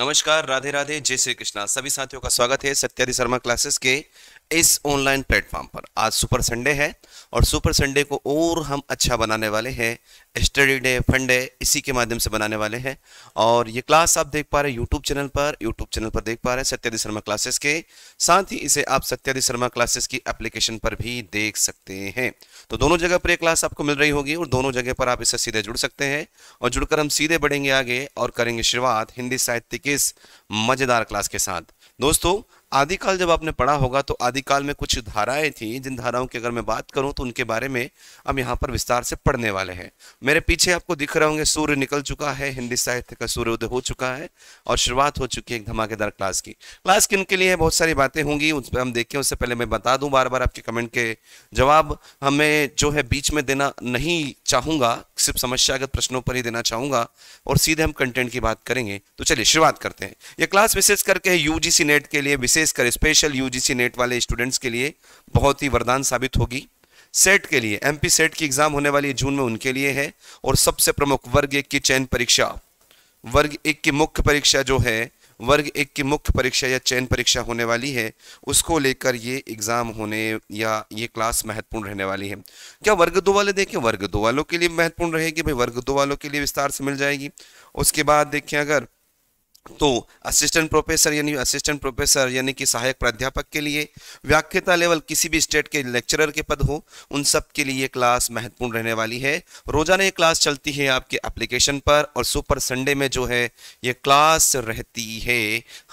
नमस्कार राधे राधे जय श्री कृष्णा सभी साथियों का स्वागत है सत्यादि शर्मा क्लासेस के इस ऑनलाइन प्लेटफॉर्म पर आज सुपर संडे है और सुपर संडे को और हम अच्छा बनाने वाले हैं स्टडी डे फंडे इसी के माध्यम से बनाने वाले हैं और ये क्लास आप देख पा रहे हैं यूट्यूब चैनल पर यूट्यूब चैनल पर देख पा रहे हैं सत्यादि शर्मा क्लासेस के साथ ही इसे आप सत्यादि शर्मा क्लासेस की एप्लीकेशन पर भी देख सकते हैं तो दोनों जगह पर ये क्लास आपको मिल रही होगी और दोनों जगह पर आप इससे सीधे जुड़ सकते हैं और जुड़कर हम सीधे बढ़ेंगे आगे और करेंगे शुरुआत हिंदी साहित्य के इस मज़ेदार क्लास के साथ दोस्तों आदिकाल जब आपने पढ़ा होगा तो आदिकाल में कुछ धाराएं थी जिन धाराओं की अगर मैं बात करूं तो उनके बारे में हम यहाँ पर विस्तार से पढ़ने वाले हैं मेरे पीछे आपको दिख रहे होंगे सूर्य निकल चुका है हिंदी साहित्य का सूर्य उदय हो चुका है और शुरुआत हो चुकी है एक धमाकेदार क्लास की क्लास किन के लिए बहुत सारी बातें होंगी उस पर हम देखें उससे पहले मैं बता दूँ बार बार आपके कमेंट के जवाब हमें जो है बीच में देना नहीं चाहूंगा सिर्फ समस्यागत प्रश्नों पर ही देना चाहूंगा और सीधे हम कंटेंट की बात करेंगे तो चलिए शुरुआत करते हैं यह क्लास विशेष करके है यूजीसी नेट के लिए विशेषकर स्पेशल यूजीसी नेट वाले स्टूडेंट्स के लिए बहुत ही वरदान साबित होगी सेट के लिए एमपी सेट की एग्ज़ाम होने वाली जून में उनके लिए है और सबसे प्रमुख वर्ग एक की चयन परीक्षा वर्ग एक की मुख्य परीक्षा जो है वर्ग एक की मुख्य परीक्षा या चयन परीक्षा होने वाली है उसको लेकर ये एग्ज़ाम होने या ये क्लास महत्वपूर्ण रहने वाली है क्या वर्ग दो वाले देखें वर्ग दो वालों के लिए महत्वपूर्ण रहेगी भाई वर्ग दो वालों के लिए विस्तार से मिल जाएगी उसके बाद देखें अगर तो असिस्टेंट प्रोफेसर यानी असिस्टेंट प्रोफेसर यानी कि सहायक प्राध्यापक के लिए व्याख्यता लेवल किसी भी स्टेट के लेक्चरर के पद हो उन सब के लिए क्लास महत्वपूर्ण रहने वाली है रोजाना ये क्लास चलती है आपके एप्लीकेशन पर और सुपर संडे में जो है ये क्लास रहती है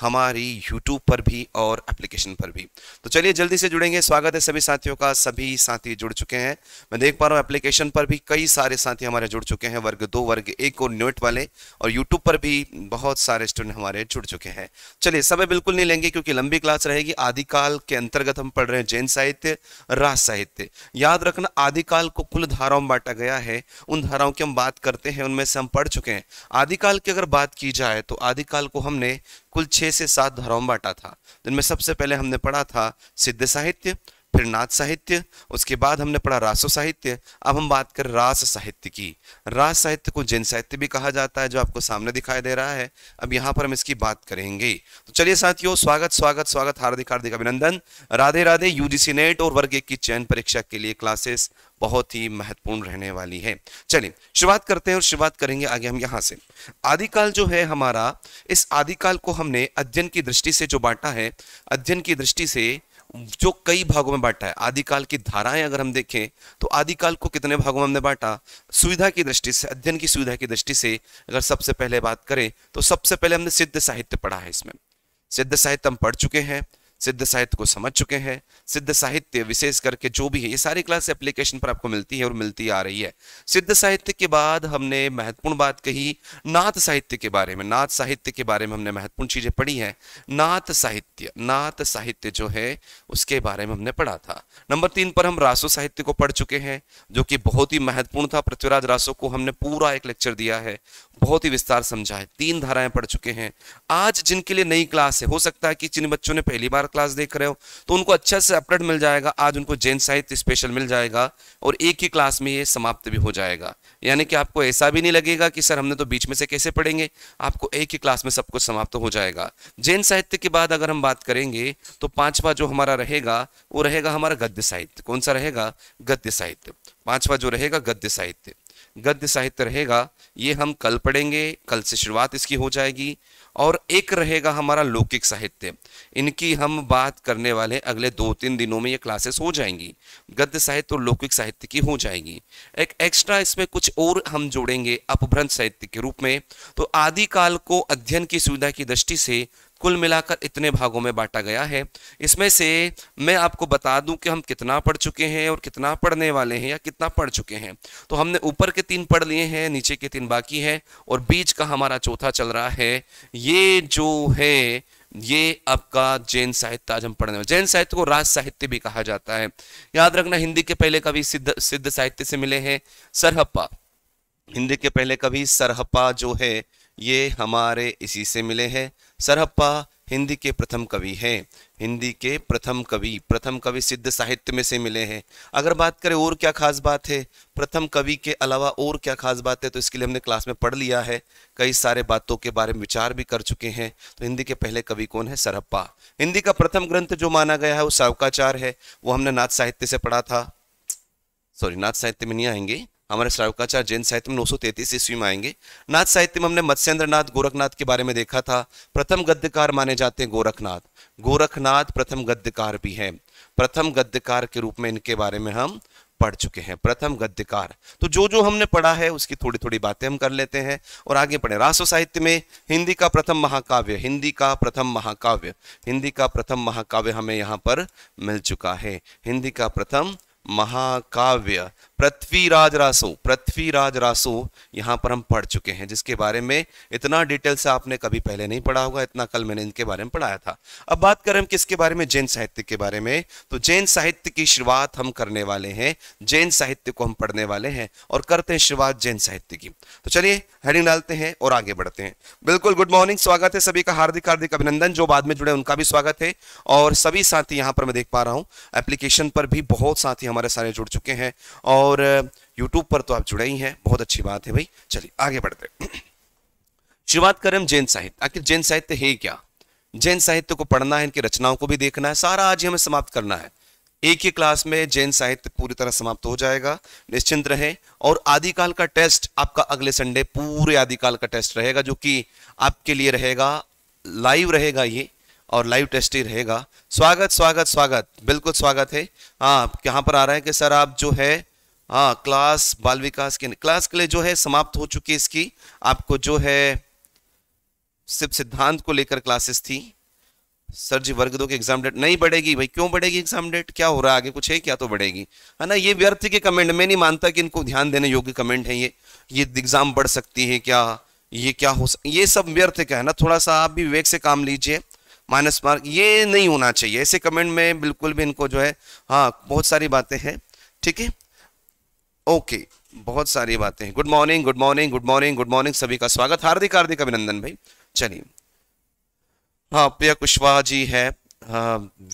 हमारी यूट्यूब पर भी और एप्लीकेशन पर भी तो चलिए जल्दी से जुड़ेंगे स्वागत है सभी साथियों का सभी साथी जुड़ चुके हैं मैं देख पा रहा हूँ एप्लीकेशन पर भी कई सारे साथी हमारे जुड़ चुके हैं वर्ग दो वर्ग एक और न्यूट वाले और यूट्यूब पर भी बहुत सारे स्टूडेंट हमारे जुड़ चुके हैं चलिए समय बिल्कुल नहीं लेंगे क्योंकि लंबी क्लास रहेगी आदिकाल के अंतर्गत हम पढ़ रहे हैं जैन साहित्य राज साहित्य याद रखना आदिकाल को कुल धाराओं में बांटा गया है उन धाराओं की हम बात करते हैं उनमें से हम पढ़ चुके हैं आदिकाल की अगर बात की जाए तो आदिकाल को हमने कुल छः से सात धाराओं में बांटा था जिनमें सबसे पहले हमने पढ़ा था सिद्ध साहित्य फिर नाथ साहित्य उसके बाद हमने पढ़ा रासो साहित्य अब हम बात कर रास साहित्य की रास साहित्य को जैन साहित्य भी कहा जाता है जो आपको सामने दिखाई दे रहा है अब यहाँ पर हम इसकी बात करेंगे तो चलिए साथियों स्वागत स्वागत स्वागत हार्दिक हार्दिक अभिनंदन राधे राधे यूजीसी नेट और वर्ग की चयन परीक्षा के लिए क्लासेस बहुत ही महत्वपूर्ण रहने वाली है चलिए शुरुआत करते हैं और शुरुआत करेंगे आगे हम यहाँ से आदिकाल जो है हमारा इस आदिकाल को हमने अध्ययन की दृष्टि से जो बांटा है अध्ययन की दृष्टि से जो कई भागों में बांटा है आदिकाल की धाराएं अगर हम देखें तो आदिकाल को कितने भागों में हमने बांटा सुविधा की दृष्टि से अध्ययन की सुविधा की दृष्टि से अगर सबसे पहले बात करें तो सबसे पहले हमने सिद्ध साहित्य पढ़ा है इसमें सिद्ध साहित्य हम पढ़ चुके हैं सिद्ध साहित्य को समझ चुके हैं सिद्ध साहित्य विशेष करके जो भी है ये सारी क्लास एप्लीकेशन पर आपको मिलती है और मिलती आ रही है सिद्ध साहित्य के बाद हमने महत्वपूर्ण बात कही नाथ साहित्य के बारे में नाथ साहित्य के बारे में हमने महत्वपूर्ण चीज़ें पढ़ी हैं नाथ साहित्य नाथ साहित्य जो है उसके बारे में हमने पढ़ा था नंबर तीन पर हम रासो साहित्य को पढ़ चुके हैं जो कि बहुत ही महत्वपूर्ण था पृथ्वीराज रासो को हमने पूरा एक लेक्चर दिया है बहुत ही विस्तार समझा है तीन धाराएं पढ़ चुके हैं आज जिनके लिए नई क्लास है हो सकता है कि जिन बच्चों ने पहली बार क्लास देख रहे हो तो उनको अच्छा से अपडेट मिल जाएगा आज उनको जैन साहित्य स्पेशल मिल जाएगा और एक ही क्लास में ये समाप्त भी हो जाएगा यानी कि आपको ऐसा भी नहीं लगेगा कि सर हमने तो बीच में से कैसे पढ़ेंगे आपको एक ही क्लास में सब कुछ समाप्त हो जाएगा जैन साहित्य के बाद अगर हम बात करेंगे तो पांचवा जो हमारा रहेगा वो रहेगा हमारा गद्य साहित्य कौन सा रहेगा गद्य साहित्य पांचवा जो रहेगा गद्य साहित्य गद्य साहित्य रहेगा ये हम कल पढ़ेंगे कल से शुरुआत इसकी हो जाएगी और एक रहेगा हमारा लौकिक साहित्य इनकी हम बात करने वाले अगले दो तीन दिनों में ये क्लासेस हो जाएंगी गद्य साहित्य और लौकिक साहित्य की हो जाएंगी एक एक्स्ट्रा इसमें कुछ और हम जोड़ेंगे अपभ्रंश साहित्य के रूप में तो आदिकाल को अध्ययन की सुविधा की दृष्टि से कुल मिलाकर इतने भागों में बांटा गया है इसमें से मैं आपको बता दूं कि हम कितना पढ़ चुके हैं और कितना पढ़ने वाले हैं या कितना पढ़ चुके हैं तो हमने ऊपर के तीन पढ़ लिए हैं नीचे के तीन बाकी हैं और बीच का हमारा चौथा चल रहा है ये जो है ये आपका जैन साहित्य आज हम पढ़ने जैन साहित्य को राज साहित्य भी कहा जाता है याद रखना हिंदी के पहले कभी सिद्ध सिद्ध साहित्य से मिले हैं सरहप्पा हिंदी के पहले कभी सरहप्पा जो है ये हमारे इसी से मिले हैं सरहप्पा हिंदी के प्रथम कवि हैं हिंदी के प्रथम कवि प्रथम कवि सिद्ध साहित्य में से मिले हैं अगर बात करें और क्या खास बात है प्रथम कवि के अलावा और क्या खास बात है तो इसके लिए हमने क्लास में पढ़ लिया है कई सारे बातों के बारे में विचार भी कर चुके हैं तो हिंदी के पहले कवि कौन है सरहप्पा हिंदी का प्रथम ग्रंथ जो माना गया है वो सावकाचार है वो हमने नाथ साहित्य से पढ़ा था सॉरी नाथ साहित्य में नहीं आएंगे हमारे श्रावकाचार्य जैन साहित्य में नौ सौ तैतीस ईस्वी में आएंगे नाथ साहित्य में हमने मत्स्येंद्र गोरखनाथ के बारे में देखा था प्रथम गद्यकार माने जाते हैं गोरखनाथ गोरखनाथ प्रथम गद्यकार भी हैं प्रथम गद्यकार के रूप में इनके बारे में हम पढ़ चुके हैं प्रथम गद्यकार तो जो जो हमने पढ़ा है उसकी थोड़ी थोड़ी बातें हम कर लेते हैं और आगे पढ़े राष्ट्र साहित्य में हिंदी का प्रथम महाकाव्य हिंदी का प्रथम महाकाव्य हिंदी का प्रथम महाकाव्य हमें यहाँ पर मिल चुका है हिंदी का प्रथम महाकाव्य पृथ्वीराज रासो पृथ्वीराज रासो यहाँ पर हम पढ़ चुके हैं जिसके बारे में इतना डिटेल से आपने कभी पहले नहीं पढ़ा होगा इतना कल मैंने इनके बारे में पढ़ाया था अब बात करें हम किसके बारे में जैन साहित्य के बारे में तो जैन साहित्य की शुरुआत हम करने वाले हैं जैन साहित्य को हम पढ़ने वाले हैं और करते हैं शुरुआत जैन साहित्य की तो चलिए हेडिंग डालते हैं और आगे बढ़ते हैं बिल्कुल गुड मॉर्निंग स्वागत है सभी का हार्दिक हार्दिक अभिनंदन जो बाद में जुड़े उनका भी स्वागत है और सभी साथी यहाँ पर मैं देख पा रहा हूँ एप्लीकेशन पर भी बहुत साथी हमारे सारे जुड़ चुके हैं और और यूट्यूब पर तो आप जुड़े ही हैं बहुत अच्छी बात है भाई चलिए आगे बढ़ते शुरुआत करें हम जैन साहित्य आखिर जैन साहित्य है क्या जैन साहित्य को पढ़ना है इनकी रचनाओं को भी देखना है सारा आज हमें समाप्त करना है एक ही क्लास में जैन साहित्य पूरी तरह समाप्त हो जाएगा निश्चिंत रहें और आदिकाल का टेस्ट आपका अगले संडे पूरे आदिकाल का टेस्ट रहेगा जो कि आपके लिए रहेगा लाइव रहेगा ये और लाइव टेस्ट ही रहेगा स्वागत स्वागत स्वागत बिल्कुल स्वागत है हाँ यहाँ पर आ रहा है कि सर आप जो है हाँ क्लास बाल विकास के क्लास के लिए जो है समाप्त हो चुकी है इसकी आपको जो है सिर्फ सिद्धांत को लेकर क्लासेस थी सर जी वर्ग दो के एग्जाम डेट नहीं बढ़ेगी भाई क्यों बढ़ेगी एग्जाम डेट क्या हो रहा है आगे कुछ है क्या तो बढ़ेगी है ना ये व्यर्थ के कमेंट मैं नहीं मानता कि इनको ध्यान देने योग्य कमेंट है ये ये एग्जाम बढ़ सकती है क्या ये क्या हो सक... ये सब व्यर्थ का है ना थोड़ा सा आप भी विवेक से काम लीजिए माइनस मार्क ये नहीं होना चाहिए ऐसे कमेंट में बिल्कुल भी इनको जो है हाँ बहुत सारी बातें हैं ठीक है ओके okay, बहुत सारी बातें हैं good morning good morning good morning good morning सभी का स्वागत हार्दिक हार्दिक अभिनंदन भाई चलिए हाँ प्रिया कुशवाहा जी है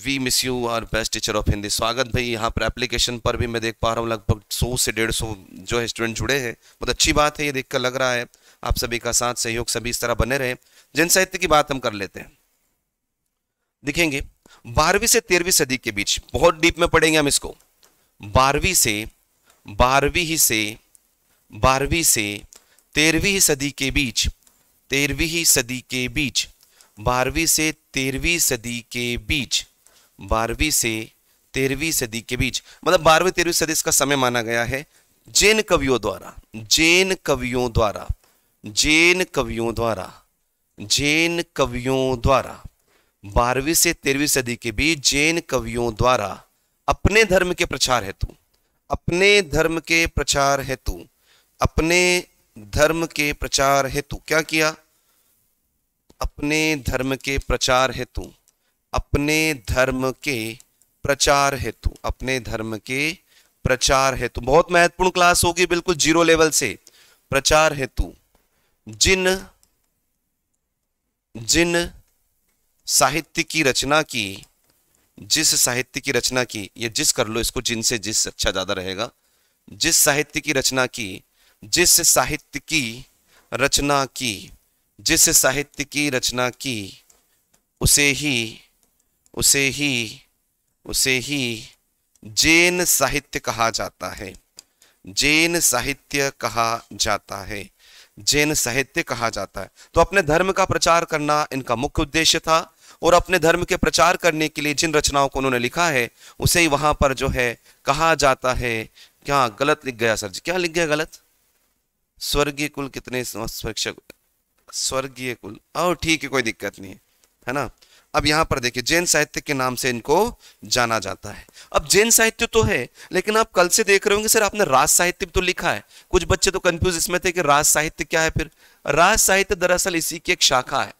we miss you are best teacher of Hindi स्वागत भाई यहाँ पर एप्लीकेशन पर भी मैं देख पा रहा हूँ लगभग सौ से डेढ़ सौ जो है स्टूडेंट जुड़े हैं बहुत अच्छी बात है ये देख कर लग रहा है आप सभी का साथ सहयोग सभी इस तरह बने रहे जन साहित्य की बात हम कर लेते हैं देखेंगे बारहवीं से तेरहवीं सदी के बीच बहुत डीप में पढ़ेंगे हम इसको बारहवीं से बारहवीं से बारहवीं से तेरहवीं सदी के बीच तेरहवीं सदी के बीच बारहवीं से तेरहवीं सदी के बीच बारहवीं से तेरहवीं सदी के बीच मतलब बारहवीं तेरहवीं सदी इसका समय माना गया है जैन कवियों द्वारा जैन कवियों द्वारा जैन कवियों द्वारा जैन कवियों द्वारा बारहवीं से तेरहवीं सदी के बीच जैन कवियों द्वारा अपने धर्म के प्रचार हेतु अपने धर्म के प्रचार हेतु अपने धर्म के प्रचार हेतु क्या किया अपने धर्म के प्रचार हेतु अपने धर्म के प्रचार हेतु अपने धर्म के प्रचार हेतु बहुत महत्वपूर्ण क्लास होगी बिल्कुल जीरो लेवल से प्रचार हेतु जिन जिन साहित्य की रचना की जिस साहित्य की रचना की ये जिस कर लो इसको जिनसे जिस अच्छा ज्यादा रहेगा जिस साहित्य की रचना की जिस साहित्य की रचना की जिस साहित्य की रचना की उसे ही उसे ही उसे ही जैन साहित्य कहा जाता है जैन साहित्य कहा जाता है जैन साहित्य कहा जाता है तो अपने धर्म का प्रचार करना इनका मुख्य उद्देश्य था और अपने धर्म के प्रचार करने के लिए जिन रचनाओं को उन्होंने लिखा है उसे ही वहां पर जो है कहा जाता है क्या गलत लिख गया सर जी क्या लिख गया गलत स्वर्गीय कुल कितने स्वर्गीय कुल और ठीक है कोई दिक्कत नहीं है है ना अब यहाँ पर देखिए जैन साहित्य के नाम से इनको जाना जाता है अब जैन साहित्य तो है लेकिन आप कल से देख रहे होंगे सर आपने राज साहित्य तो लिखा है कुछ बच्चे तो कंफ्यूज इसमें थे कि राज साहित्य क्या है फिर राज साहित्य दरअसल इसी की एक शाखा है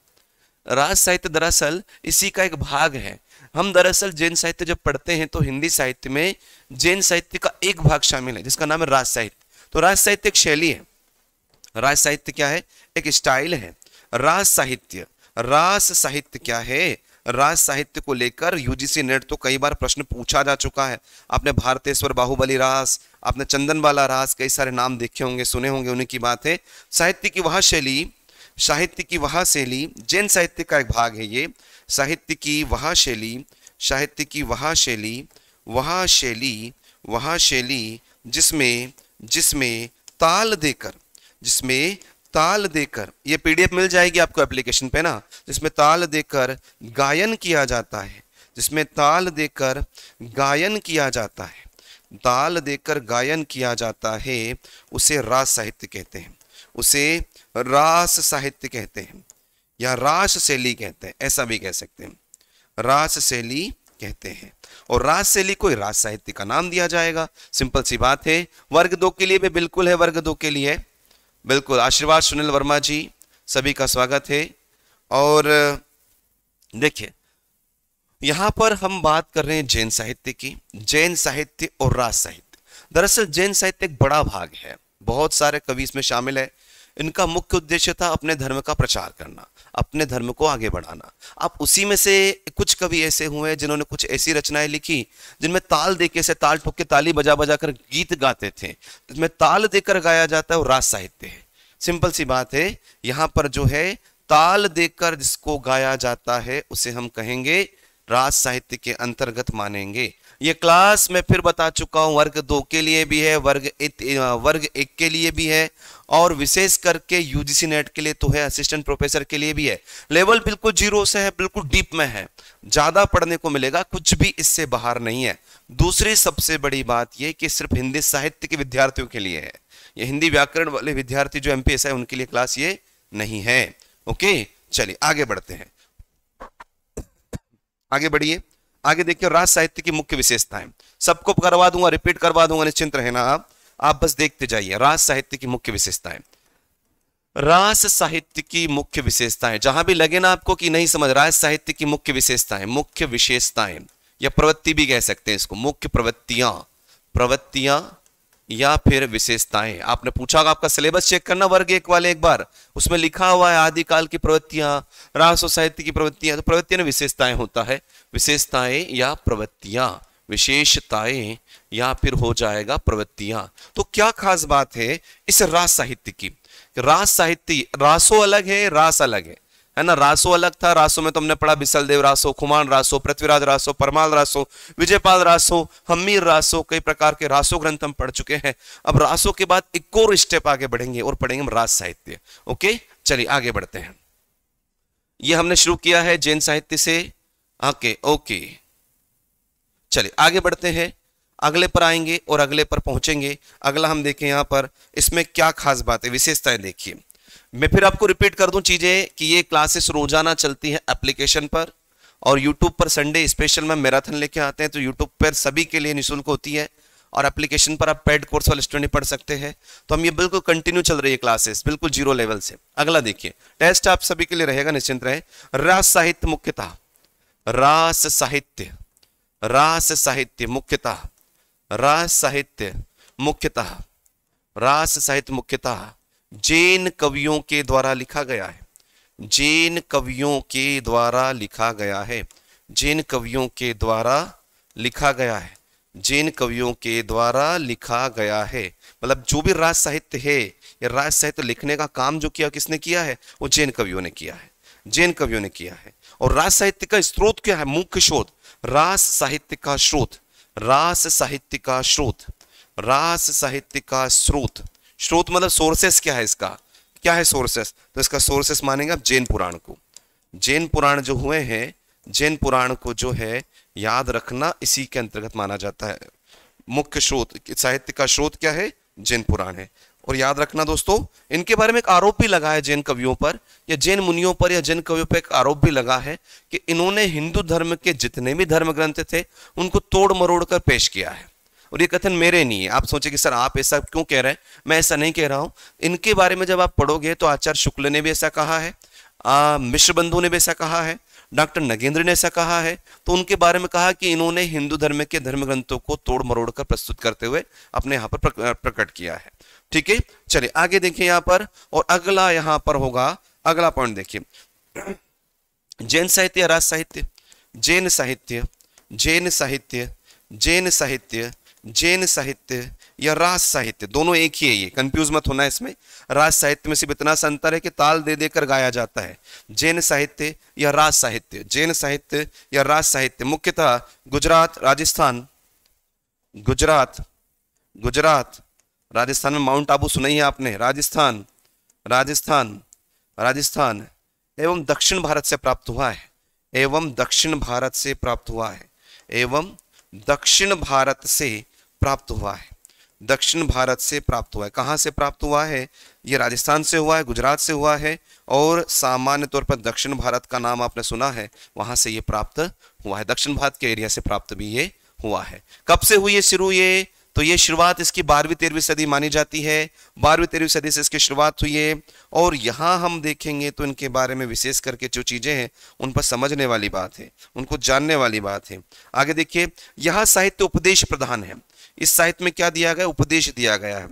राज साहित्य दरअसल इसी का एक भाग है हम दरअसल जैन साहित्य जब पढ़ते हैं तो हिंदी साहित्य में जैन साहित्य का एक भाग शामिल है जिसका नाम है राज साहित्य तो राज साहित्य एक शैली है राज साहित्य क्या है एक स्टाइल है राज साहित्य रास साहित्य क्या है राज साहित्य को लेकर यूजीसी नेट तो कई बार प्रश्न पूछा जा चुका है आपने भारतेश्वर बाहुबली रास आपने चंदन वाला रास कई सारे नाम देखे होंगे सुने होंगे उन्हीं की बात है साहित्य की वह शैली साहित्य की वह शैली जैन साहित्य का एक भाग है ये साहित्य की वह शैली साहित्य की वह शैली वह शैली वह शैली जिसमें जिसमें ताल देकर जिसमें ताल देकर ये पीडीएफ मिल जाएगी आपको एप्लीकेशन पे ना जिसमें ताल देकर गायन किया जाता है जिसमें ताल देकर गायन किया जाता है ताल देकर गायन किया जाता है उसे राज साहित्य कहते हैं उसे रास साहित्य कहते हैं या रास शैली कहते हैं ऐसा भी कह सकते हैं रास शैली कहते हैं और रास शैली को रास साहित्य का नाम दिया जाएगा सिंपल सी बात है वर्ग दो के लिए भी बिल्कुल है वर्ग दो के लिए बिल्कुल आशीर्वाद सुनील वर्मा जी सभी का स्वागत है और देखिए यहां पर हम बात कर रहे हैं जैन साहित्य की जैन साहित्य और रास साहित्य दरअसल जैन साहित्य एक बड़ा भाग है बहुत सारे कवि इसमें शामिल है इनका मुख्य उद्देश्य था अपने धर्म का प्रचार करना अपने धर्म को आगे बढ़ाना आप उसी में से कुछ कवि ऐसे हुए जिन्होंने कुछ ऐसी रचनाएं लिखी जिनमें ताल देके से ताल ठोक के ताली बजा बजा कर गीत गाते थे जिसमें ताल देकर गाया जाता है और राज साहित्य है सिंपल सी बात है यहाँ पर जो है ताल देकर जिसको गाया जाता है उसे हम कहेंगे राज साहित्य के अंतर्गत मानेंगे ये क्लास मैं फिर बता चुका हूँ वर्ग दो के लिए भी है वर्ग एक वर्ग एक के लिए भी है और विशेष करके यूजीसी नेट के लिए तो है असिस्टेंट प्रोफेसर के लिए भी है लेवल बिल्कुल जीरो से है बिल्कुल डीप में है ज़्यादा पढ़ने को मिलेगा कुछ भी इससे बाहर नहीं है दूसरी सबसे बड़ी बात यह कि सिर्फ हिंदी साहित्य के विद्यार्थियों के लिए है ये हिंदी व्याकरण वाले विद्यार्थी जो एम है उनके लिए क्लास ये नहीं है ओके चलिए आगे बढ़ते हैं आगे बढ़िए आगे देखिए राज साहित्य की मुख्य विशेषताएं सबको करवा दूंगा रिपीट करवा दूंगा निश्चिंत रहना आप आप बस देखते जाइए राज साहित्य की मुख्य विशेषताएं रास साहित्य की मुख्य विशेषताएं जहां भी लगे ना आपको कि नहीं समझ राज साहित्य की मुख्य विशेषताएं मुख्य विशेषताएं या प्रवृत्ति भी कह सकते हैं इसको मुख्य प्रवृत्तियां प्रवृत्तियां या फिर विशेषताएं आपने पूछा होगा आपका सिलेबस चेक करना वर्ग एक वाले एक बार उसमें लिखा हुआ है आदिकाल की प्रवृत्तियां राष्ट्र साहित्य की प्रवृत्तियां तो प्रवृत्तियां विशेषताएं होता है विशेषताएं या प्रवृत्तियां विशेषताएं या फिर हो जाएगा प्रवृत्तियां तो क्या खास बात है इस रास साहित्य की रास साहित्य रासो अलग है रास अलग है है ना रासो अलग था रासो में तुमने तो पढ़ा बिसल देव रासो खुमान रासो पृथ्वीराज रासो परमाल रासो विजयपाल रासो हमीर रासो कई प्रकार के रासो ग्रंथ हम पढ़ चुके हैं अब रासो के बाद एक और स्टेप आगे बढ़ेंगे और पढ़ेंगे हम रास साहित्य ओके चलिए आगे बढ़ते हैं ये हमने शुरू किया है जैन साहित्य से ओके ओके चलिए आगे बढ़ते हैं अगले पर आएंगे और अगले पर पहुंचेंगे अगला हम देखें यहां पर इसमें क्या खास बात है विशेषताएं देखिए मैं फिर आपको रिपीट कर दूं चीजें कि ये क्लासेस रोजाना चलती हैं एप्लीकेशन पर और यूट्यूब पर संडे स्पेशल में मैराथन लेके आते हैं तो यूट्यूब पर सभी के लिए निःशुल्क होती है और एप्लीकेशन पर आप पेड कोर्स वाले स्टूडेंट पढ़ सकते हैं तो हम ये बिल्कुल कंटिन्यू चल रही है क्लासेस बिल्कुल जीरो लेवल से अगला देखिए टेस्ट आप सभी के लिए रहेगा निश्चिंत रहे रास साहित्य मुख्यतः रास साहित्य रास साहित्य मुख्यतः रास साहित्य मुख्यतः रास साहित्य मुख्यतः जैन कवियों के द्वारा लिखा गया है जैन कवियों के द्वारा लिखा गया है जैन कवियों के द्वारा लिखा गया है जैन कवियों के द्वारा लिखा गया है मतलब जो भी राज साहित्य है या राज साहित्य लिखने का काम जो किया किसने किया है वो जैन कवियों ने किया है जैन कवियों ने किया है और राज साहित्य का स्रोत क्या है मुख्य स्रोत रास साहित्य का स्रोत रास साहित्य का स्रोत रास साहित्य का स्रोत स्रोत मतलब सोर्सेस क्या है इसका क्या है सोर्सेस तो इसका सोर्सेस मानेंगे आप जैन पुराण को जैन पुराण जो हुए हैं जैन पुराण को जो है याद रखना इसी के अंतर्गत माना जाता है मुख्य स्रोत साहित्य का स्रोत क्या है जैन पुराण है और याद रखना दोस्तों इनके बारे में एक आरोप भी लगा है जैन कवियों पर या जैन मुनियों पर या जैन कवियों पर एक आरोप भी लगा है कि इन्होंने हिंदू धर्म के जितने भी धर्म ग्रंथ थे उनको तोड़ मरोड़ कर पेश किया है और ये कथन मेरे नहीं है आप सोचे कि सर आप ऐसा क्यों कह रहे हैं मैं ऐसा नहीं कह रहा हूँ इनके बारे में जब आप पढ़ोगे तो आचार्य शुक्ल ने भी ऐसा कहा है मिश्र बंधु ने भी ऐसा कहा है डॉक्टर नगेंद्र ने ऐसा कहा है तो उनके बारे में कहा कि इन्होंने हिंदू धर्म के धर्म ग्रंथों को तोड़ मरोड़ कर प्रस्तुत करते हुए अपने यहाँ पर प्रकट किया है ठीक है चलिए आगे देखिए यहाँ पर और अगला यहाँ पर होगा अगला पॉइंट देखिए जैन साहित्य राज साहित्य जैन साहित्य जैन साहित्य जैन साहित्य जैन साहित्य या राज साहित्य दोनों एक ही है ये कंफ्यूज मत होना इसमें राज साहित्य में सिर्फ इतना सा अंतर है कि ताल दे देकर गाया जाता है जैन साहित्य या राज साहित्य जैन साहित्य या राज साहित्य मुख्यतः गुजरात राजस्थान गुजरात गुजरात राजस्थान में माउंट आबू सुना ही है आपने राजस्थान राजस्थान राजस्थान एवं दक्षिण भारत से प्राप्त हुआ है एवं दक्षिण भारत से प्राप्त हुआ है एवं दक्षिण भारत से प्राप्त हुआ है दक्षिण भारत से प्राप्त हुआ है कहाँ से प्राप्त हुआ है ये राजस्थान से हुआ है गुजरात से हुआ है और सामान्य तौर पर दक्षिण भारत का नाम आपने सुना है वहां से ये प्राप्त हुआ है दक्षिण भारत के एरिया से प्राप्त भी ये हुआ है कब से हुई ये शुरू ये तो ये शुरुआत इसकी बारहवीं तेरहवीं सदी मानी जाती है बारहवीं तेरहवीं सदी से इसकी शुरुआत हुई है और यहाँ हम देखेंगे तो इनके बारे में विशेष करके जो चीज़ें हैं उन पर समझने वाली बात है उनको जानने वाली बात है आगे देखिए यहाँ साहित्य उपदेश प्रधान है इस साहित्य में क्या दिया गया उपदेश दिया गया है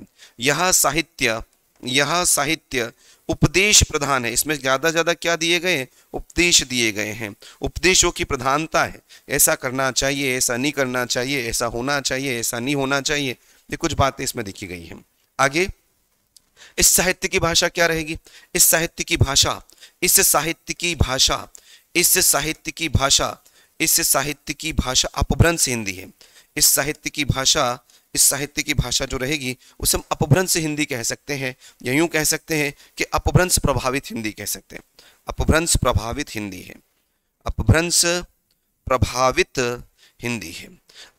यह साहित्य यह साहित्य उपदेश प्रधान है इसमें ज़्यादा ज़्यादा क्या दिए गए हैं उपदेश दिए गए हैं उपदेशों की प्रधानता है ऐसा करना चाहिए ऐसा नहीं करना चाहिए ऐसा होना चाहिए ऐसा नहीं होना चाहिए ये कुछ बातें इसमें देखी गई हैं आगे इस साहित्य की भाषा क्या रहेगी इस साहित्य की भाषा इस साहित्य की भाषा इस साहित्य की भाषा इस साहित्य की भाषा अपभ्रंश हिंदी है इस साहित्य की भाषा इस साहित्य की भाषा जो रहेगी उसे हम अपभ्रंश हिंदी कह सकते हैं या यूं कह सकते हैं कि अपभ्रंश प्रभावित हिंदी कह सकते हैं अपभ्रंश प्रभावित हिंदी है अपभ्रंश प्रभावित हिंदी है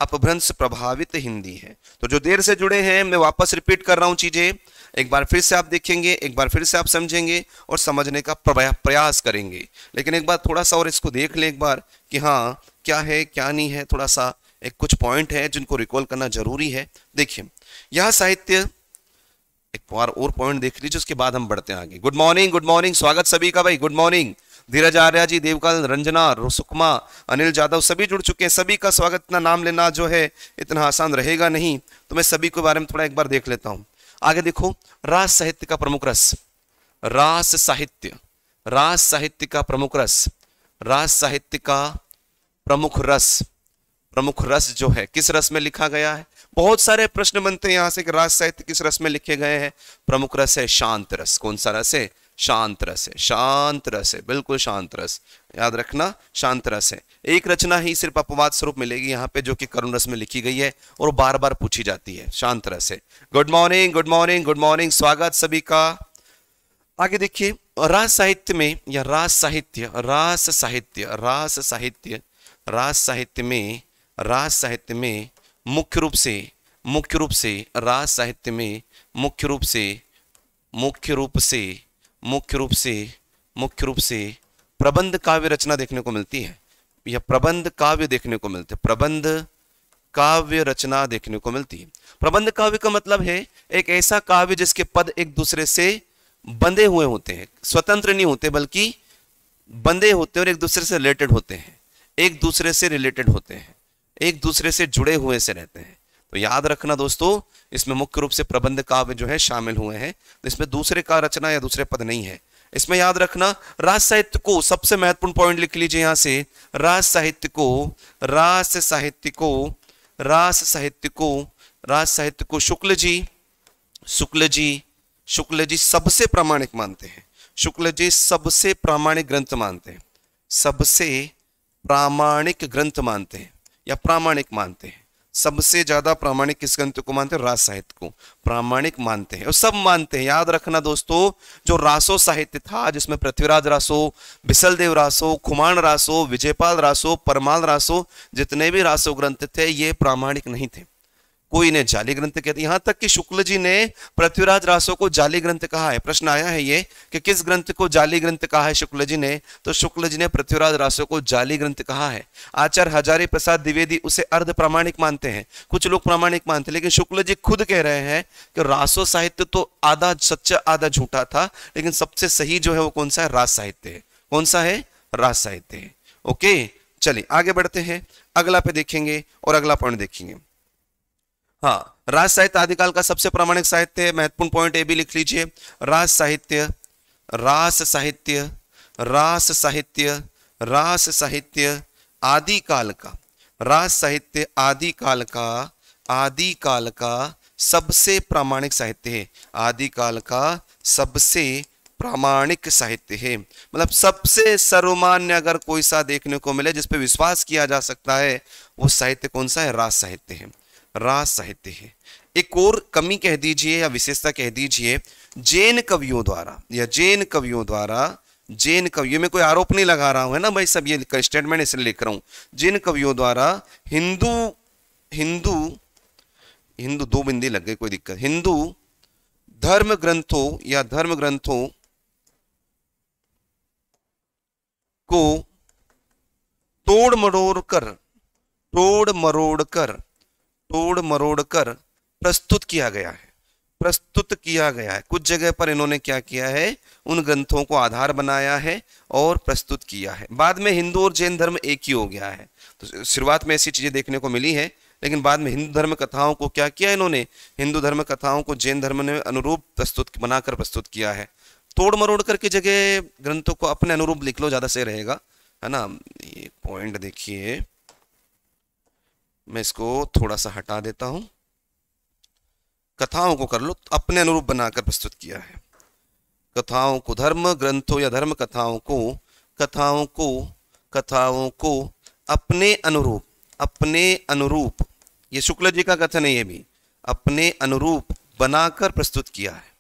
अपभ्रंश प्रभावित हिंदी है तो जो देर से जुड़े हैं मैं वापस रिपीट कर रहा हूं चीज़ें एक बार फिर से आप देखेंगे एक बार फिर से आप समझेंगे और समझने का प्रयास करेंगे लेकिन एक बार थोड़ा सा और इसको देख लें एक बार कि हाँ क्या है क्या नहीं है थोड़ा सा एक कुछ पॉइंट है जिनको रिकॉल करना जरूरी है देखिए यह साहित्य एक बार और पॉइंट देख लीजिए उसके बाद हम बढ़ते हैं आगे गुड मॉर्निंग गुड मॉर्निंग स्वागत सभी का भाई गुड मॉर्निंग धीरज आर्य जी देवकाल रंजना सुकमा अनिल जाधव सभी जुड़ चुके हैं सभी का स्वागत इतना नाम लेना जो है इतना आसान रहेगा नहीं तो मैं सभी के बारे में थोड़ा एक बार देख लेता हूं आगे देखो रास साहित्य का प्रमुख रस रास साहित्य रास साहित्य का प्रमुख रस रास साहित्य का प्रमुख रस प्रमुख रस जो है किस रस में लिखा गया है बहुत सारे प्रश्न बनते हैं यहाँ से कि राज साहित्य किस रस में लिखे गए हैं प्रमुख रस है शांत रस कौन सा रस है शांत रस है शांत रस है बिल्कुल शांत रस याद रखना शांत रस है एक रचना ही सिर्फ अपवाद स्वरूप मिलेगी यहाँ पे जो कि करुण रस में लिखी गई है और बार बार पूछी जाती है शांत रस है good morning good morning good morning स्वागत सभी का आगे देखिए रास साहित्य में या रास साहित्य रास साहित्य रास साहित्य रास साहित्य में राज साहित्य में मुख्य रूप से मुख्य रूप से राज साहित्य में मुख्य रूप से मुख्य रूप से मुख्य रूप से मुख्य रूप से प्रबंध काव्य रचना देखने को मिलती है या प्रबंध काव्य देखने को मिलते प्रबंध काव्य रचना देखने को मिलती है प्रबंध काव्य का मतलब है एक ऐसा काव्य जिसके पद एक दूसरे से बंधे हुए होते हैं स्वतंत्र नहीं होते बल्कि बंधे होते हैं और एक दूसरे से रिलेटेड होते हैं एक दूसरे से रिलेटेड होते हैं एक दूसरे से जुड़े हुए से रहते हैं तो याद रखना दोस्तों इसमें मुख्य रूप से प्रबंध काव्य जो है शामिल हुए हैं तो इसमें दूसरे का रचना या दूसरे पद नहीं है इसमें याद रखना राज साहित्य को सबसे महत्वपूर्ण पॉइंट लिख लीजिए यहां से राज साहित्य को रास साहित्य को रास साहित्य को राज साहित्य को शुक्ल जी शुक्ल जी शुक्ल जी सबसे प्रामाणिक मानते हैं शुक्ल जी सबसे प्रामाणिक ग्रंथ मानते हैं सबसे प्रामाणिक ग्रंथ मानते हैं या प्रामाणिक मानते हैं सबसे ज्यादा प्रामाणिक किस ग्रंथ को मानते हैं रास साहित्य को प्रामाणिक मानते हैं और सब मानते हैं याद रखना दोस्तों जो रासो साहित्य था जिसमें पृथ्वीराज रासो बिसलदेव रासो खुमान रासो विजयपाल रासो परमाल रासो जितने भी रासो ग्रंथ थे ये प्रामाणिक नहीं थे कोई ने जाली ग्रंथ कहते यहां तक कि शुक्ल जी ने पृथ्वीराज रासो को जाली ग्रंथ कहा है प्रश्न आया है ये कि किस ग्रंथ को जाली ग्रंथ कहा है शुक्ल जी ने तो शुक्ल जी ने पृथ्वीराज रासो को जाली ग्रंथ कहा है आचार्य हजारी प्रसाद द्विवेदी उसे अर्ध प्रामाणिक मानते हैं कुछ लोग प्रामाणिक मानते हैं लेकिन शुक्ल जी खुद कह रहे हैं कि रासो साहित्य तो आधा सच्चा आधा झूठा था लेकिन सबसे सही जो है वो कौन सा है रास साहित्य है कौन सा है रास साहित्य है ओके चलिए आगे बढ़ते हैं अगला पे देखेंगे और अगला पॉइंट देखेंगे हाँ राज साहित्य आदिकाल का सबसे प्रामाणिक साहित्य है महत्वपूर्ण पॉइंट ए भी लिख लीजिए राज साहित्य रास साहित्य रास साहित्य रास साहित्य आदिकाल का राज साहित्य आदिकाल का आदिकाल का सबसे प्रामाणिक साहित्य है आदिकाल का सबसे प्रामाणिक साहित्य है मतलब सबसे सर्वमान्य अगर कोई सा देखने को मिले जिसपे विश्वास किया जा सकता है वो साहित्य कौन सा है राज साहित्य है रास साहित्य है एक और कमी कह दीजिए या विशेषता कह दीजिए जैन कवियों द्वारा या जैन कवियों द्वारा जैन कवियों में कोई आरोप नहीं लगा रहा हूं है ना भाई सब ये स्टेटमेंट इसलिए लिख रहा हूं जैन कवियों द्वारा हिंदू हिंदू हिंदू दो बिंदी लग गए कोई दिक्कत हिंदू धर्म ग्रंथों या धर्म ग्रंथों को तोड़ मरोड़ कर तोड़ मरोड़ कर तोड़ मरोड़ कर प्रस्तुत किया गया है प्रस्तुत किया गया है कुछ जगह पर इन्होंने क्या किया है उन ग्रंथों को आधार बनाया है और प्रस्तुत किया है बाद में हिंदू और जैन धर्म एक ही हो गया है तो शुरुआत में ऐसी चीजें देखने को मिली है लेकिन बाद में हिंदू धर्म कथाओं को क्या किया इन्होंने हिंदू धर्म कथाओं को जैन धर्म ने अनुरूप प्रस्तुत बनाकर प्रस्तुत किया है तोड़ मरोड़ करके जगह ग्रंथों को अपने अनुरूप लिख लो ज़्यादा सही रहेगा है ना ये पॉइंट देखिए मैं इसको थोड़ा सा हटा देता हूं कथाओं को कर लो अपने अनुरूप बनाकर प्रस्तुत किया है कथाओं को धर्म ग्रंथों या धर्म कथाओं को कथाओं को कथाओं को अपने अनुरूप अपने अनुरूप ये शुक्ल जी का कथन है ये भी अपने अनुरूप बनाकर प्रस्तुत किया है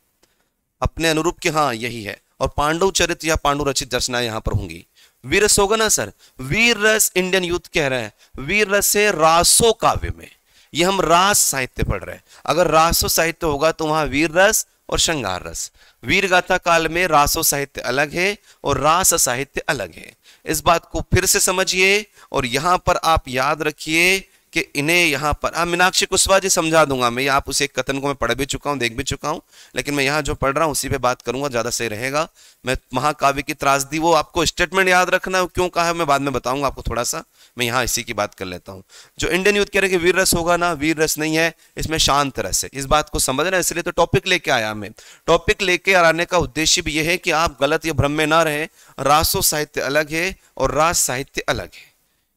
अपने अनुरूप के हाँ यही है और पांडव चरित्र या पांडु रचित दर्शना यहाँ पर होंगी वीर रस होगा ना सर वीर रस इंडियन यूथ कह रहे हैं वीर रस है रासो काव्य में ये हम रास साहित्य पढ़ रहे हैं अगर रासो साहित्य होगा तो वहां वीर रस और श्रृंगार रस वीर गाथा काल में रासो साहित्य अलग है और रास साहित्य अलग है इस बात को फिर से समझिए और यहां पर आप याद रखिए कि इन्हें यहाँ पर हाँ मीनाक्षी कुशवाहा जी समझा दूंगा मैं आप उसे एक कथन को मैं पढ़ भी चुका हूँ देख भी चुका हूँ लेकिन मैं यहाँ जो पढ़ रहा हूँ उसी पे बात करूंगा ज़्यादा सही रहेगा मैं महाकाव्य की त्रासदी वो आपको स्टेटमेंट याद रखना क्यों कहा है मैं बाद में बताऊंगा आपको थोड़ा सा मैं यहाँ इसी की बात कर लेता हूँ जो इंडियन यूथ कह रहे हैं कि वीर रस होगा ना वीर रस नहीं है इसमें शांत रस है इस बात को समझना इसलिए तो टॉपिक लेके आया मैं टॉपिक लेके आने का उद्देश्य भी ये है कि आप गलत या भ्रम में ना रहे रासो साहित्य अलग है और रास साहित्य अलग है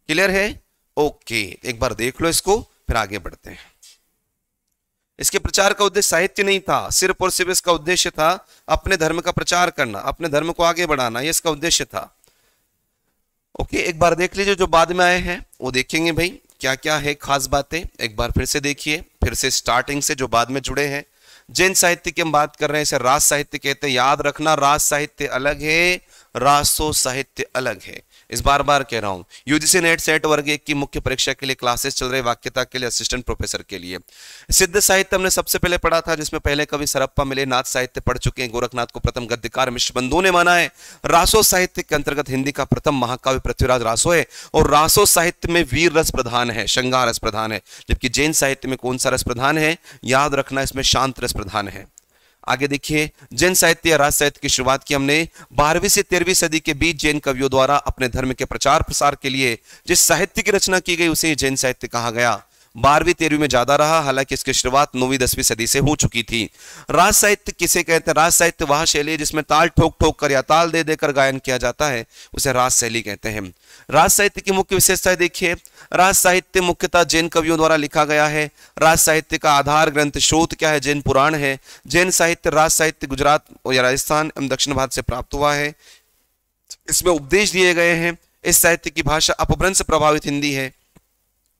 क्लियर है ओके एक बार देख लो इसको फिर आगे बढ़ते हैं इसके प्रचार का उद्देश्य साहित्य नहीं था सिर्फ और सिर्फ इसका उद्देश्य था अपने धर्म का प्रचार करना अपने धर्म को आगे बढ़ाना ये इसका उद्देश्य था ओके एक बार देख लीजिए जो बाद में आए हैं वो देखेंगे भाई क्या क्या है खास बातें एक बार फिर से देखिए फिर से स्टार्टिंग से जो बाद में जुड़े हैं जैन साहित्य की हम बात कर रहे हैं इसे राज साहित्य कहते हैं याद रखना राज साहित्य अलग है रासो साहित्य अलग है इस बार बार कह रहा हूँ यूजीसी नेट सेट वर्ग एक की मुख्य परीक्षा के लिए क्लासेस चल रहे वाक्यता के लिए असिस्टेंट प्रोफेसर के लिए सिद्ध साहित्य हमने सबसे पहले पढ़ा था जिसमें पहले कवि सरप्पा मिले नाथ साहित्य पढ़ चुके हैं गोरखनाथ को प्रथम गद्यकार मिश्र बंधु ने माना है रासो साहित्य के अंतर्गत हिंदी का प्रथम महाकाव्य पृथ्वीराज रासो है और रासो साहित्य में वीर रस प्रधान है श्रृंगार रस प्रधान है जबकि जैन साहित्य में कौन सा रस प्रधान है याद रखना इसमें शांत रस प्रधान है आगे देखिए जैन साहित्य या राज साहित्य की शुरुआत की हमने बारहवीं से तेरहवीं सदी के बीच जैन कवियों द्वारा अपने धर्म के प्रचार प्रसार के लिए जिस साहित्य की रचना की गई उसे जैन साहित्य कहा गया बारहवीं तेरहवीं में ज्यादा रहा हालांकि इसकी शुरुआत नौवीं दसवीं सदी से हो चुकी थी राज साहित्य किसे कहते हैं राज साहित्य वह शैली जिसमें ताल ठोक ठोक कर या ताल दे देकर गायन किया जाता है उसे राज शैली कहते हैं राज साहित्य की मुख्य विशेषता देखिए राज साहित्य मुख्यतः जैन कवियों द्वारा लिखा गया है राज साहित्य का आधार ग्रंथ स्रोत क्या है जैन पुराण है जैन साहित्य राज साहित्य गुजरात या राजस्थान एवं दक्षिण भारत से प्राप्त हुआ है इसमें उपदेश दिए गए हैं इस साहित्य की भाषा अपभ्रंश प्रभावित हिंदी है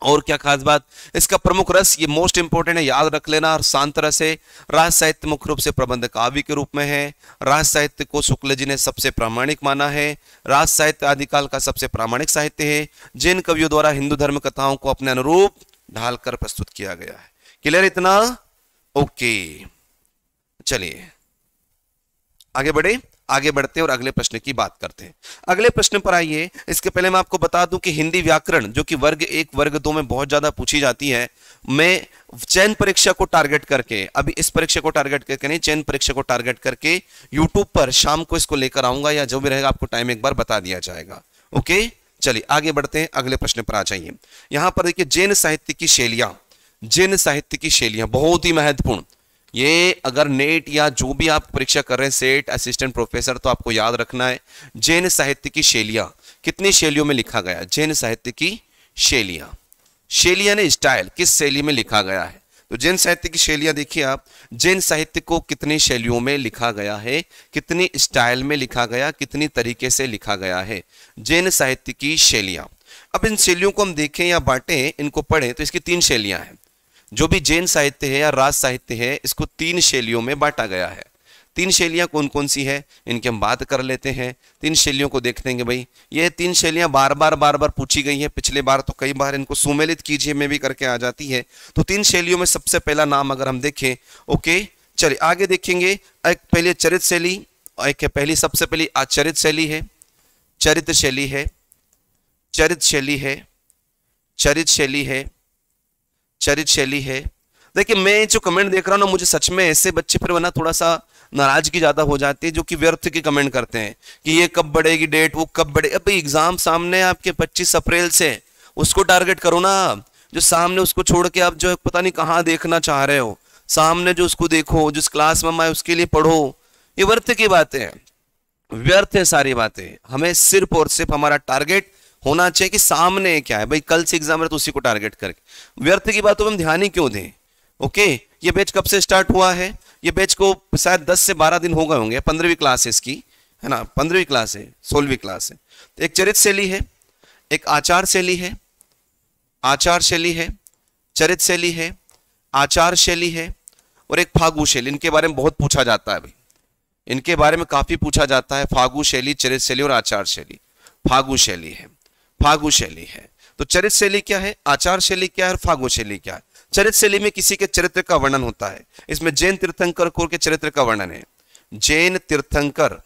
और क्या खास बात इसका प्रमुख रस ये मोस्ट इंपॉर्टेंट है याद रख लेना और शांत रस है राज साहित्य मुख्य रूप से प्रबंध काव्य के रूप में है राज साहित्य को शुक्ल जी ने सबसे प्रामाणिक माना है राज साहित्य आदिकाल का सबसे प्रामाणिक साहित्य है जिन कवियों द्वारा हिंदू धर्म कथाओं को अपने अनुरूप ढालकर प्रस्तुत किया गया है क्लियर इतना ओके चलिए आगे बढ़े आगे बढ़ते हैं और अगले प्रश्न की बात करते हैं अगले प्रश्न पर आइए इसके पहले मैं आपको बता दूं कि हिंदी व्याकरण जो कि वर्ग एक वर्ग दो में बहुत ज्यादा पूछी जाती है मैं चयन परीक्षा को टारगेट करके अभी इस परीक्षा को टारगेट करके नहीं चयन परीक्षा को टारगेट करके यूट्यूब पर शाम को इसको लेकर आऊंगा या जो भी रहेगा आपको टाइम एक बार बता दिया जाएगा ओके चलिए आगे बढ़ते हैं अगले प्रश्न पर आ जाइए यहां पर देखिए जैन साहित्य की शैलियां जैन साहित्य की शैलियां बहुत ही महत्वपूर्ण ये अगर नेट या जो भी आप परीक्षा कर रहे हैं सेट असिस्टेंट प्रोफेसर तो आपको याद रखना है जैन साहित्य की शैलियां कितनी शैलियों में लिखा गया जैन साहित्य की शैलियां शैलियां ने स्टाइल किस शैली में लिखा गया है तो जैन साहित्य की शैलियां देखिए आप जैन साहित्य को कितनी शैलियों में लिखा गया है कितनी स्टाइल में लिखा गया कितनी तरीके से लिखा गया है जैन साहित्य की शैलियाँ अब इन शैलियों को हम देखें या बांटें इनको पढ़ें तो इसकी तीन शैलियां हैं जो भी जैन साहित्य है या राज साहित्य है इसको तीन शैलियों में बांटा गया है तीन शैलियां कौन कौन सी है इनकी हम बात कर लेते हैं तीन शैलियों को देख देंगे भाई ये तीन शैलियां बार बार बार बार पूछी गई हैं पिछले बार तो कई बार इनको सुमेलित कीजिए में भी करके आ जाती है तो तीन शैलियों में सबसे पहला नाम अगर हम देखें ओके चलिए आगे देखेंगे एक पहले चरित शैली एक है पहली सबसे पहली आचरित शैली है चरित शैली है चरित शैली है चरित शैली है चरित शैली है देखिए मैं जो कमेंट देख रहा हूँ ना मुझे सच में ऐसे बच्चे पर बना थोड़ा सा नाराजगी ज़्यादा हो जाती है जो कि व्यर्थ की कमेंट करते हैं कि ये कब बढ़ेगी डेट वो कब बढ़े अब एग्ज़ाम सामने है आपके 25 अप्रैल से उसको टारगेट करो ना जो सामने उसको छोड़ के आप जो पता नहीं कहाँ देखना चाह रहे हो सामने जो उसको देखो जिस क्लास में मैं उसके लिए पढ़ो ये व्यर्थ की बातें व्यर्थ है सारी बातें हमें सिर्फ और सिर्फ हमारा टारगेट होना चाहिए कि सामने क्या है भाई कल से एग्जाम है तो उसी को टारगेट करके व्यर्थ की बातों पर हम ध्यान ही क्यों दें ओके ये बैच कब से स्टार्ट हुआ है ये बैच को शायद दस से बारह दिन हो गए होंगे पंद्रहवीं क्लास है इसकी है ना पंद्रहवीं क्लास है सोलहवीं क्लास है तो एक चरित शैली है एक आचार शैली है आचार शैली है चरित शैली है आचार शैली है और एक फागु शैली इनके बारे में बहुत पूछा जाता है भाई इनके बारे में काफ़ी पूछा जाता है फागु शैली चरित शैली और आचार शैली फागु शैली है फागु शैली है तो चरित शैली क्या है आचार शैली क्या है और फागु शैली क्या है चरित शैली में किसी के चरित्र का वर्णन होता है इसमें जैन तीर्थंकर कोर के चरित्र का वर्णन है जैन तीर्थंकर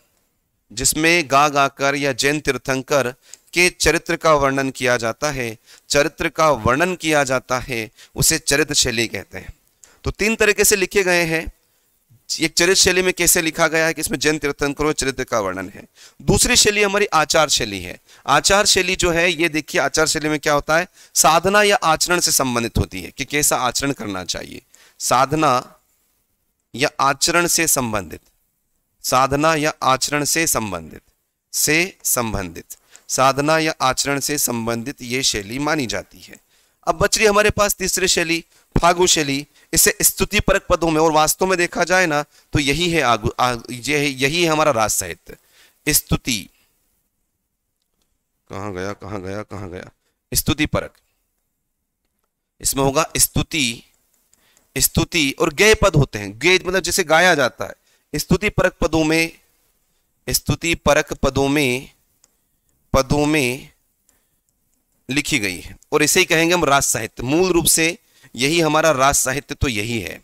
जिसमें गा गाकर या जैन तीर्थंकर के चरित्र का वर्णन किया जाता है चरित्र का वर्णन किया जाता है उसे चरित्र शैली कहते हैं तो तीन तरीके से लिखे गए हैं एक चरित्र शैली में कैसे लिखा गया है कि इसमें जैन तीर्थंकरों चरित्र का वर्णन है दूसरी शैली हमारी आचार शैली है आचार शैली जो है ये देखिए आचार शैली में क्या होता है साधना या आचरण से संबंधित होती है कि कैसा आचरण करना चाहिए साधना या आचरण से संबंधित साधना या आचरण से संबंधित से संबंधित साधना या आचरण से संबंधित ये शैली मानी जाती है अब बच रही हमारे पास तीसरी शैली फागुशैली इसे स्तुति परक पदों में और वास्तव में देखा जाए ना तो यही है आगु आ, यही है हमारा राज साहित्य स्तुति कहा गया कहा गया कहा गया स्तुति परक इसमें होगा स्तुति स्तुति और गेय पद होते हैं गेय मतलब जैसे गाया जाता है स्तुति परक पदों में स्तुति परक पदों में पदों में लिखी गई है और इसे ही कहेंगे हम राज साहित्य मूल रूप से यही हमारा राज साहित्य तो यही है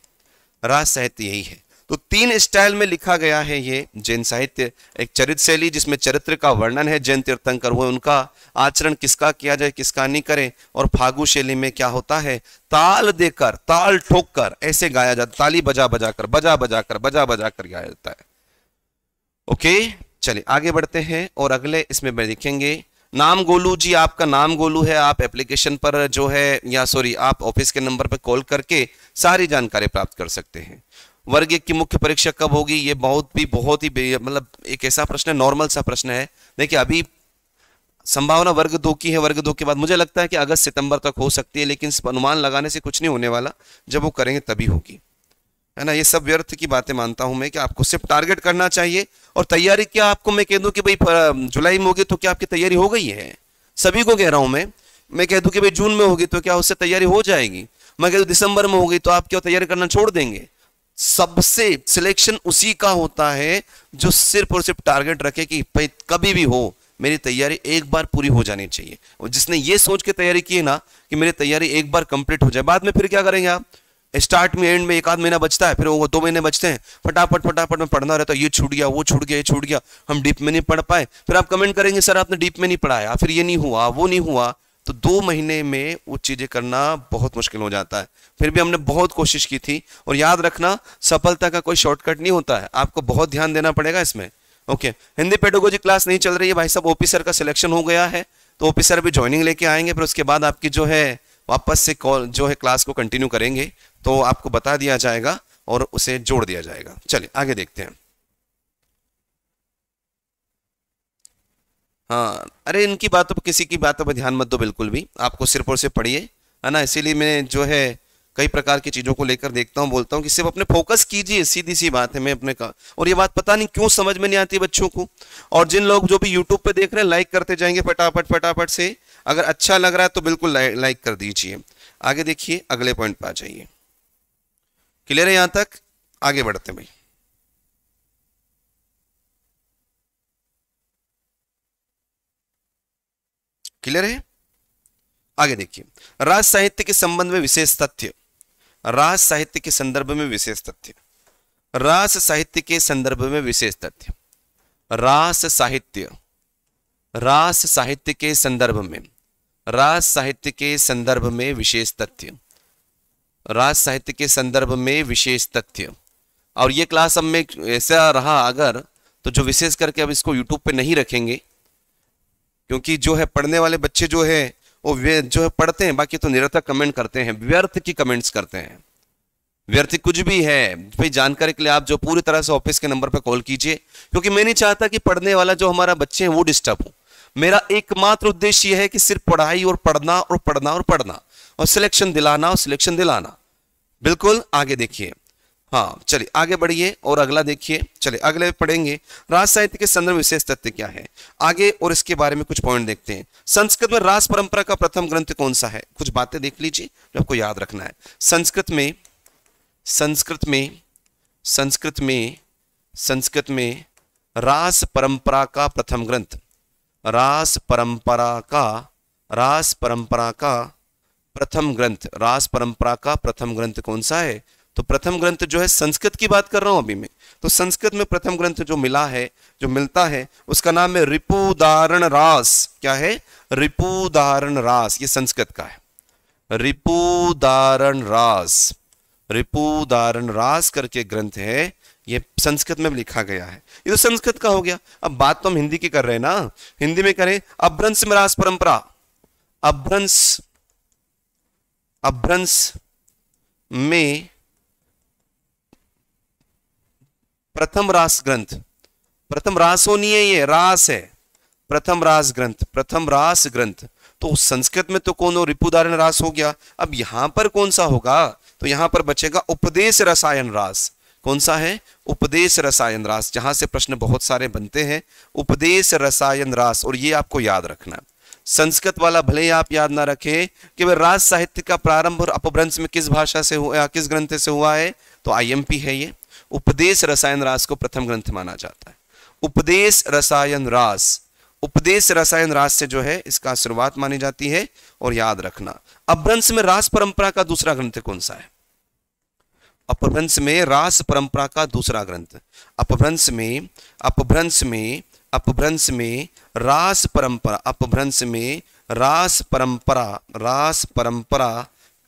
राज साहित्य यही है तो तीन स्टाइल में लिखा गया है ये जैन साहित्य एक चरित्र शैली जिसमें चरित्र का वर्णन है जैन तीर्थंकर हुए उनका आचरण किसका किया जाए किसका नहीं करें और फागु शैली में क्या होता है ताल देकर ताल ठोक कर ऐसे गाया जाता ताली बजा बजा कर बजा बजा कर बजा बजा कर गाया जाता है ओके चलिए आगे बढ़ते हैं और अगले इसमें देखेंगे नाम गोलू जी आपका नाम गोलू है आप एप्लीकेशन पर जो है या सॉरी आप ऑफिस के नंबर पर कॉल करके सारी जानकारी प्राप्त कर सकते हैं वर्ग एक की मुख्य परीक्षा कब होगी ये बहुत भी बहुत ही मतलब एक ऐसा प्रश्न है नॉर्मल सा प्रश्न है देखिए अभी संभावना वर्ग दो की है वर्ग दो के बाद मुझे लगता है कि अगस्त सितंबर तक हो सकती है लेकिन अनुमान लगाने से कुछ नहीं होने वाला जब वो करेंगे तभी होगी है ना ये सब व्यर्थ की बातें मानता हूं मैं कि आपको सिर्फ टारगेट करना चाहिए और तैयारी क्या आपको मैं कह दूं कि भाई जुलाई में होगी तो क्या आपकी तैयारी हो गई है सभी को कह रहा हूं मैं मैं कह दूं कि भाई जून में होगी तो क्या उससे तैयारी हो जाएगी मैं कह दूं दिसंबर में होगी तो आप क्या तैयारी करना छोड़ देंगे सबसे सिलेक्शन उसी का होता है जो सिर्फ और सिर्फ टारगेट रखे कि कभी भी हो मेरी तैयारी एक बार पूरी हो जानी चाहिए और जिसने ये सोच के तैयारी की है ना कि मेरी तैयारी एक बार कंप्लीट हो जाए बाद में फिर क्या करेंगे आप स्टार्ट में एंड में एक आध महीना बचता है फिर वो दो महीने बचते हैं फटाफट फटाफट में पढ़ना रहता है ये छूट गया वो छूट गया ये छूट गया हम डीप में नहीं पढ़ पाए फिर आप कमेंट करेंगे सर आपने डीप में नहीं पढ़ाया फिर ये नहीं हुआ वो नहीं हुआ तो दो महीने में वो चीज़ें करना बहुत मुश्किल हो जाता है फिर भी हमने बहुत कोशिश की थी और याद रखना सफलता का कोई शॉर्टकट नहीं होता है आपको बहुत ध्यान देना पड़ेगा इसमें ओके हिंदी पेडोगोजी क्लास नहीं चल रही है भाई साहब ऑफिसर का सिलेक्शन हो गया है तो ऑफिसर भी ज्वाइनिंग लेके आएंगे फिर उसके बाद आपकी जो है वापस से कॉल जो है क्लास को कंटिन्यू करेंगे तो आपको बता दिया जाएगा और उसे जोड़ दिया जाएगा चलिए आगे देखते हैं हाँ अरे इनकी बातों पर किसी की बातों पर ध्यान मत दो बिल्कुल भी आपको सिर्फ और सिर्फ पढ़िए है ना इसीलिए मैं जो है कई प्रकार की चीज़ों को लेकर देखता हूँ बोलता हूँ कि सिर्फ अपने फोकस कीजिए सीधी सी बात है मैं अपने का और ये बात पता नहीं क्यों समझ में नहीं आती बच्चों को और जिन लोग जो भी यूट्यूब पे देख रहे हैं लाइक करते जाएंगे फटाफट फटाफट से अगर अच्छा लग रहा है तो बिल्कुल लाइक कर दीजिए आगे देखिए अगले पॉइंट पर आ जाइए क्लियर है यहां तक आगे बढ़ते हैं भाई क्लियर है आगे देखिए राज साहित्य के संबंध में विशेष तथ्य राज साहित्य के संदर्भ में विशेष तथ्य रास साहित्य के संदर्भ में विशेष तथ्य रास साहित्य रास साहित्य के संदर्भ में रास साहित्य के संदर्भ में विशेष तथ्य राज साहित्य के संदर्भ में विशेष तथ्य और ये क्लास हम में ऐसा रहा अगर तो जो विशेष करके अब इसको यूट्यूब पे नहीं रखेंगे क्योंकि जो है पढ़ने वाले बच्चे जो है वो जो है पढ़ते हैं बाकी तो निरर्थक कमेंट करते हैं व्यर्थ की कमेंट्स करते हैं व्यर्थ कुछ भी है भाई जानकारी के लिए आप जो पूरी तरह से ऑफिस के नंबर पर कॉल कीजिए क्योंकि मैं नहीं चाहता कि पढ़ने वाला जो हमारा बच्चे हैं वो डिस्टर्ब हो मेरा एकमात्र उद्देश्य यह है कि सिर्फ पढ़ाई और पढ़ना और पढ़ना और पढ़ना और सिलेक्शन दिलाना और सिलेक्शन दिलाना बिल्कुल आगे देखिए हाँ चलिए आगे बढ़िए और अगला देखिए चलिए अगले पढ़ेंगे राज साहित्य के संदर्भ विशेष तथ्य क्या है आगे और इसके बारे में कुछ पॉइंट देखते हैं संस्कृत में राज परंपरा का प्रथम ग्रंथ कौन सा है कुछ बातें देख लीजिए जो आपको याद रखना है संस्कृत में संस्कृत में संस्कृत में संस्कृत में रास परंपरा का प्रथम ग्रंथ रास परंपरा का रास परंपरा का प्रथम ग्रंथ रास परंपरा का प्रथम ग्रंथ कौन सा है तो प्रथम ग्रंथ जो है संस्कृत की बात कर रहा हूं अभी मैं तो संस्कृत में प्रथम ग्रंथ जो मिला है जो मिलता है उसका नाम है रिपुदारण रास क्या है रिपुदारण रास ये संस्कृत का है रिपुदारण रास रिपुदारण रास करके ग्रंथ है ये संस्कृत में लिखा गया है ये तो संस्कृत का हो गया अब बात तो हम हिंदी की कर रहे हैं ना हिंदी में करें अभ्रंश में रास परंपरा अभ्रंश अभ्रंश में प्रथम रास ग्रंथ प्रथम रास होनी है ये रास है प्रथम रास ग्रंथ प्रथम रास ग्रंथ तो संस्कृत में तो कौन हो रिपुदारण रास हो गया अब यहां पर कौन सा होगा तो यहां पर बचेगा उपदेश रसायन रास कौन सा है उपदेश रसायन रास जहां से प्रश्न बहुत सारे बनते हैं उपदेश रसायन रास और ये आपको याद रखना संस्कृत वाला भले ही आप याद ना रखें कि वह राज साहित्य का प्रारंभ और अपभ्रंश में किस भाषा से हुआ किस ग्रंथ से हुआ है तो आईएमपी है ये उपदेश रसायन रास को प्रथम ग्रंथ माना जाता है उपदेश रसायन रास उपदेश रसायन रास से जो है इसका शुरुआत मानी जाती है और याद रखना अपभ्रंश में रास परंपरा का दूसरा ग्रंथ कौन सा है अपभ्रंश में रास परंपरा का दूसरा ग्रंथ अपभ्रंश में अपभ्रंश में अपभ्रंश में रास परंपरा अपभ्रंश में रास परंपरा रास परंपरा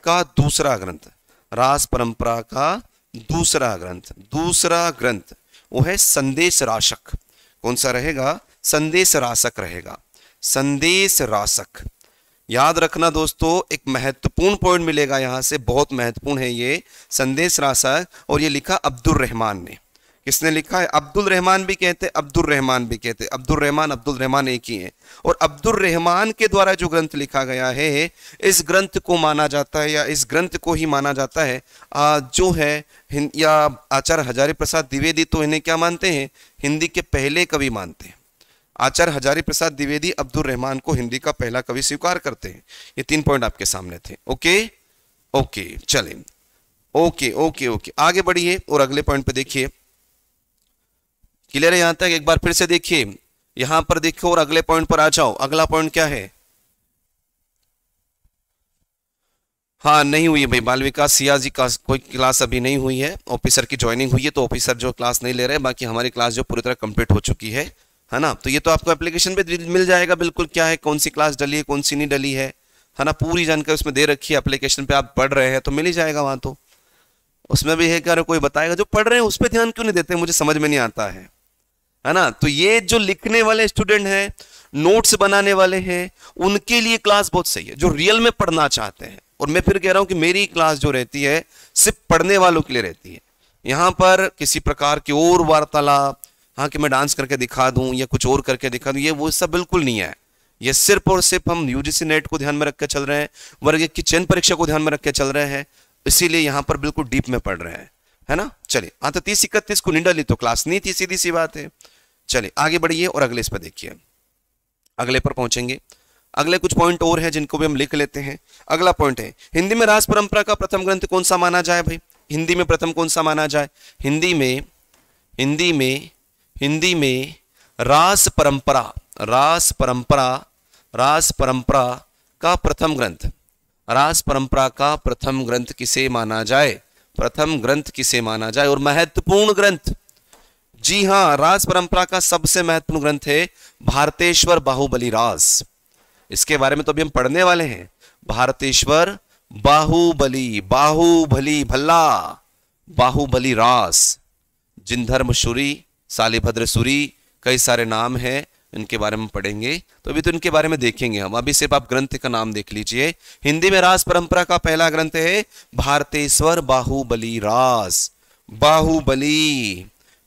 का दूसरा ग्रंथ रास परंपरा का दूसरा ग्रंथ दूसरा ग्रंथ वो है संदेश राशक कौन सा रहेगा संदेश राशक रहेगा संदेश राशक याद रखना दोस्तों एक महत्वपूर्ण पॉइंट मिलेगा यहां से बहुत महत्वपूर्ण है ये संदेश राशक और ये लिखा अब्दुल रहमान ने किसने लिखा है अब्दुल रहमान भी कहते हैं अब्दुल रहमान भी कहते हैं अब्दुल रहमान अब्दुल रहमान एक ही है और अब्दुल रहमान के द्वारा जो ग्रंथ लिखा गया है इस ग्रंथ को माना जाता है या इस ग्रंथ को ही माना जाता है आ, जो है या आचार्य हजारी प्रसाद द्विवेदी तो इन्हें क्या मानते हैं हिंदी के पहले कवि मानते हैं आचार्य हजारी प्रसाद द्विवेदी अब्दुल रहमान को हिंदी का पहला कवि स्वीकार करते हैं ये तीन पॉइंट आपके सामने थे ओके ओके चले ओके ओके ओके आगे बढ़िए और अगले पॉइंट पे देखिए क्लियर है यहां तक एक बार फिर से देखिए यहां पर देखो और अगले पॉइंट पर आ जाओ अगला पॉइंट क्या है हाँ नहीं हुई है भाई बाल विकास सिया जी का कोई क्लास अभी नहीं हुई है ऑफिसर की ज्वाइनिंग हुई है तो ऑफिसर जो क्लास नहीं ले रहे बाकी हमारी क्लास जो पूरी तरह कंप्लीट हो चुकी है है ना तो ये तो आपको एप्लीकेशन पे मिल जाएगा बिल्कुल क्या है कौन सी क्लास डली है कौन सी नहीं डली है है ना पूरी जानकारी उसमें दे रखी है एप्लीकेशन पे आप पढ़ रहे हैं तो मिल ही जाएगा वहाँ तो उसमें भी है कि अरे कोई बताएगा जो पढ़ रहे हैं उस पर ध्यान क्यों नहीं देते मुझे समझ में नहीं आता है है ना तो ये जो लिखने वाले स्टूडेंट हैं नोट्स बनाने वाले हैं उनके लिए क्लास बहुत सही है जो रियल में पढ़ना चाहते हैं और मैं फिर कह रहा हूं कि मेरी क्लास जो रहती है सिर्फ पढ़ने वालों के लिए रहती है यहाँ पर किसी प्रकार की और वार्तालाप हाँ कि मैं डांस करके दिखा दूं या कुछ और करके दिखा दूं ये वो सब बिल्कुल नहीं है ये सिर्फ और सिर्फ हम यूजीसी नेट को ध्यान में रख के चल रहे हैं वर्ग की चयन परीक्षा को ध्यान में रख के चल रहे हैं इसीलिए यहाँ पर बिल्कुल डीप में पढ़ रहे हैं है ना चलिए हाँ तो तीस इकतीस को निंडा ली तो क्लास नहीं थी सीधी सी बात है चले आगे बढ़िए और अगले इस पर देखिए अगले पर पहुंचेंगे अगले कुछ पॉइंट और हैं जिनको भी हम लिख लेते हैं अगला पॉइंट है हिंदी में राज परंपरा का प्रथम ग्रंथ कौन सा माना जाए भाई हिंदी में प्रथम कौन सा माना जाए हिंदी में हिंदी में हिंदी में रास परंपरा रास परंपरा रास परंपरा का प्रथम ग्रंथ रास परंपरा का प्रथम ग्रंथ किसे माना जाए प्रथम ग्रंथ किसे माना जाए और महत्वपूर्ण ग्रंथ जी हां राज परंपरा का सबसे महत्वपूर्ण ग्रंथ है भारतेश्वर बाहुबली राज इसके बारे में तो अभी हम पढ़ने वाले हैं भारतेश्वर बाहुबली बाहुबली भल्ला बाहुबली रास सालीभद्र सूरी कई सारे नाम हैं इनके बारे में पढ़ेंगे तो अभी तो इनके बारे में देखेंगे हम अभी सिर्फ आप ग्रंथ का नाम देख लीजिए हिंदी में रास परंपरा का पहला ग्रंथ है भारतेश्वर बाहुबली रास बाहुबली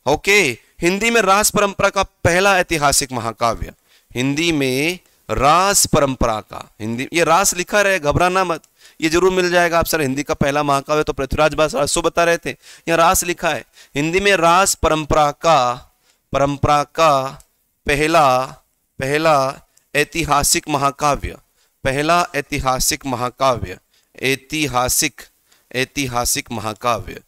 ओके हिंदी में रास परंपरा का पहला ऐतिहासिक महाकाव्य हिंदी में रास परंपरा का हिंदी ये रास लिखा रहे घबराना मत ये जरूर मिल जाएगा आप सर हिंदी का पहला महाकाव्य तो पृथ्वीराज बासु बता रहे थे यहाँ रास लिखा है हिंदी में रास परंपरा का परंपरा का पहला पहला ऐतिहासिक महाकाव्य पहला ऐतिहासिक महाकाव्य ऐतिहासिक ऐतिहासिक महाकाव्य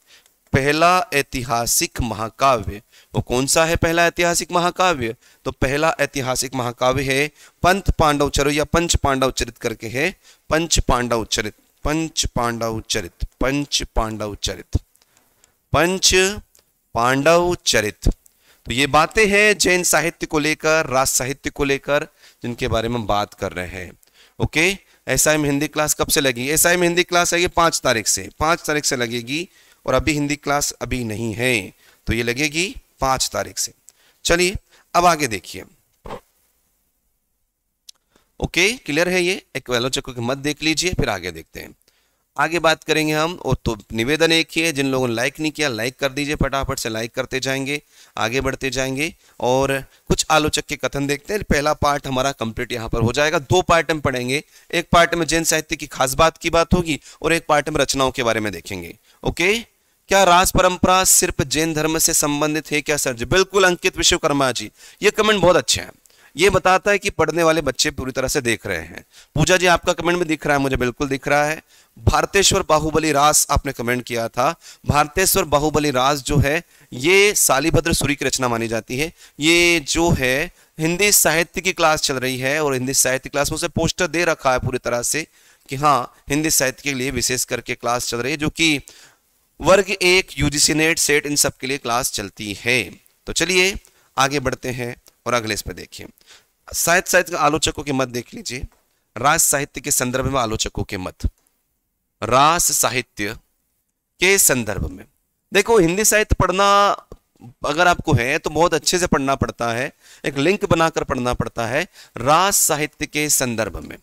पहला ऐतिहासिक महाकाव्य वो कौन सा है पहला ऐतिहासिक महाकाव्य तो पहला ऐतिहासिक महाकाव्य है पंत पांडव चरित या पंच पांडव चरित करके है पंच पांडव चरित पंच पांडव चरित पंच पांडव चरित पंच पांडव चरित तो ये बातें हैं जैन साहित्य को लेकर राज साहित्य को लेकर जिनके बारे में हम बात कर रहे हैं ओके एस आई में हिंदी क्लास कब से लगी एस में हिंदी क्लास आएगी पांच तारीख से पांच तारीख से लगेगी और अभी हिंदी क्लास अभी नहीं है तो ये लगेगी पांच तारीख से चलिए अब आगे देखिए ओके क्लियर है ये एक वेलो की मत देख लीजिए फिर आगे देखते हैं आगे बात करेंगे हम और तो निवेदन एक ही है जिन लोगों ने लाइक नहीं किया लाइक कर दीजिए फटाफट से लाइक करते जाएंगे आगे बढ़ते जाएंगे और कुछ आलोचक के कथन देखते हैं पहला पार्ट हमारा कंप्लीट यहाँ पर हो जाएगा दो पार्ट हम पढ़ेंगे एक पार्ट में जैन साहित्य की खास बात की बात होगी और एक पार्ट में रचनाओं के बारे में देखेंगे ओके क्या राज परंपरा सिर्फ जैन धर्म से संबंधित है क्या सर जी बिल्कुल अंकित विश्वकर्मा जी ये कमेंट बहुत अच्छे हैं ये बताता है कि पढ़ने वाले बच्चे पूरी तरह से देख रहे हैं पूजा जी आपका कमेंट भी दिख रहा है मुझे बिल्कुल दिख रहा है भारतेश्वर बाहुबली रास आपने कमेंट किया था भारतेश्वर बाहुबली रास जो है ये सालीभद्र सूरी की रचना मानी जाती है ये जो है हिंदी साहित्य की क्लास चल रही है और हिंदी साहित्य क्लास में उसे पोस्टर दे रखा है पूरी तरह से कि हाँ हिंदी साहित्य के लिए विशेष करके क्लास चल रही है जो कि वर्ग एक यूजीसी नेट सेट इन सब के लिए क्लास चलती है तो चलिए आगे बढ़ते हैं और अगले इस पर देखिए साहित्य साहित्य के आलोचकों के मत देख लीजिए राज साहित्य के संदर्भ में आलोचकों के मत रास साहित्य के संदर्भ में देखो हिंदी साहित्य पढ़ना अगर आपको है तो बहुत अच्छे से पढ़ना पड़ता है एक लिंक बनाकर पढ़ना पड़ता है रास साहित्य के संदर्भ में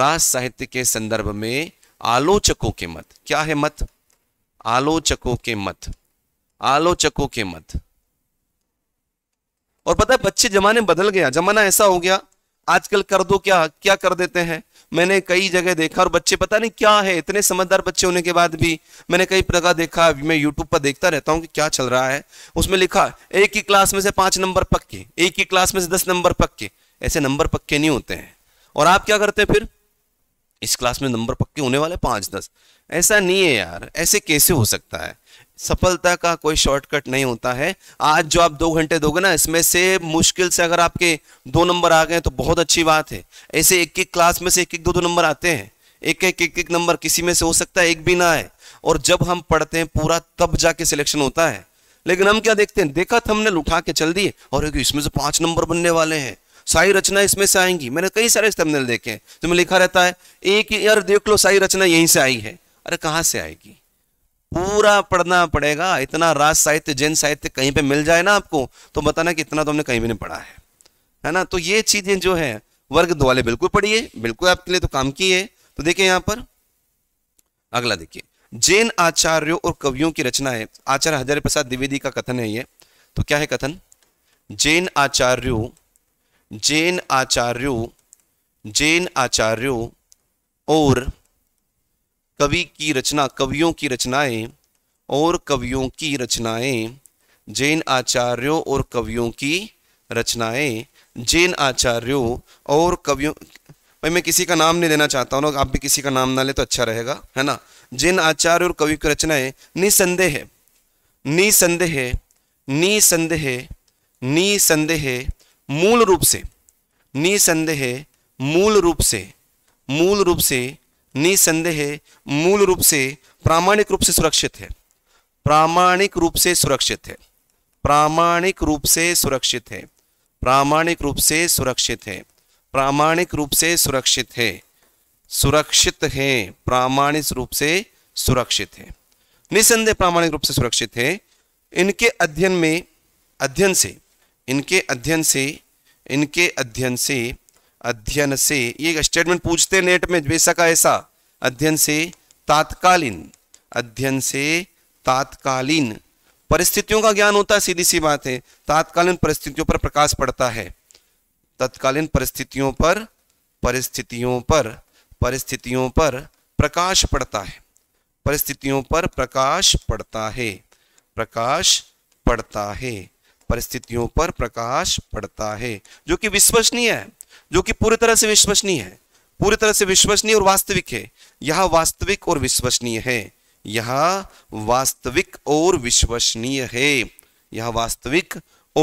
रास साहित्य के संदर्भ में आलोचकों के मत क्या है मत आलोचकों के मत आलोचकों के मत और पता है बच्चे जमाने बदल गया जमाना ऐसा हो गया आजकल कर दो क्या क्या कर देते हैं मैंने कई जगह देखा और बच्चे पता नहीं क्या है इतने समझदार बच्चे होने के बाद भी मैंने कई प्रकार देखा मैं यूट्यूब पर देखता रहता हूँ कि क्या चल रहा है उसमें लिखा एक ही क्लास में से पांच नंबर पक्के एक ही क्लास में से दस नंबर पक्के ऐसे नंबर पक्के नहीं होते हैं और आप क्या करते हैं फिर इस क्लास में नंबर पक्के होने वाले पांच दस ऐसा नहीं है यार ऐसे कैसे हो सकता है सफलता का कोई शॉर्टकट नहीं होता है आज जो आप दो घंटे दोगे ना इसमें से मुश्किल से अगर आपके दो नंबर आ गए तो बहुत अच्छी बात है ऐसे एक एक क्लास में से एक एक दो दो नंबर आते हैं एक एक एक एक नंबर किसी में से हो सकता है एक भी ना आए और जब हम पढ़ते हैं पूरा तब जाके सिलेक्शन होता है लेकिन हम क्या देखते हैं देखा हमने लुठा के चल दिए और इसमें से पांच नंबर बनने वाले हैं साई रचना इसमें से आएंगी मैंने कई सारे थंबनेल देखे हैं तो लिखा रहता है एक यार देख लो साई रचना यहीं से आई है अरे कहाँ से आएगी पूरा पढ़ना पड़ेगा इतना राज साहित्य जैन साहित्य कहीं पे मिल जाए ना आपको तो बताना कि इतना तो हमने कहीं भी नहीं पढ़ा है है ना तो ये चीजें जो है वर्ग दो वाले बिल्कुल पढ़िए बिल्कुल आपके लिए तो काम की है तो देखिए यहाँ पर अगला देखिए जैन आचार्यों और कवियों की रचना है आचार्य हजारे प्रसाद द्विवेदी का कथन है ये तो क्या है कथन जैन आचार्यो जैन आचार्यो जैन आचार्यो और कवि की रचना कवियों की रचनाएं और कवियों की रचनाएं जैन आचार्यों और कवियों की रचनाएं जैन आचार्यों और कवियों भाई मैं किसी का नाम नहीं लेना चाहता हूँ आप भी किसी का नाम ना ले तो अच्छा रहेगा है ना जैन आचार्य और कवि की रचनाएं निसंदेह निसंदेह निसंदेह निसंदेह मूल रूप से निसंदेह मूल रूप से मूल रूप से निसंदेह मूल रूप से प्रामाणिक रूप से सुरक्षित है प्रामाणिक रूप से सुरक्षित है प्रामाणिक रूप से सुरक्षित है प्रामाणिक रूप से सुरक्षित है प्रामाणिक रूप से सुरक्षित है सुरक्षित है प्रामाणिक रूप से सुरक्षित है निसंदेह प्रामाणिक रूप से सुरक्षित है इनके अध्ययन में अध्ययन से इनके अध्ययन से इनके अध्ययन से अध्ययन से ये स्टेटमेंट पूछते नेट में वैसा का ऐसा अध्ययन से तात्कालीन अध्ययन से तात्कालीन परिस्थितियों का ज्ञान होता है सीधी सी बात है तात्कालीन परिस्थितियों पर प्रकाश पड़ता है तत्कालीन परिस्थितियों पर परिस्थितियों पर परिस्थितियों पर प्रकाश पड़ता है परिस्थितियों पर प्रकाश पड़ता है प्रकाश पड़ता है परिस्थितियों पर प्रकाश पड़ता है जो कि विश्वसनीय है जो कि पूरी तरह से विश्वसनीय है पूरी तरह से विश्वसनीय और वास्तविक है यह वास्तविक और विश्वसनीय है यह वास्तविक और विश्वसनीय है यह वास्तविक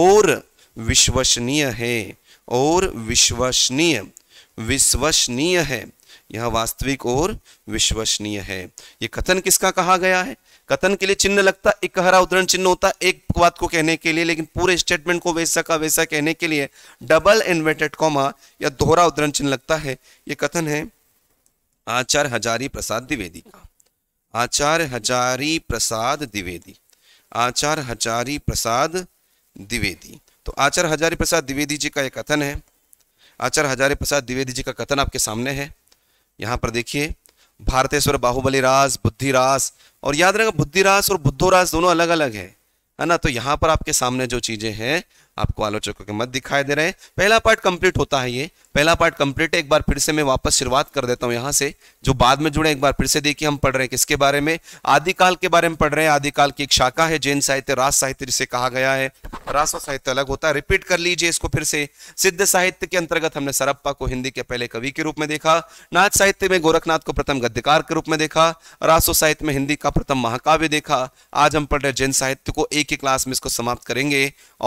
और विश्वसनीय है और विश्वसनीय विश्वसनीय है यह वास्तविक और विश्वसनीय है यह कथन किसका कहा गया है कथन के लिए चिन्ह लगता इकहरा उदाहरण चिन्ह होता एक बात को कहने के लिए लेकिन पूरे स्टेटमेंट को वैसा का वैसा कहने के लिए डबल इन्वर्टेड कॉमा या दोहरा उदाहरण चिन्ह लगता है ये कथन है आचार्य हजारी प्रसाद द्विवेदी का आचार्य हजारी प्रसाद द्विवेदी आचार्य हजारी प्रसाद द्विवेदी तो आचार्य हजारी प्रसाद द्विवेदी जी का यह कथन है आचार्य हजारी प्रसाद द्विवेदी जी का कथन आपके सामने है यहाँ पर देखिए भारतेश्वर बाहुबली रास बुद्धि रास और याद रहेगा बुद्धि रास और बुद्धो रास दोनों अलग अलग है है ना तो यहाँ पर आपके सामने जो चीज़ें हैं आपको आलोचकों के मत दिखाई दे रहे हैं पहला पार्ट कंप्लीट होता है ये पहला पार्ट कंप्लीट है एक बार फिर से मैं वापस शुरुआत कर देता हूँ यहाँ से जो बाद में जुड़े एक बार फिर से देखिए हम पढ़ रहे हैं किसके बारे में आदिकाल के बारे में पढ़ रहे हैं आदिकाल की एक शाखा है जैन साहित्य रास साहित्य जिसे कहा गया है रास साहित्य अलग होता है रिपीट कर लीजिए इसको फिर से सिद्ध साहित्य के अंतर्गत हमने सरप्पा को हिंदी के पहले कवि के रूप में देखा नाथ साहित्य में गोरखनाथ को प्रथम गद्यकार के रूप में देखा रासो साहित्य में हिंदी का प्रथम महाकाव्य देखा आज हम पढ़ रहे जैन साहित्य को एक ही क्लास में इसको समाप्त करेंगे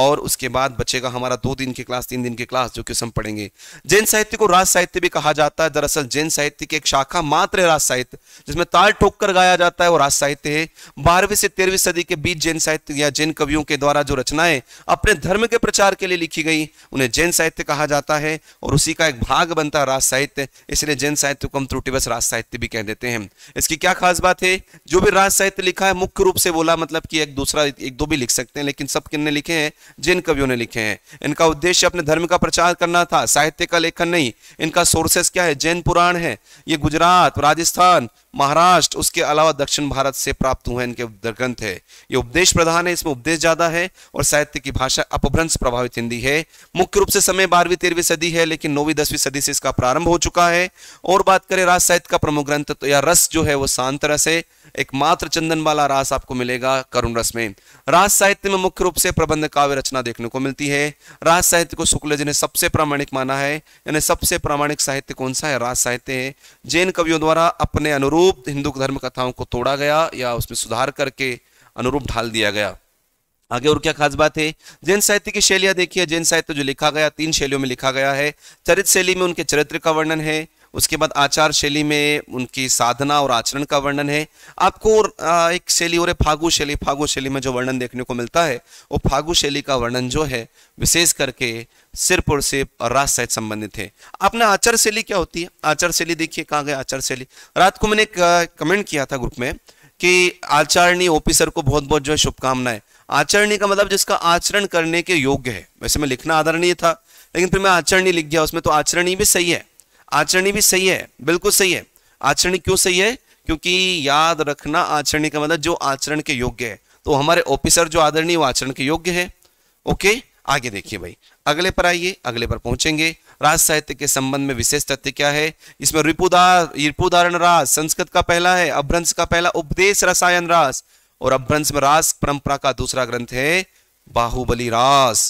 और उसके बाद बाद बचेगा हमारा दो दिन की क्लास तीन दिन की क्लास जो कि हम पढ़ेंगे जैन साहित्य को राज साहित्य भी कहा जाता है दरअसल जैन साहित्य की एक शाखा मात्र है राज साहित्य जिसमें ताल ठोक कर गाया जाता है वो राज साहित्य है बारहवीं से तेरहवीं सदी के बीच जैन साहित्य या जैन कवियों के द्वारा जो रचनाएं अपने धर्म के प्रचार के लिए लिखी गई उन्हें जैन साहित्य कहा जाता है और उसी का एक भाग बनता है राज साहित्य इसलिए जैन साहित्य को हम त्रुटिवश राज साहित्य भी कह देते हैं इसकी क्या खास बात है जो भी राज साहित्य लिखा है मुख्य रूप से बोला मतलब कि एक दूसरा एक दो भी लिख सकते हैं लेकिन सब किन्ने लिखे हैं जैन कवियों ने इन्होंने लिखे हैं इनका उद्देश्य अपने धर्म का प्रचार करना था साहित्य का लेखन नहीं इनका सोर्सेस क्या है जैन पुराण है ये गुजरात राजस्थान महाराष्ट्र उसके अलावा दक्षिण भारत से प्राप्त हुए इनके ग्रंथ है ये उपदेश प्रधान है इसमें उपदेश ज्यादा है और साहित्य की भाषा अपभ्रंश प्रभावित हिंदी है मुख्य रूप से समय बारहवीं तेरहवीं सदी है लेकिन नौवीं दसवीं सदी से इसका प्रारंभ हो चुका है और बात करें राज साहित्य का प्रमुख ग्रंथ तो या रस जो है वो शांत रस है एकमात्र चंदन वाला रास आपको मिलेगा करुण रस में रास साहित्य में मुख्य रूप से प्रबंध काव्य रचना देखने को मिलती है रास साहित्य को शुक्ल जी ने सबसे प्रामाणिक माना है यानी सबसे प्रामाणिक साहित्य कौन सा है रास साहित्य है जैन कवियों द्वारा अपने अनुरूप हिंदू धर्म कथाओं को तोड़ा गया या उसमें सुधार करके अनुरूप ढाल दिया गया आगे और क्या खास बात है जैन साहित्य की शैलियां देखिए जैन साहित्य जो लिखा गया तीन शैलियों में लिखा गया है चरित्र शैली में उनके चरित्र का वर्णन है उसके बाद आचार शैली में उनकी साधना और आचरण का वर्णन है आपको एक शैली और फागु शैली फागु शैली में जो वर्णन देखने को मिलता है वो फागु शैली का वर्णन जो है विशेष करके सिर्फ और सिर्फ रात सहित संबंधित है अपना आचार शैली क्या होती है आचार शैली देखिए कहाँ गए आचार शैली रात को मैंने कमेंट किया था ग्रुप में कि आचारणी ऑफिसर को बहुत बहुत जो है शुभकामनाएं आचरणी का मतलब जिसका आचरण करने के योग्य है वैसे मैं लिखना आदरणीय था लेकिन फिर मैं आचरणी लिख गया उसमें तो आचरणी भी सही है आचरणी भी सही है बिल्कुल सही है आचरणी क्यों सही है क्योंकि याद रखना आचरणी का मतलब जो आचरण के योग्य है तो हमारे ऑफिसर जो आदरणीय वो आचरण के योग्य है ओके आगे देखिए भाई अगले पर आइए अगले पर पहुंचेंगे राज साहित्य के संबंध में विशेष तथ्य क्या है इसमें रिपुदार रिपुदारण रास संस्कृत का पहला है अभ्रंश का पहला उपदेश रसायन रास और अभ्रंश में रास परंपरा का दूसरा ग्रंथ है बाहुबली रास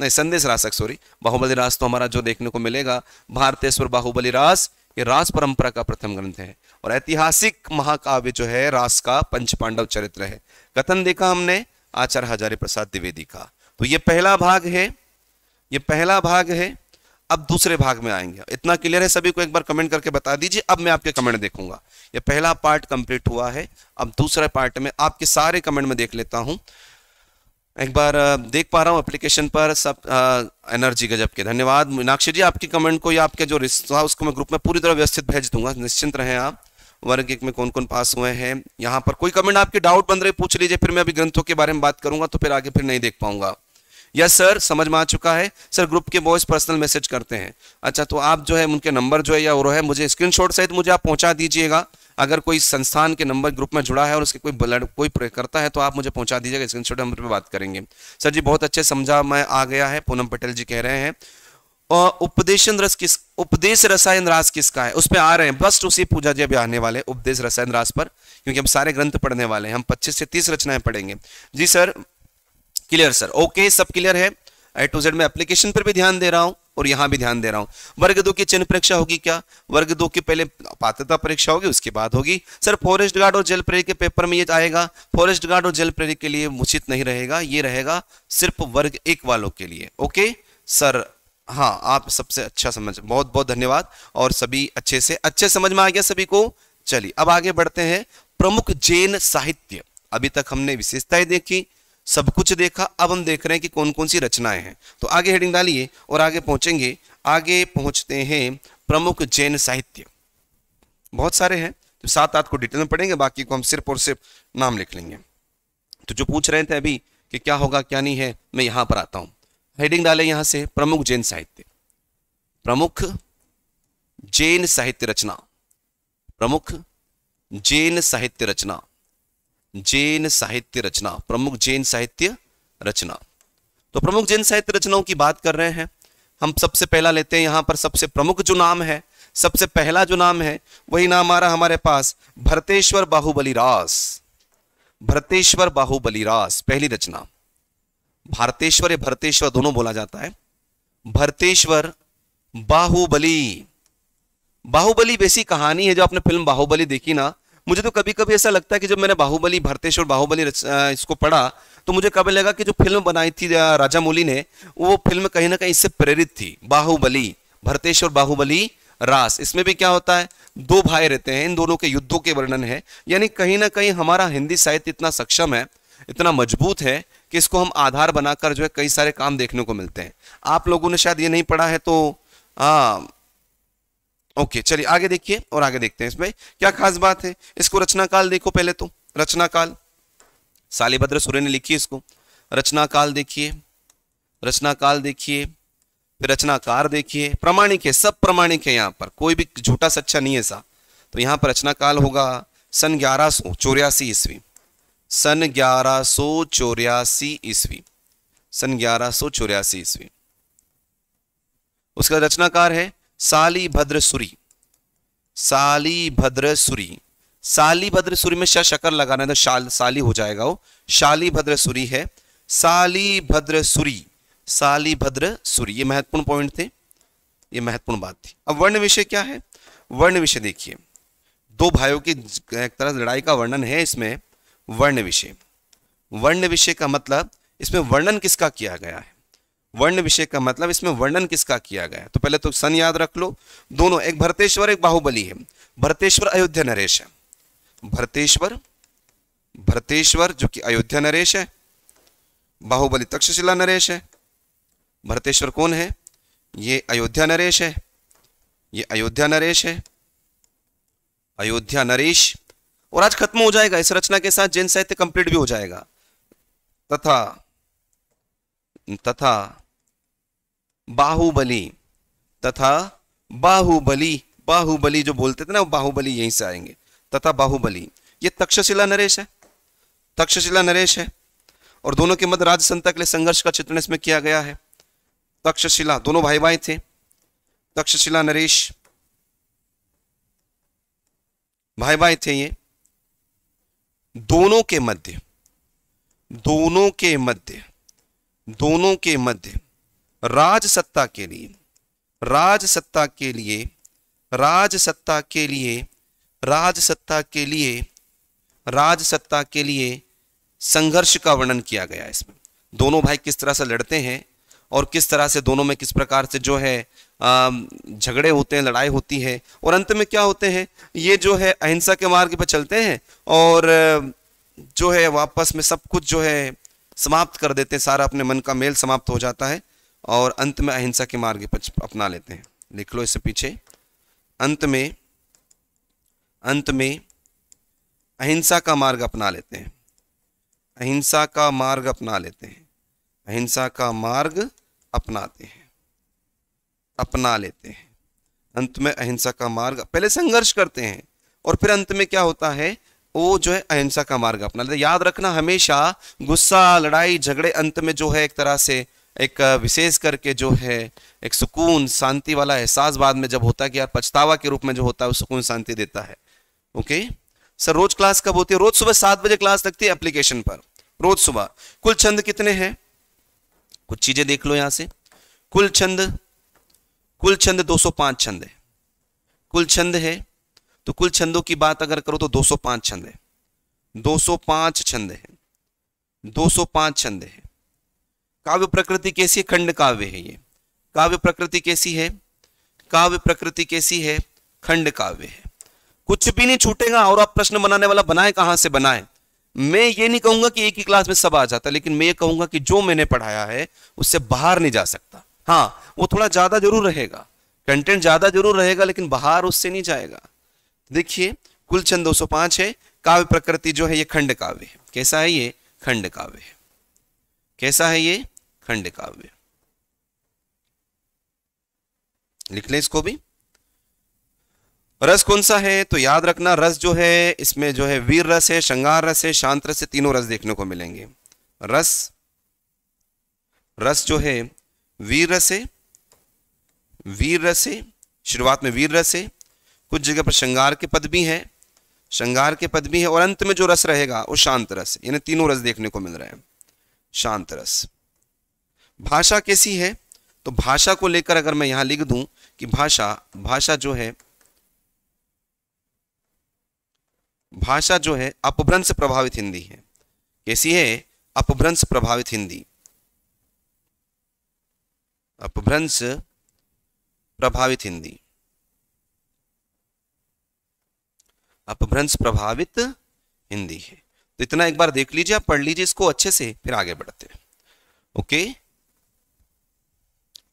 नहीं संदेश रासक सॉरी बाहुबली रास तो हमारा जो देखने को मिलेगा भारतेश्वर बाहुबली रास ये रास परंपरा का प्रथम ग्रंथ है और ऐतिहासिक महाकाव्य जो है रास का पंच पांडव चरित्र है कथन देखा हमने आचार्य हजारी प्रसाद द्विवेदी का तो ये पहला भाग है ये पहला भाग है अब दूसरे भाग में आएंगे इतना क्लियर है सभी को एक बार कमेंट करके बता दीजिए अब मैं आपके कमेंट देखूंगा ये पहला पार्ट कंप्लीट हुआ है अब दूसरे पार्ट में आपके सारे कमेंट में देख लेता हूं एक बार देख पा रहा हूँ एप्लीकेशन पर सब आ, एनर्जी गजब के धन्यवाद मीनाक्षी जी आपकी कमेंट को या आपके जो रिश्ता उसको मैं ग्रुप में पूरी तरह व्यवस्थित भेज दूंगा निश्चिंत रहें आप वर्ग एक में कौन कौन पास हुए हैं यहाँ पर कोई कमेंट आपके डाउट बन रहे पूछ लीजिए फिर मैं अभी ग्रंथों के बारे में बात करूंगा तो फिर आगे फिर नहीं देख पाऊंगा यस सर समझ में आ चुका है सर ग्रुप के बॉयज पर्सनल मैसेज करते हैं अच्छा तो आप जो है उनके नंबर जो है या वो है मुझे स्क्रीनशॉट सहित मुझे आप पहुंचा दीजिएगा अगर कोई संस्थान के नंबर ग्रुप में जुड़ा है और उसके कोई ब्लड कोई करता है तो आप मुझे पहुंचा दीजिएगा स्क्रीनशॉट नंबर पर बात करेंगे सर जी बहुत अच्छे समझा मैं आ गया है पूनम पटेल जी कह रहे हैं और उपदेशन रस किस उपदेश रसायन रास किसका है उस पर आ रहे हैं बस उसी पूजा जी अभी आने वाले उपदेश रसायन रास पर क्योंकि हम सारे ग्रंथ पढ़ने वाले हैं हम पच्चीस से तीस रचनाएं पढ़ेंगे जी सर क्लियर सर ओके सब क्लियर है आई टू जेड में एप्लीकेशन पर भी ध्यान दे रहा हूं और यहां भी ध्यान दे रहा हूं वर्ग दो की चिन्ह परीक्षा होगी क्या वर्ग दो की पहले पात्रता परीक्षा होगी उसके बाद होगी सर फॉरेस्ट गार्ड और जल प्रेरिक के पेपर में ये आएगा फॉरेस्ट गार्ड और जल प्रेरिक के लिए उचित नहीं रहेगा ये रहेगा सिर्फ वर्ग एक वालों के लिए ओके सर हाँ आप सबसे अच्छा समझ बहुत बहुत धन्यवाद और सभी अच्छे से अच्छे समझ में आ गया सभी को चलिए अब आगे बढ़ते हैं प्रमुख जैन साहित्य अभी तक हमने विशेषताएं देखी सब कुछ देखा अब हम देख रहे हैं कि कौन कौन सी रचनाएं हैं तो आगे हेडिंग डालिए और आगे पहुंचेंगे आगे पहुंचते हैं प्रमुख जैन साहित्य बहुत सारे हैं तो सात आठ को डिटेल में पढ़ेंगे बाकी को हम सिर्फ और सिर्फ नाम लिख लेंगे तो जो पूछ रहे थे अभी कि क्या होगा क्या नहीं है मैं यहां पर आता हूं हेडिंग डालें यहाँ से प्रमुख जैन साहित्य प्रमुख जैन साहित्य रचना प्रमुख जैन साहित्य रचना जैन साहित्य रचना प्रमुख जैन साहित्य रचना तो प्रमुख जैन साहित्य रचनाओं की बात कर रहे हैं हम सबसे पहला लेते हैं यहां पर सबसे प्रमुख जो नाम है सबसे पहला जो नाम है वही नाम आ रहा हमारे पास भरतेश्वर बाहुबली रास भरतेश्वर बाहुबली रास पहली रचना भारतेश्वर या भरतेश्वर दोनों बोला जाता है भरतेश्वर बाहुबली बाहुबली वैसी कहानी है जो आपने फिल्म बाहुबली देखी ना मुझे तो कभी कभी ऐसा लगता है कि जब मैंने बाहुबली भारतेश और बाहुबली इसको पढ़ा तो मुझे कभी लगा कि जो फिल्म बनाई थी राजा मौली ने वो फिल्म कहीं ना कहीं इससे प्रेरित थी बाहुबली भरतेश और बाहुबली रास इसमें भी क्या होता है दो भाई रहते हैं इन दोनों के युद्धों के वर्णन है यानी कहीं ना कहीं हमारा हिंदी साहित्य इतना सक्षम है इतना मजबूत है कि इसको हम आधार बनाकर जो है कई सारे काम देखने को मिलते हैं आप लोगों ने शायद ये नहीं पढ़ा है तो हाँ ओके चलिए आगे देखिए और आगे देखते हैं इसमें क्या खास बात है इसको रचनाकाल देखो पहले तो रचनाकाल सालीभद्र सूर्य ने लिखी इसको रचनाकाल देखिए रचनाकाल देखिए फिर रचनाकार देखिए प्रमाणिक है सब प्रमाणिक है यहाँ पर कोई भी झूठा सच्चा नहीं है सा तो यहाँ पर रचनाकाल होगा सन ग्यारह सो चौरासी ईस्वी सन ग्यारह सो चौरासी ईस्वी सन ग्यारह सो चौरासी ईस्वी उसका रचनाकार है साली भद्र सूरी साली भद्र सूरी साली भद्र सूरी में शकर लगाना है तो शाल साली हो जाएगा वो शाली भद्र सूरी है साली भद्र सूरी साली भद्र सूरी ये महत्वपूर्ण पॉइंट थे ये महत्वपूर्ण बात थी अब वर्ण विषय क्या है वर्ण विषय देखिए दो भाइयों की एक तरह लड़ाई का वर्णन है इसमें वर्ण विषय वर्ण विषय का मतलब इसमें वर्णन किसका किया गया है वर्ण विषय का मतलब इसमें वर्णन किसका किया गया तो पहले तो सन याद रख लो दोनों एक भरतेश्वर एक बाहुबली है भरतेश्वर अयोध्या नरेश है भरतेश्वर भरतेश्वर जो कि अयोध्या नरेश है बाहुबली तक्षशिला नरेश है भरतेश्वर कौन है ये अयोध्या नरेश है ये अयोध्या नरेश है अयोध्या नरेश और आज खत्म हो जाएगा इस रचना के साथ जैन साहित्य कंप्लीट भी हो जाएगा तथा तथा बाहुबली तथा बाहुबली बाहुबली जो बोलते थे ना वो बाहुबली यहीं से आएंगे तथा बाहुबली ये तक्षशिला नरेश है तक्षशिला नरेश है और दोनों के मध्य राजसंता के लिए संघर्ष का चित्रण इसमें किया गया है तक्षशिला दोनों भाई भाई थे तक्षशिला नरेश भाई भाई थे ये दोनों के मध्य दोनों के मध्य दोनों के मध्य राज सत्ता के लिए राज सत्ता के लिए राज सत्ता के लिए राज सत्ता के लिए राज सत्ता के लिए संघर्ष का वर्णन किया गया है इसमें दोनों भाई किस तरह से लड़ते हैं और किस तरह से दोनों में किस प्रकार से जो है झगड़े होते हैं लड़ाई होती है और अंत में क्या होते हैं ये जो है अहिंसा के मार्ग पर चलते हैं और जो है वापस में सब कुछ जो है समाप्त कर देते हैं सारा अपने मन का मेल समाप्त हो जाता है और अंत में अहिंसा के मार्ग अपना लेते हैं लिख लो इससे पीछे अंत में अंत में अहिंसा का मार्ग अपना लेते हैं अहिंसा का मार्ग अपना लेते हैं अहिंसा का मार्ग अपनाते हैं अपना लेते हैं अंत में अहिंसा का मार्ग पहले संघर्ष करते हैं और फिर अंत में क्या होता है वो जो है अहिंसा का मार्ग अपना लेते याद रखना हमेशा गुस्सा लड़ाई झगड़े अंत में जो है एक तरह से एक विशेष करके जो है एक सुकून शांति वाला एहसास बाद में जब होता है कि यार पछतावा के रूप में जो होता है वो सुकून शांति देता है ओके सर रोज क्लास कब होती है रोज सुबह सात बजे क्लास लगती है एप्लीकेशन पर रोज सुबह कुल छंद कितने हैं कुछ चीजें देख लो यहां से कुल छंद कुल छंद 205 छंद है कुल छंद है तो कुल छंदों की बात अगर करो तो 205 छंद है 205 छंद है 205 छंद है काव्य प्रकृति कैसी है खंड काव्य है ये काव्य प्रकृति कैसी है काव्य प्रकृति कैसी है खंड काव्य है कुछ भी नहीं छूटेगा और आप प्रश्न बनाने वाला बनाए कहां से बनाए मैं ये नहीं कहूंगा कि एक ही क्लास में सब आ जाता लेकिन मैं ये कहूंगा कि जो मैंने पढ़ाया है उससे बाहर नहीं जा सकता हाँ वो थोड़ा ज्यादा जरूर रहेगा कंटेंट ज्यादा जरूर रहेगा लेकिन बाहर उससे नहीं जाएगा देखिए कुल छंद पांच है काव्य प्रकृति जो है ये खंड काव्य है कैसा है ये खंड काव्य है कैसा है ये खंड काव्य लिख लें इसको भी रस कौन सा है तो याद रखना रस जो है इसमें जो है वीर रस है श्रृंगार रस है शांत रस है तीनों रस देखने को मिलेंगे रस रस जो है वीर रस है वीर रस है शुरुआत में वीर रस है कुछ जगह पर श्रृंगार के पद भी हैं श्रृंगार के पद भी है और अंत में जो रस रहेगा वो शांत रस यानी तीनों रस देखने को मिल रहा है शांत रस भाषा कैसी है तो भाषा को लेकर अगर मैं यहां लिख दूं कि भाषा भाषा जो है भाषा जो है अपभ्रंश प्रभावित हिंदी है कैसी है अपभ्रंश प्रभावित हिंदी अपभ्रंश प्रभावित हिंदी अपभ्रंश प्रभावित हिंदी है तो इतना एक बार देख लीजिए आप पढ़ लीजिए इसको अच्छे से फिर आगे बढ़ते हैं ओके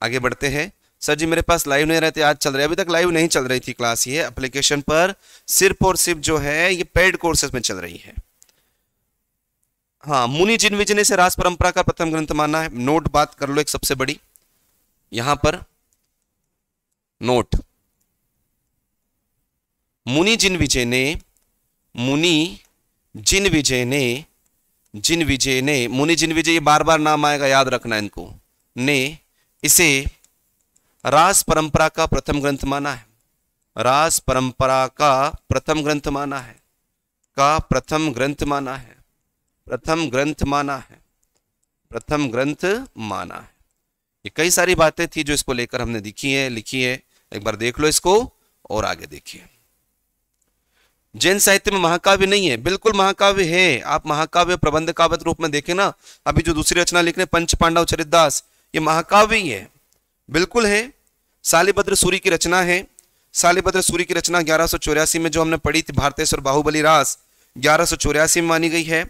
आगे बढ़ते हैं सर जी मेरे पास लाइव नहीं रहते आज चल रहे अभी तक लाइव नहीं चल रही थी क्लास ये एप्लीकेशन पर सिर्फ और सिर्फ जो है ये पेड कोर्सेस में चल रही है हाँ मुनि जिन विजय से राज परंपरा का प्रथम ग्रंथ माना है नोट बात कर लो एक सबसे बड़ी यहां पर नोट मुनि जिन विजय ने मुनि जिन विजय ने जिन विजय ने मुनि जिन विजय ये बार बार नाम आएगा याद रखना इनको ने इसे रास परंपरा का प्रथम ग्रंथ माना है रास परंपरा का प्रथम ग्रंथ माना है का प्रथम ग्रंथ माना है प्रथम ग्रंथ माना है प्रथम ग्रंथ माना है ये कई सारी बातें थी जो इसको लेकर हमने दिखी है लिखी है एक बार देख लो इसको और आगे देखिए जैन साहित्य में महाकाव्य नहीं है बिल्कुल महाकाव्य है आप महाकाव्य प्रबंध काव्य रूप में देखें ना अभी जो दूसरी रचना लिख रहे पंच पांडव चरितदास ये महाकाव्य ही है बिल्कुल है सालिभद्र सूरी की रचना है सालिभद्र सूरी की रचना ग्यारह में जो हमने पढ़ी थी भारतेश्वर बाहुबली रास ग्यारह में मानी गई है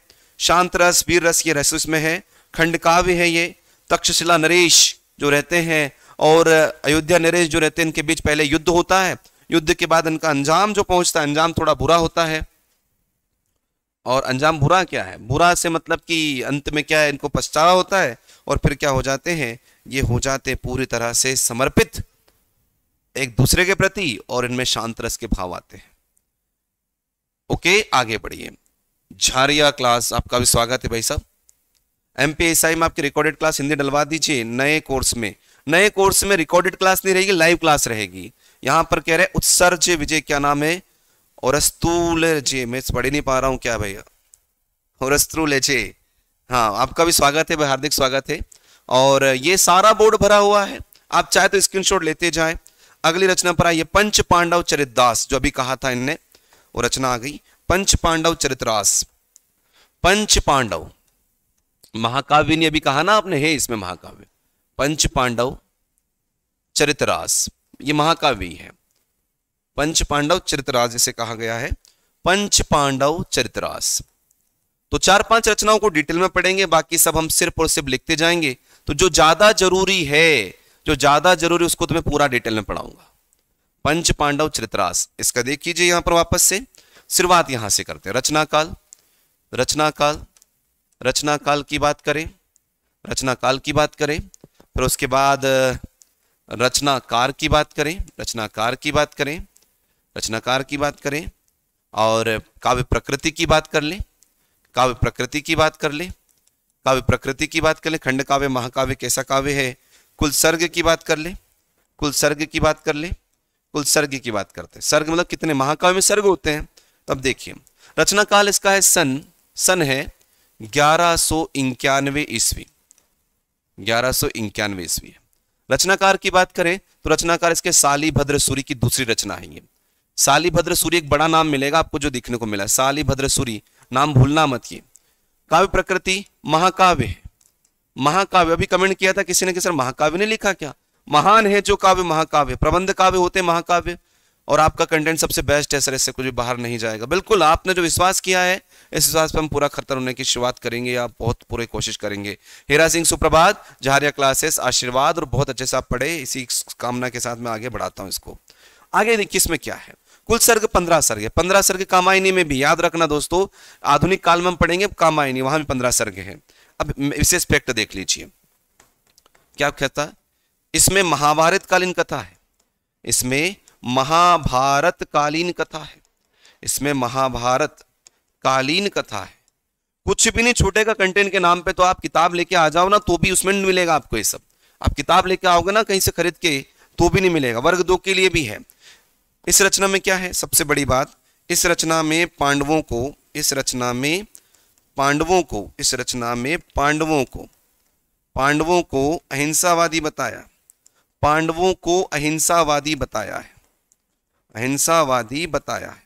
शांत रस वीर रस ये रस में है खंड काव्य है ये तक्षशिला नरेश जो रहते हैं और अयोध्या नरेश जो रहते हैं इनके बीच पहले युद्ध होता है युद्ध के बाद इनका अंजाम जो पहुंचता है अंजाम थोड़ा बुरा होता है और अंजाम बुरा क्या है बुरा से मतलब कि अंत में क्या है इनको पछतावा होता है और फिर क्या हो जाते हैं ये हो जाते पूरी तरह से समर्पित एक दूसरे के प्रति और इनमें शांत रस के भाव आते हैं ओके आगे बढ़िए झारिया क्लास आपका भी स्वागत है भाई साहब एम पी एस आई में आपकी रिकॉर्डेड क्लास हिंदी डलवा दीजिए नए कोर्स में नए कोर्स में रिकॉर्डेड क्लास नहीं रहेगी लाइव क्लास रहेगी यहां पर कह रहे उत्सर्ज विजय क्या नाम है और अस्तूल जे मैं पढ़ी नहीं पा रहा हूं क्या भैया और अस्तूल जे हाँ आपका भी स्वागत है हार्दिक स्वागत है और ये सारा बोर्ड भरा हुआ है आप चाहे तो स्क्रीनशॉट लेते जाए अगली रचना पर आइए पंच पांडव चरित दास जो अभी कहा था इनने वो रचना आ गई पंच पांडव चरित्रास पंच पांडव महाकाव्य ने अभी कहा ना आपने है इसमें महाकाव्य पंच पांडव चरित्रास ये महाकाव्य है पंच पांडव चरित्रास जिसे कहा गया है पंच पांडव चरित्रास तो चार पांच रचनाओं को डिटेल में पढ़ेंगे बाकी सब हम सिर्फ और सिर्फ लिखते जाएंगे तो जो ज्यादा जरूरी है जो ज्यादा जरूरी उसको तो मैं पूरा डिटेल में पढ़ाऊंगा पंच पांडव चरित्रास इसका देख लीजिए यहां पर वापस से शुरुआत यहां से करते हैं रचनाकाल रचनाकाल रचनाकाल की बात करें रचनाकाल की बात करें फिर उसके बाद रचनाकार की बात करें रचनाकार की बात करें रचनाकार की बात करें और काव्य प्रकृति की बात कर लें काव्य प्रकृति की बात कर ले काव्य प्रकृति की बात कर ले खंड काव्य महाकाव्य कैसा काव्य है कुल सर्ग की बात कर ले कुल सर्ग की बात कर ले कुल सर्ग की बात करते हैं सर्ग मतलब कितने महाकाव्य में सर्ग होते हैं तब देखिए रचना काल इसका है सन सन है ग्यारह सो इक्यानवे ईस्वी ग्यारह सो इक्यानवे ईस्वी रचनाकार की बात करें तो रचनाकार इसके साली भद्र सूरी की दूसरी रचना है ये साली भद्र सूरी एक बड़ा नाम मिलेगा आपको जो देखने को मिला साली भद्र सूरी नाम भूलना मत ये काव्य प्रकृति महाकाव्य है महाकाव्य अभी कमेंट किया था किसी ने कि सर महाकाव्य ने लिखा क्या महान है जो काव्य महाकाव्य प्रबंध काव्य होते महाकाव्य और आपका कंटेंट सबसे बेस्ट है सर इससे कुछ बाहर नहीं जाएगा बिल्कुल आपने जो विश्वास किया है इस विश्वास पर हम पूरा खतर होने की शुरुआत करेंगे आप बहुत पूरे कोशिश करेंगे हेरा सिंह सुप्रभात झारिया क्लासेस आशीर्वाद और बहुत अच्छे से आप पढ़े इसी कामना के साथ मैं आगे बढ़ाता हूँ इसको आगे देखिए इसमें क्या है कुल सर्ग पंद्रह सर्ग है पंद्रह सर्ग कामायनी में भी याद रखना दोस्तों आधुनिक काल में हम पढ़ेंगे कामायनी वहां भी पंद्रह सर्ग है अब विशेष फैक्ट देख लीजिए क्या कहता है इसमें महाभारत कालीन कथा है इसमें महाभारत कालीन कथा है इसमें महाभारत कालीन कथा है कुछ भी नहीं छूटेगा कंटेंट के नाम पे तो आप किताब लेके आ जाओ ना तो भी उसमें नहीं मिलेगा आपको ये सब आप किताब लेके आओगे ना कहीं से खरीद के तो भी नहीं मिलेगा वर्ग दो के लिए भी है इस रचना में क्या है सबसे बड़ी बात इस रचना में पांडवों को इस रचना में पांडवों को इस रचना में पांडवों को पांडवों को अहिंसावादी बताया पांडवों को अहिंसावादी बताया है अहिंसावादी बताया है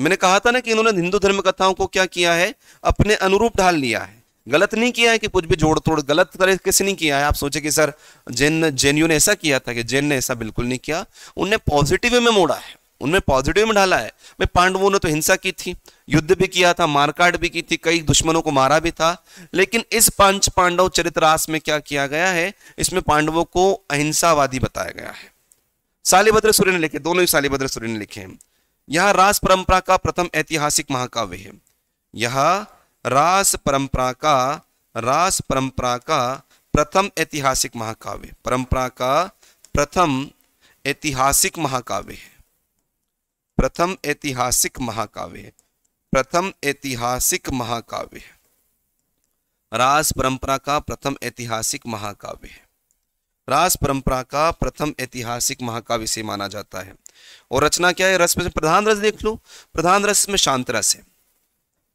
मैंने कहा था ना कि इन्होंने हिंदू धर्म कथाओं को क्या किया है अपने अनुरूप ढाल लिया है गलत नहीं किया है कि कुछ भी जोड़ तोड़ गलत तरीके से नहीं किया है आप सोचे कि सर जेन जेन ने ऐसा किया था कि जेन ने ऐसा बिल्कुल नहीं किया उनने पॉजिटिव में मोड़ा है उनमें पॉजिटिव में ढाला है भाई पांडवों ने तो हिंसा की थी युद्ध भी किया था मारकाट भी की थी कई दुश्मनों को मारा भी था लेकिन इस पंच पांडव चरित्रास में क्या किया गया है इसमें पांडवों को अहिंसावादी बताया गया है सालिभद्र सूर्य ने लिखे दोनों ही सालिभद्र सूर्य ने लिखे हैं यह रास परंपरा का प्रथम ऐतिहासिक महाकाव्य है यह रास परंपरा का रास परंपरा का प्रथम ऐतिहासिक महाकाव्य परंपरा का प्रथम ऐतिहासिक महाकाव्य है प्रथम ऐतिहासिक महाकाव्य है प्रथम ऐतिहासिक महाकाव्य है रास परंपरा का प्रथम ऐतिहासिक महाकाव्य है रास परंपरा का प्रथम ऐतिहासिक महाकाव्य से माना जाता है और रचना क्या है रस में प्रधान रस देख लो प्रधान रस में शांत रस है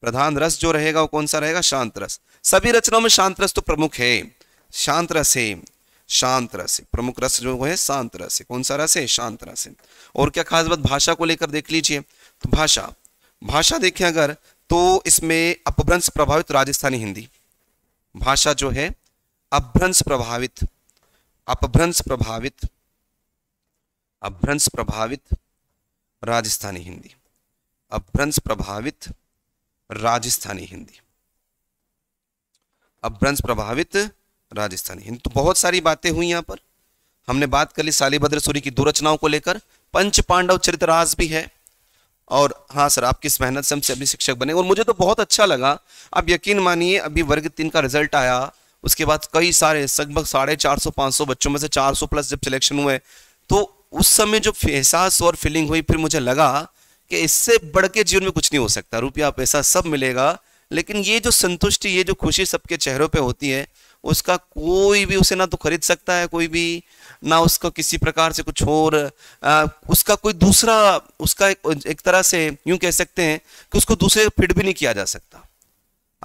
प्रधान रस जो रहेगा वो कौन सा रहेगा शांत रस सभी रचनाओं में शांत रस तो प्रमुख है शांत रस है शांत रस है प्रमुख रस जो है शांत रस है कौन सा रस है शांत रस है और क्या खास बात भाषा को लेकर देख लीजिए तो भाषा भाषा देखें अगर तो इसमें अपभ्रंश प्रभावित राजस्थानी हिंदी भाषा जो है अपभ्रंश प्रभावित अपभ्रंश प्रभावित अपभ्रंश प्रभावित राजस्थानी हिंदी अपभ्रंश प्रभावित राजस्थानी हिंदी अपभ्रंश प्रभावित राजस्थानी हिंदी तो बहुत सारी बातें हुई यहां पर हमने बात कर ली सालीभद्र सूरी की दुरचनाओं को लेकर पंच पांडव चरितराज भी है और हाँ सर आप किस मेहनत से हमसे अभी शिक्षक बने और मुझे तो बहुत अच्छा लगा आप यकीन मानिए अभी वर्ग तीन का रिजल्ट आया उसके बाद कई सारे लगभग साढ़े चार सौ पाँच सौ बच्चों में से चार सौ प्लस जब सिलेक्शन हुए तो उस समय जो एहसास और फीलिंग हुई फिर मुझे लगा कि इससे बढ़ के जीवन में कुछ नहीं हो सकता रुपया पैसा सब मिलेगा लेकिन ये जो संतुष्टि ये जो खुशी सबके चेहरों पे होती है उसका कोई भी उसे ना तो खरीद सकता है कोई भी ना उसका किसी प्रकार से कुछ और आ, उसका कोई दूसरा उसका एक, एक तरह से यूं कह सकते हैं कि उसको दूसरे फिट भी नहीं किया जा सकता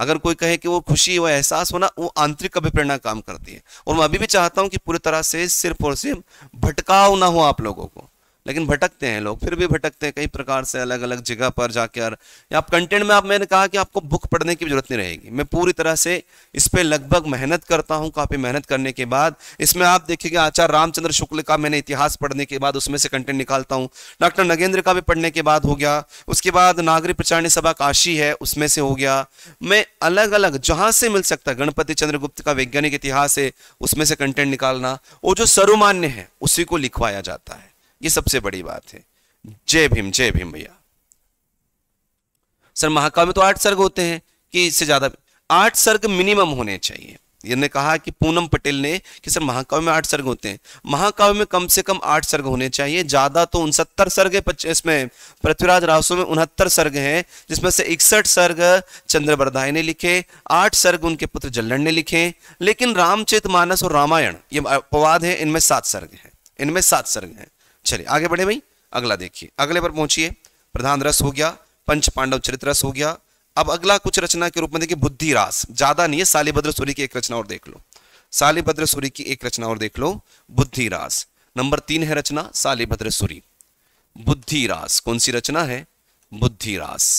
अगर कोई कहे कि वो खुशी वो एहसास होना वो आंतरिक अभिप्रेरणा काम करती है और मैं अभी भी चाहता हूँ कि पूरी तरह से सिर्फ और सिर्फ भटकाव ना हो आप लोगों को लेकिन भटकते हैं लोग फिर भी भटकते हैं कई प्रकार से अलग अलग जगह पर जाकर या आप कंटेंट में आप मैंने कहा कि आपको बुक पढ़ने की जरूरत नहीं रहेगी मैं पूरी तरह से इस पर लगभग मेहनत करता हूँ काफ़ी मेहनत करने के बाद इसमें आप देखिएगा आचार्य रामचंद्र शुक्ल का मैंने इतिहास पढ़ने के बाद उसमें से कंटेंट निकालता हूँ डॉक्टर नगेंद्र का भी पढ़ने के बाद हो गया उसके बाद नागरी प्रचारणी सभा काशी है उसमें से हो गया मैं अलग अलग जहाँ से मिल सकता गणपति चंद्रगुप्त का वैज्ञानिक इतिहास है उसमें से कंटेंट निकालना वो जो सर्वमान्य है उसी को लिखवाया जाता है ये सबसे बड़ी बात है जय भीम जय भीम भैया सर महाकाव्य में तो आठ सर्ग होते हैं कि इससे ज्यादा आठ सर्ग मिनिमम होने चाहिए ने कहा कि पूनम पटेल ने कि सर महाकाव्य में आठ सर्ग होते हैं महाकाव्य में कम से कम आठ सर्ग होने चाहिए ज्यादा तो उनसत्तर सर्ग इसमें पृथ्वीराज रासो में उनहत्तर सर्ग हैं जिसमें से इकसठ सर्ग चंद्रवरदाय ने लिखे आठ सर्ग उनके पुत्र जल्लण ने लिखे लेकिन रामचेत मानस और रामायण ये अपवाद है इनमें सात सर्ग हैं इनमें सात सर्ग हैं चलिए आगे बढ़े भाई अगला देखिए अगले पर पहुंचिए प्रधान रस हो गया पंच पांडव चरित्र रस हो गया अब अगला कुछ रचना के रूप में देखिए बुद्धि रास ज्यादा नहीं है सालीभद्र सूरी की एक रचना और देख लो सालीभद्र सूरी की एक रचना और देख लो बुद्धि रास नंबर तीन है रचना सालीभद्र सूरी बुद्धि रास कौन सी रचना है बुद्धि रास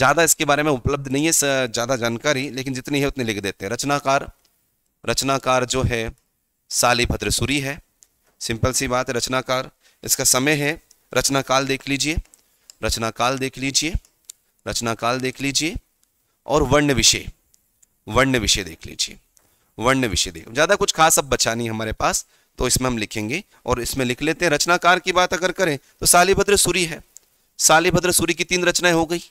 ज्यादा इसके बारे में उपलब्ध नहीं है ज्यादा जानकारी लेकिन जितनी है उतनी लिख देते हैं रचनाकार रचनाकार जो है सालीभद्र सूरी है सिंपल सी बात है रचनाकार इसका समय है रचना काल देख लीजिए रचना काल देख लीजिए रचना काल देख लीजिए और वर्ण विषय वर्ण विषय देख लीजिए वर्ण विषय देख ज़्यादा कुछ खास अब बचा नहीं हमारे पास तो इसमें हम लिखेंगे और इसमें लिख लेते हैं रचनाकार की बात अगर करें तो सालीभद्र सूरी है सालीभद्र सूरी की तीन रचनाएं हो गई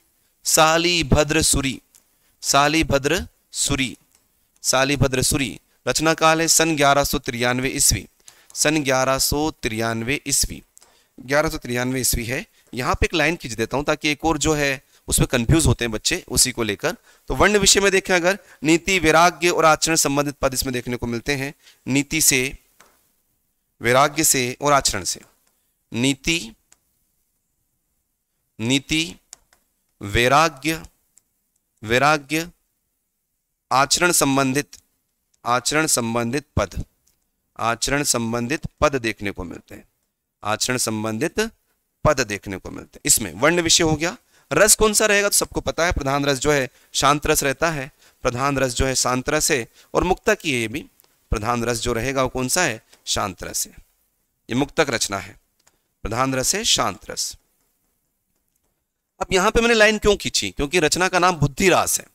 सालीभद्र सूरी सालीभद्र सूरी सालीभद्र सूरी रचना काल है सन ग्यारह सौ तिरानवे ईस्वी सन ग्यारह सौ तिरानवे ईस्वी ग्यारह सौ तिरानवे ईस्वी है यहाँ पे एक लाइन खींच देता हूँ ताकि एक और जो है उसमें कंफ्यूज होते हैं बच्चे उसी को लेकर तो वर्ण विषय में देखें अगर नीति वैराग्य और आचरण संबंधित पद इसमें देखने को मिलते हैं नीति से वैराग्य से और आचरण से नीति नीति वैराग्य वैराग्य आचरण संबंधित आचरण संबंधित पद आचरण संबंधित पद देखने को मिलते हैं आचरण संबंधित पद देखने को मिलते हैं इसमें वर्ण विषय हो गया रस कौन सा रहेगा तो सबको पता है प्रधान रस जो है शांत रस रहता है प्रधान रस जो है शांत रस है और मुक्तक की है ये भी प्रधान रस जो रहेगा वो कौन सा है शांत रस है ये मुक्तक रचना है प्रधान रस है शांत रस अब यहां पे मैंने लाइन क्यों खींची क्योंकि रचना का नाम बुद्धिरास है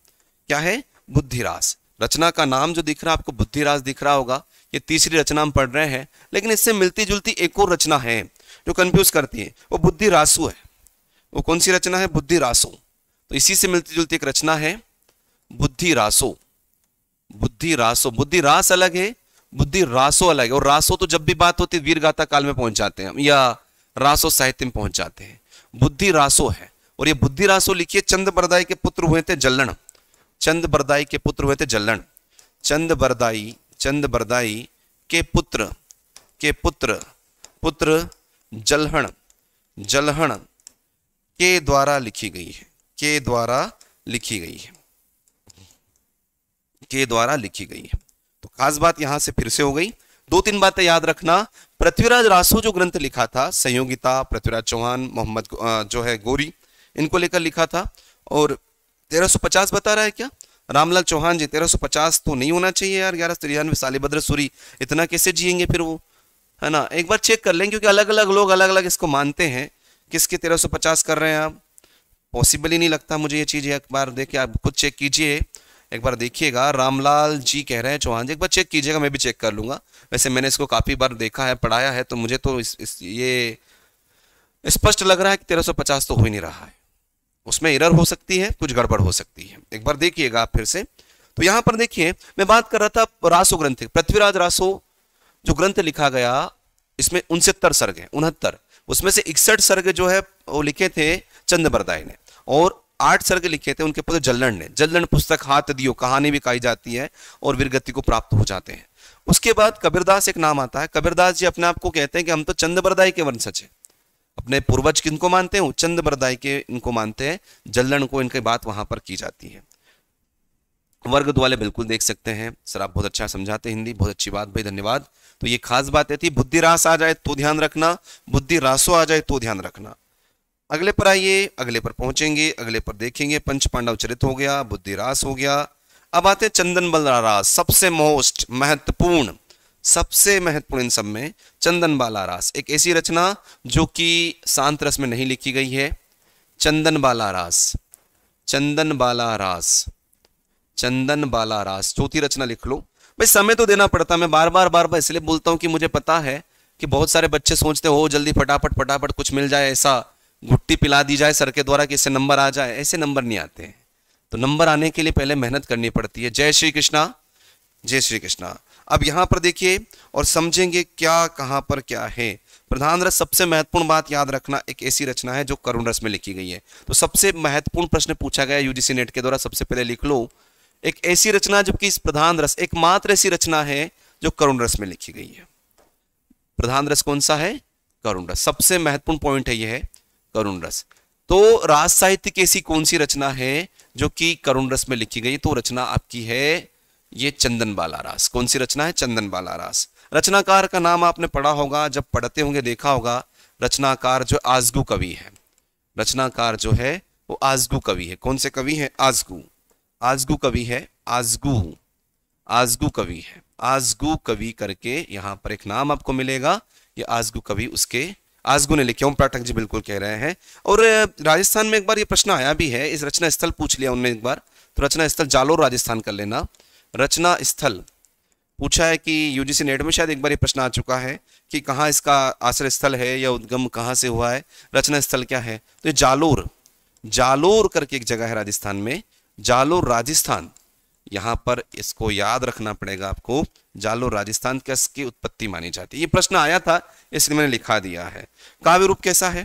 क्या है बुद्धिरास रचना का नाम जो दिख रहा है आपको बुद्धिरास दिख रहा होगा ये तीसरी रचना हम पढ़ रहे हैं लेकिन इससे मिलती जुलती एक और रचना है जो कंफ्यूज करती है वो बुद्धि रासु है वो कौन सी रचना है बुद्धि रासो तो इसी से मिलती जुलती एक रचना है बुद्धि रासो बुद्धि रासो बुद्धि रास अलग है बुद्धि रासो अलग है और रासो तो जब भी बात होती है वीरगाथा काल में पहुंच जाते हैं या रासो साहित्य में पहुंच जाते हैं बुद्धि रासो है और ये बुद्धि रासो लिखिए चंद बरदाई के पुत्र हुए थे जल्लण चंद बरदाई के पुत्र हुए थे जल्लण चंद बरदाई चंद बरदाई के पुत्र के पुत्र पुत्र जलहण जलहण के द्वारा लिखी गई है के द्वारा लिखी गई है के द्वारा लिखी गई है तो खास बात यहां से फिर से हो गई दो तीन बातें याद रखना पृथ्वीराज रासो जो ग्रंथ लिखा था संयोगिता पृथ्वीराज चौहान मोहम्मद जो है गोरी इनको लेकर लिखा था और 1350 बता रहा है क्या रामलाल चौहान जी तेरह तो नहीं होना चाहिए यार ग्यारह सौ तिरानवे सालीभद्र सूरी इतना कैसे जियेंगे फिर वो है ना एक बार चेक कर लें क्योंकि अलग अलग लोग अलग अलग इसको मानते हैं किसके तेरह सौ पचास कर रहे हैं आप पॉसिबल ही नहीं लगता मुझे ये चीज़ एक बार देखिए आप खुद चेक कीजिए एक बार देखिएगा रामलाल जी कह रहे हैं चौहान जी एक बार चेक कीजिएगा मैं भी चेक कर लूँगा वैसे मैंने इसको काफ़ी बार देखा है पढ़ाया है तो मुझे तो इस, इस ये स्पष्ट लग रहा है कि तेरह तो हो ही नहीं रहा है उसमें एरर हो सकती है कुछ गड़बड़ हो सकती है एक बार देखिएगा आप फिर से तो यहां पर देखिए मैं बात कर रहा था रासो ग्रंथ पृथ्वीराज रासो जो ग्रंथ लिखा गया इसमें उनसत्तर सर्ग है उनहत्तर उसमें से इकसठ सर्ग जो है वो लिखे थे चंद्रबरदाय ने और आठ सर्ग लिखे थे उनके पुत्र जल्लन ने जल्लन पुस्तक हाथ दियो कहानी भी कही जाती है और वीरगति को प्राप्त हो जाते हैं उसके बाद कबीरदास एक नाम आता है कबीरदास जी अपने आप को कहते हैं कि हम तो चंद के वंशज हैं अपने पूर्वज किनको मानते हैं उच्चंद बरदाई के इनको मानते हैं जल्लन को इनकी बात वहां पर की जाती है वर्ग द्वाले बिल्कुल देख सकते हैं सर आप बहुत अच्छा समझाते हिंदी बहुत अच्छी बात भाई धन्यवाद तो ये खास बात थी बुद्धि रास आ जाए तो ध्यान रखना बुद्धि रासो आ जाए तो ध्यान रखना अगले पर आइए अगले पर पहुंचेंगे अगले पर देखेंगे पंच पांडव चरित हो गया बुद्धि रास हो गया अब आते चंदन बल रास सबसे मोस्ट महत्वपूर्ण सबसे महत्वपूर्ण इन सब में चंदन बाला रास एक ऐसी रचना जो कि शांत रस में नहीं लिखी गई है चंदन बाला रास चंदन बाला रास चंदन बाला रास चौथी रचना लिख लो भाई समय तो देना पड़ता मैं बार बार बार बार इसलिए बोलता हूं कि मुझे पता है कि बहुत सारे बच्चे सोचते हो जल्दी फटाफट फटाफट कुछ मिल जाए ऐसा घुट्टी पिला दी जाए सर के द्वारा कि इससे नंबर आ जाए ऐसे नंबर नहीं आते तो नंबर आने के लिए पहले मेहनत करनी पड़ती है जय श्री कृष्णा जय श्री कृष्णा अब यहां पर देखिए और समझेंगे क्या कहां पर क्या है प्रधान रस सबसे महत्वपूर्ण बात याद रखना एक ऐसी रचना है जो करुण रस में लिखी गई है तो सबसे महत्वपूर्ण प्रश्न पूछा गया यूजीसी नेट के द्वारा सबसे पहले लिख लो एक ऐसी रचना जबकि इस प्रधान रस एकमात्र ऐसी रचना है जो करुण रस में लिखी गई है प्रधान रस कौन सा है करुण रस सबसे महत्वपूर्ण पॉइंट है यह है करुण रस तो राज साहित्य की ऐसी कौन सी रचना है जो कि करुण रस में लिखी गई तो रचना आपकी है ये चंदन बाला रास कौन सी रचना है चंदन बाला रास रचनाकार का नाम आपने पढ़ा होगा जब पढ़ते होंगे देखा होगा रचनाकार जो आजगू कवि है रचनाकार जो है वो आजगू कवि है कौन से कवि है आजगू आजगू कवि है आजगू आजगू कवि है आजगू कवि करके यहाँ पर एक नाम आपको मिलेगा ये आजगू कवि उसके आजगू ने लिखे ओम पाठक जी बिल्कुल कह रहे हैं और राजस्थान में एक बार ये प्रश्न आया भी है इस रचना स्थल पूछ लिया उनने एक बार तो रचना स्थल जालोर राजस्थान कर लेना रचना स्थल पूछा है कि यूजीसी नेट में शायद एक बार ये प्रश्न आ चुका है कि कहाँ इसका आश्रय स्थल है या उद्गम कहाँ से हुआ है रचना स्थल क्या है तो ये जालोर जालोर करके एक जगह है राजस्थान में जालोर राजस्थान यहाँ पर इसको याद रखना पड़ेगा आपको जालोर राजस्थान कस की उत्पत्ति मानी जाती है ये प्रश्न आया था इसलिए मैंने लिखा दिया है काव्य रूप कैसा है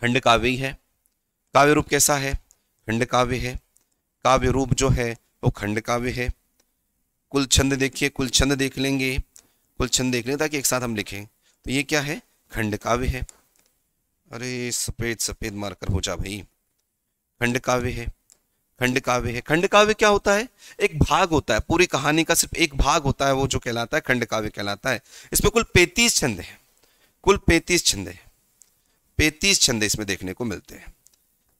खंड काव्य है काव्य रूप कैसा है खंड काव्य है काव्य रूप जो है वो खंड काव्य है कुल छंद देखिए कुल छंद देख लेंगे कुल छंद देख लेंगे ताकि एक साथ हम लिखें तो ये क्या है खंड काव्य है अरे सफ़ेद सफ़ेद मारकर हो जा भाई खंड काव्य है खंड काव्य है खंड काव्य क्या होता है एक भाग होता है पूरी कहानी का सिर्फ एक भाग होता है वो जो कहलाता है खंड काव्य कहलाता है इसमें कुल पैंतीस छंद है कुल पैंतीस छंद है पैंतीस छंद इसमें देखने को मिलते हैं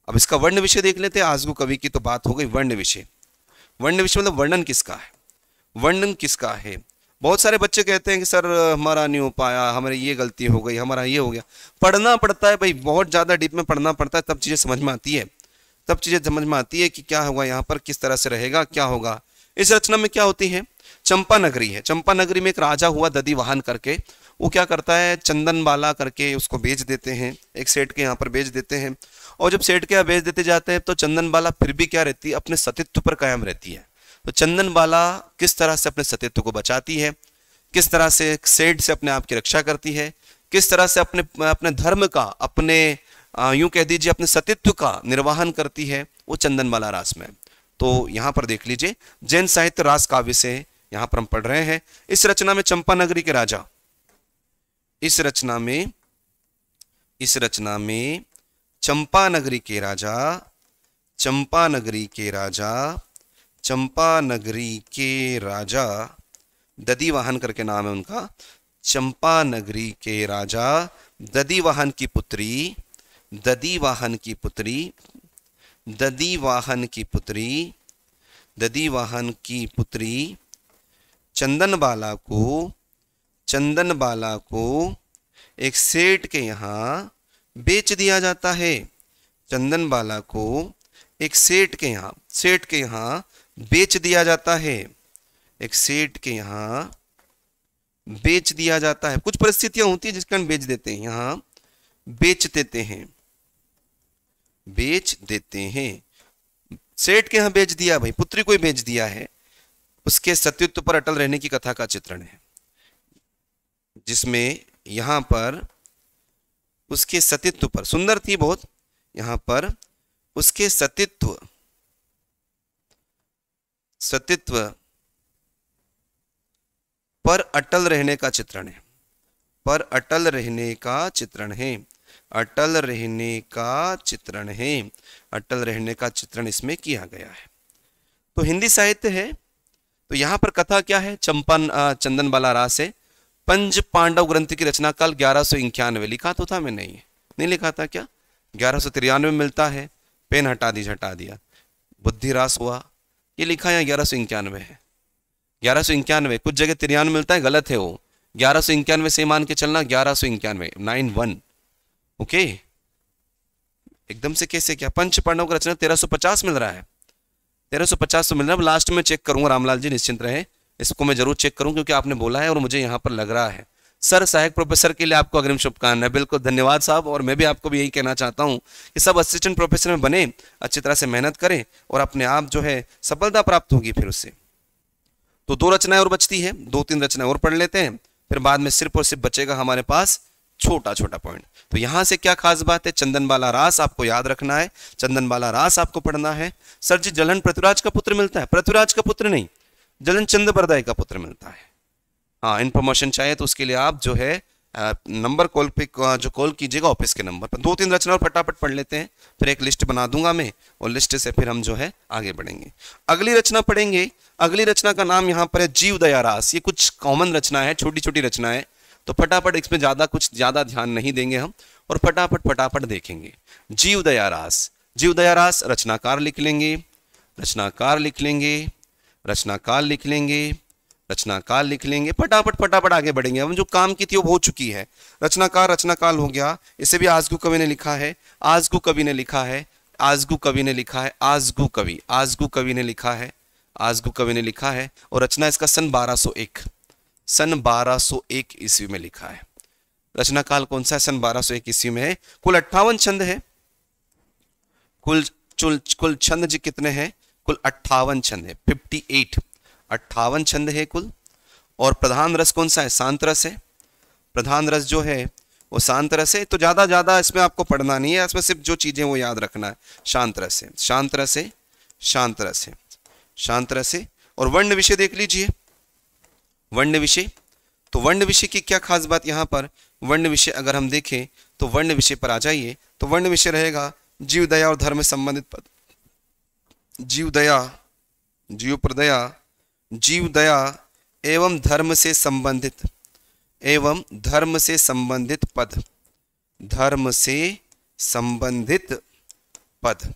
अब इसका वर्ण विषय देख लेते हैं आजगु कवि की तो बात हो गई वर्ण विषय वर्ण विषय मतलब वर्णन किसका है वर्णन किसका है बहुत सारे बच्चे कहते हैं कि सर हमारा नहीं हो पाया हमारी ये गलती हो गई हमारा ये हो गया पढ़ना पड़ता है भाई बहुत ज़्यादा डीप में पढ़ना पड़ता है तब चीज़ें समझ में आती है तब चीज़ें समझ में आती है कि क्या होगा यहाँ पर किस तरह से रहेगा क्या होगा इस रचना में क्या होती है चंपा नगरी है चंपा नगरी में एक राजा हुआ ददी वाहन करके वो क्या करता है चंदन बाला करके उसको बेच देते हैं एक सेठ के यहाँ पर बेच देते हैं और जब सेठ के यहाँ भेज देते जाते हैं तो चंदन बाला फिर भी क्या रहती है अपने सतित्व पर कायम रहती है तो चंदन बाला किस तरह से अपने सतित्व को बचाती है किस तरह से सेठ से अपने आप की रक्षा करती है किस तरह से अपने अपने धर्म का अपने यूं कह दीजिए अपने सतित्व का निर्वाहन करती है वो चंदन बाला रास में तो यहाँ पर देख लीजिए जैन साहित्य रास काव्य से यहाँ पर हम पढ़ रहे हैं इस रचना में चंपा नगरी के राजा इस रचना में इस रचना में चंपानगरी के राजा चंपानगरी के राजा चंपानगरी के राजा ददी वाहन करके नाम है उनका चंपा नगरी के राजा ददी वाहन की पुत्री ददी वाहन की पुत्री ददी वाहन की पुत्री ददी वाहन की पुत्री चंदन बाला को चंदन बाला को एक सेठ के यहाँ बेच दिया जाता है चंदन बाला को एक सेठ के यहाँ सेठ के यहाँ बेच दिया जाता है एक सेठ के यहाँ बेच दिया जाता है कुछ परिस्थितियां होती है जिसके हम बेच देते हैं यहाँ बेच देते हैं बेच देते हैं सेठ के यहाँ बेच दिया भाई पुत्री को ही बेच दिया है उसके सत्युत्व पर अटल रहने की कथा का चित्रण है जिसमें यहां पर उसके सतित्व पर सुंदर थी बहुत यहाँ पर उसके सतित्व सतित्व पर अटल रहने का चित्रण है पर अटल रहने का चित्रण है अटल रहने का चित्रण है अटल रहने का चित्रण इसमें किया गया है तो हिंदी साहित्य है तो यहाँ पर कथा क्या है चंपन चंदन बाला रास है पंच पांडव ग्रंथ की रचना काल ग्यारह सौ इक्यानवे लिखा तो था मैं नहीं नहीं लिखा था क्या ग्यारह सौ तिरानवे मिलता है पेन हटा दी हटा दिया बुद्धि रास हुआ ये लिखा यहाँ ग्यारह सौ इक्यानवे है ग्यारह सौ इक्यानवे कुछ जगह तिरानवे मिलता है गलत है वो ग्यारह सौ इक्यानवे से मान के चलना ग्यारह सौ इक्यानवे नाइन वन ओके एकदम से कैसे क्या पंच पांडव का रचना तेरह सौ पचास मिल रहा है तेरह सौ पचास तो मिल रहा है लास्ट में चेक करूंगा रामलाल जी निश्चिंत रहे इसको मैं जरूर चेक करूँ क्योंकि आपने बोला है और मुझे यहाँ पर लग रहा है सर सहायक प्रोफेसर के लिए आपको अग्रिम शुभकामनाएं बिल्कुल धन्यवाद साहब और मैं भी आपको भी यही कहना चाहता हूँ कि सब असिस्टेंट प्रोफेसर में बने अच्छी तरह से मेहनत करें और अपने आप जो है सफलता प्राप्त होगी फिर उससे तो दो रचनाएं और बचती हैं दो तीन रचनाएं और पढ़ लेते हैं फिर बाद में सिर्फ और सिर्फ बचेगा हमारे पास छोटा छोटा पॉइंट तो यहाँ से क्या खास बात है चंदन बाला रास आपको याद रखना है चंदन बाला रास आपको पढ़ना है सर जी जलन पृथ्वीराज का पुत्र मिलता है पृथ्वीराज का पुत्र नहीं जलन चंद बरदाय का पुत्र मिलता है हाँ इन्फॉर्मेशन चाहिए तो उसके लिए आप जो है नंबर कॉल पे जो कॉल कीजिएगा ऑफिस के नंबर पर दो तीन रचना और फटाफट पढ़ लेते हैं फिर एक लिस्ट बना दूंगा मैं और लिस्ट से फिर हम जो है आगे बढ़ेंगे अगली रचना पढ़ेंगे अगली रचना का नाम यहाँ पर है जीव दयारास ये कुछ कॉमन रचना है छोटी छोटी रचना है तो फटाफट इसमें ज़्यादा कुछ ज़्यादा ध्यान नहीं देंगे हम और फटाफट फटाफट देखेंगे जीव दयारास जीव दयारास रचनाकार लिख लेंगे रचनाकार लिख लेंगे काल लिख लेंगे रचनाकाल लिख लेंगे फटाफट फटाफट आगे बढ़ेंगे हम जो काम की थी वो हो चुकी है रचनाकार रचनाकाल हो गया इसे भी आजगु कवि ने लिखा है आजगु कवि ने लिखा है आजगु कवि ने लिखा है आजगु कवि आजगु कवि ने लिखा है आजगु कवि ने लिखा है और रचना इसका सन 1201 सन 1201 ईस्वी में लिखा है रचनाकाल कौन सा है सन 1201 ईस्वी में है कुल अट्ठावन छंद है कुल चुल कुल छंद जी कितने हैं कुल अट्ठावन छंद है फिफ्टी एट अट्ठावन छंद है कुल और प्रधान रस कौन सा है शांत रस है प्रधान रस जो है वो शांत रस है तो ज़्यादा ज़्यादा इसमें आपको पढ़ना नहीं है इसमें सिर्फ जो चीज़ें वो याद रखना है शांत रस है शांत रस है शांत रस है शांत रस है और वर्ण विषय देख लीजिए वर्ण विषय तो वर्ण विषय की क्या खास बात यहां पर वर्ण विषय अगर हम देखें तो वर्ण विषय पर आ जाइए तो वर्ण विषय रहेगा जीव दया और धर्म संबंधित पद जीव दया जीव प्रदया जीव दया एवं धर्म से संबंधित एवं धर्म से संबंधित पद धर्म से संबंधित पद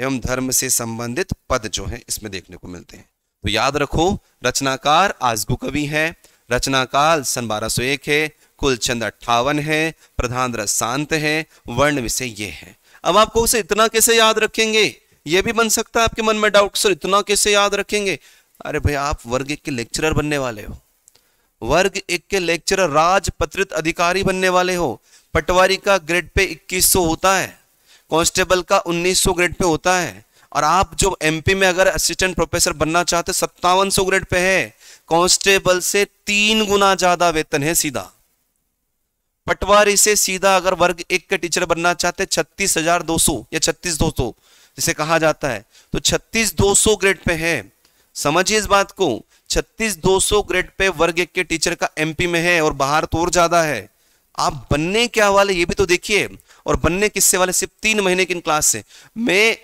एवं धर्म से संबंधित पद जो है इसमें देखने को मिलते हैं तो याद रखो रचनाकार आजगु कवि है रचनाकाल सन 1201 है कुल चंद अट्ठावन है प्रधान रस शांत है वर्ण विषय ये है अब आपको उसे इतना कैसे याद रखेंगे ये भी बन सकता है आपके मन में डाउट सर इतना कैसे याद रखेंगे अरे भाई आप वर्ग एक के लेक्चरर बनने वाले हो वर्ग एक के लेक्चरर राजपत्रित अधिकारी बनने वाले हो पटवारी का ग्रेड पे 2100 होता है कांस्टेबल का 1900 ग्रेड पे होता है और आप जो एमपी में अगर असिस्टेंट प्रोफेसर बनना चाहते सत्तावन सौ ग्रेड पे है कांस्टेबल से तीन गुना ज्यादा वेतन है सीधा पटवारी से सीधा अगर वर्ग एक के टीचर बनना चाहते छत्तीस या छत्तीस जिसे कहा जाता है तो दो 200 ग्रेड पे है समझिए इस बात को दो सौ ग्रेड पे वर्ग एक के टीचर का एमपी में है और बाहर तो और ज्यादा है आप बनने क्या वाले ये भी तो देखिए और बनने किससे वाले सिर्फ तीन महीने की क्लास से मैं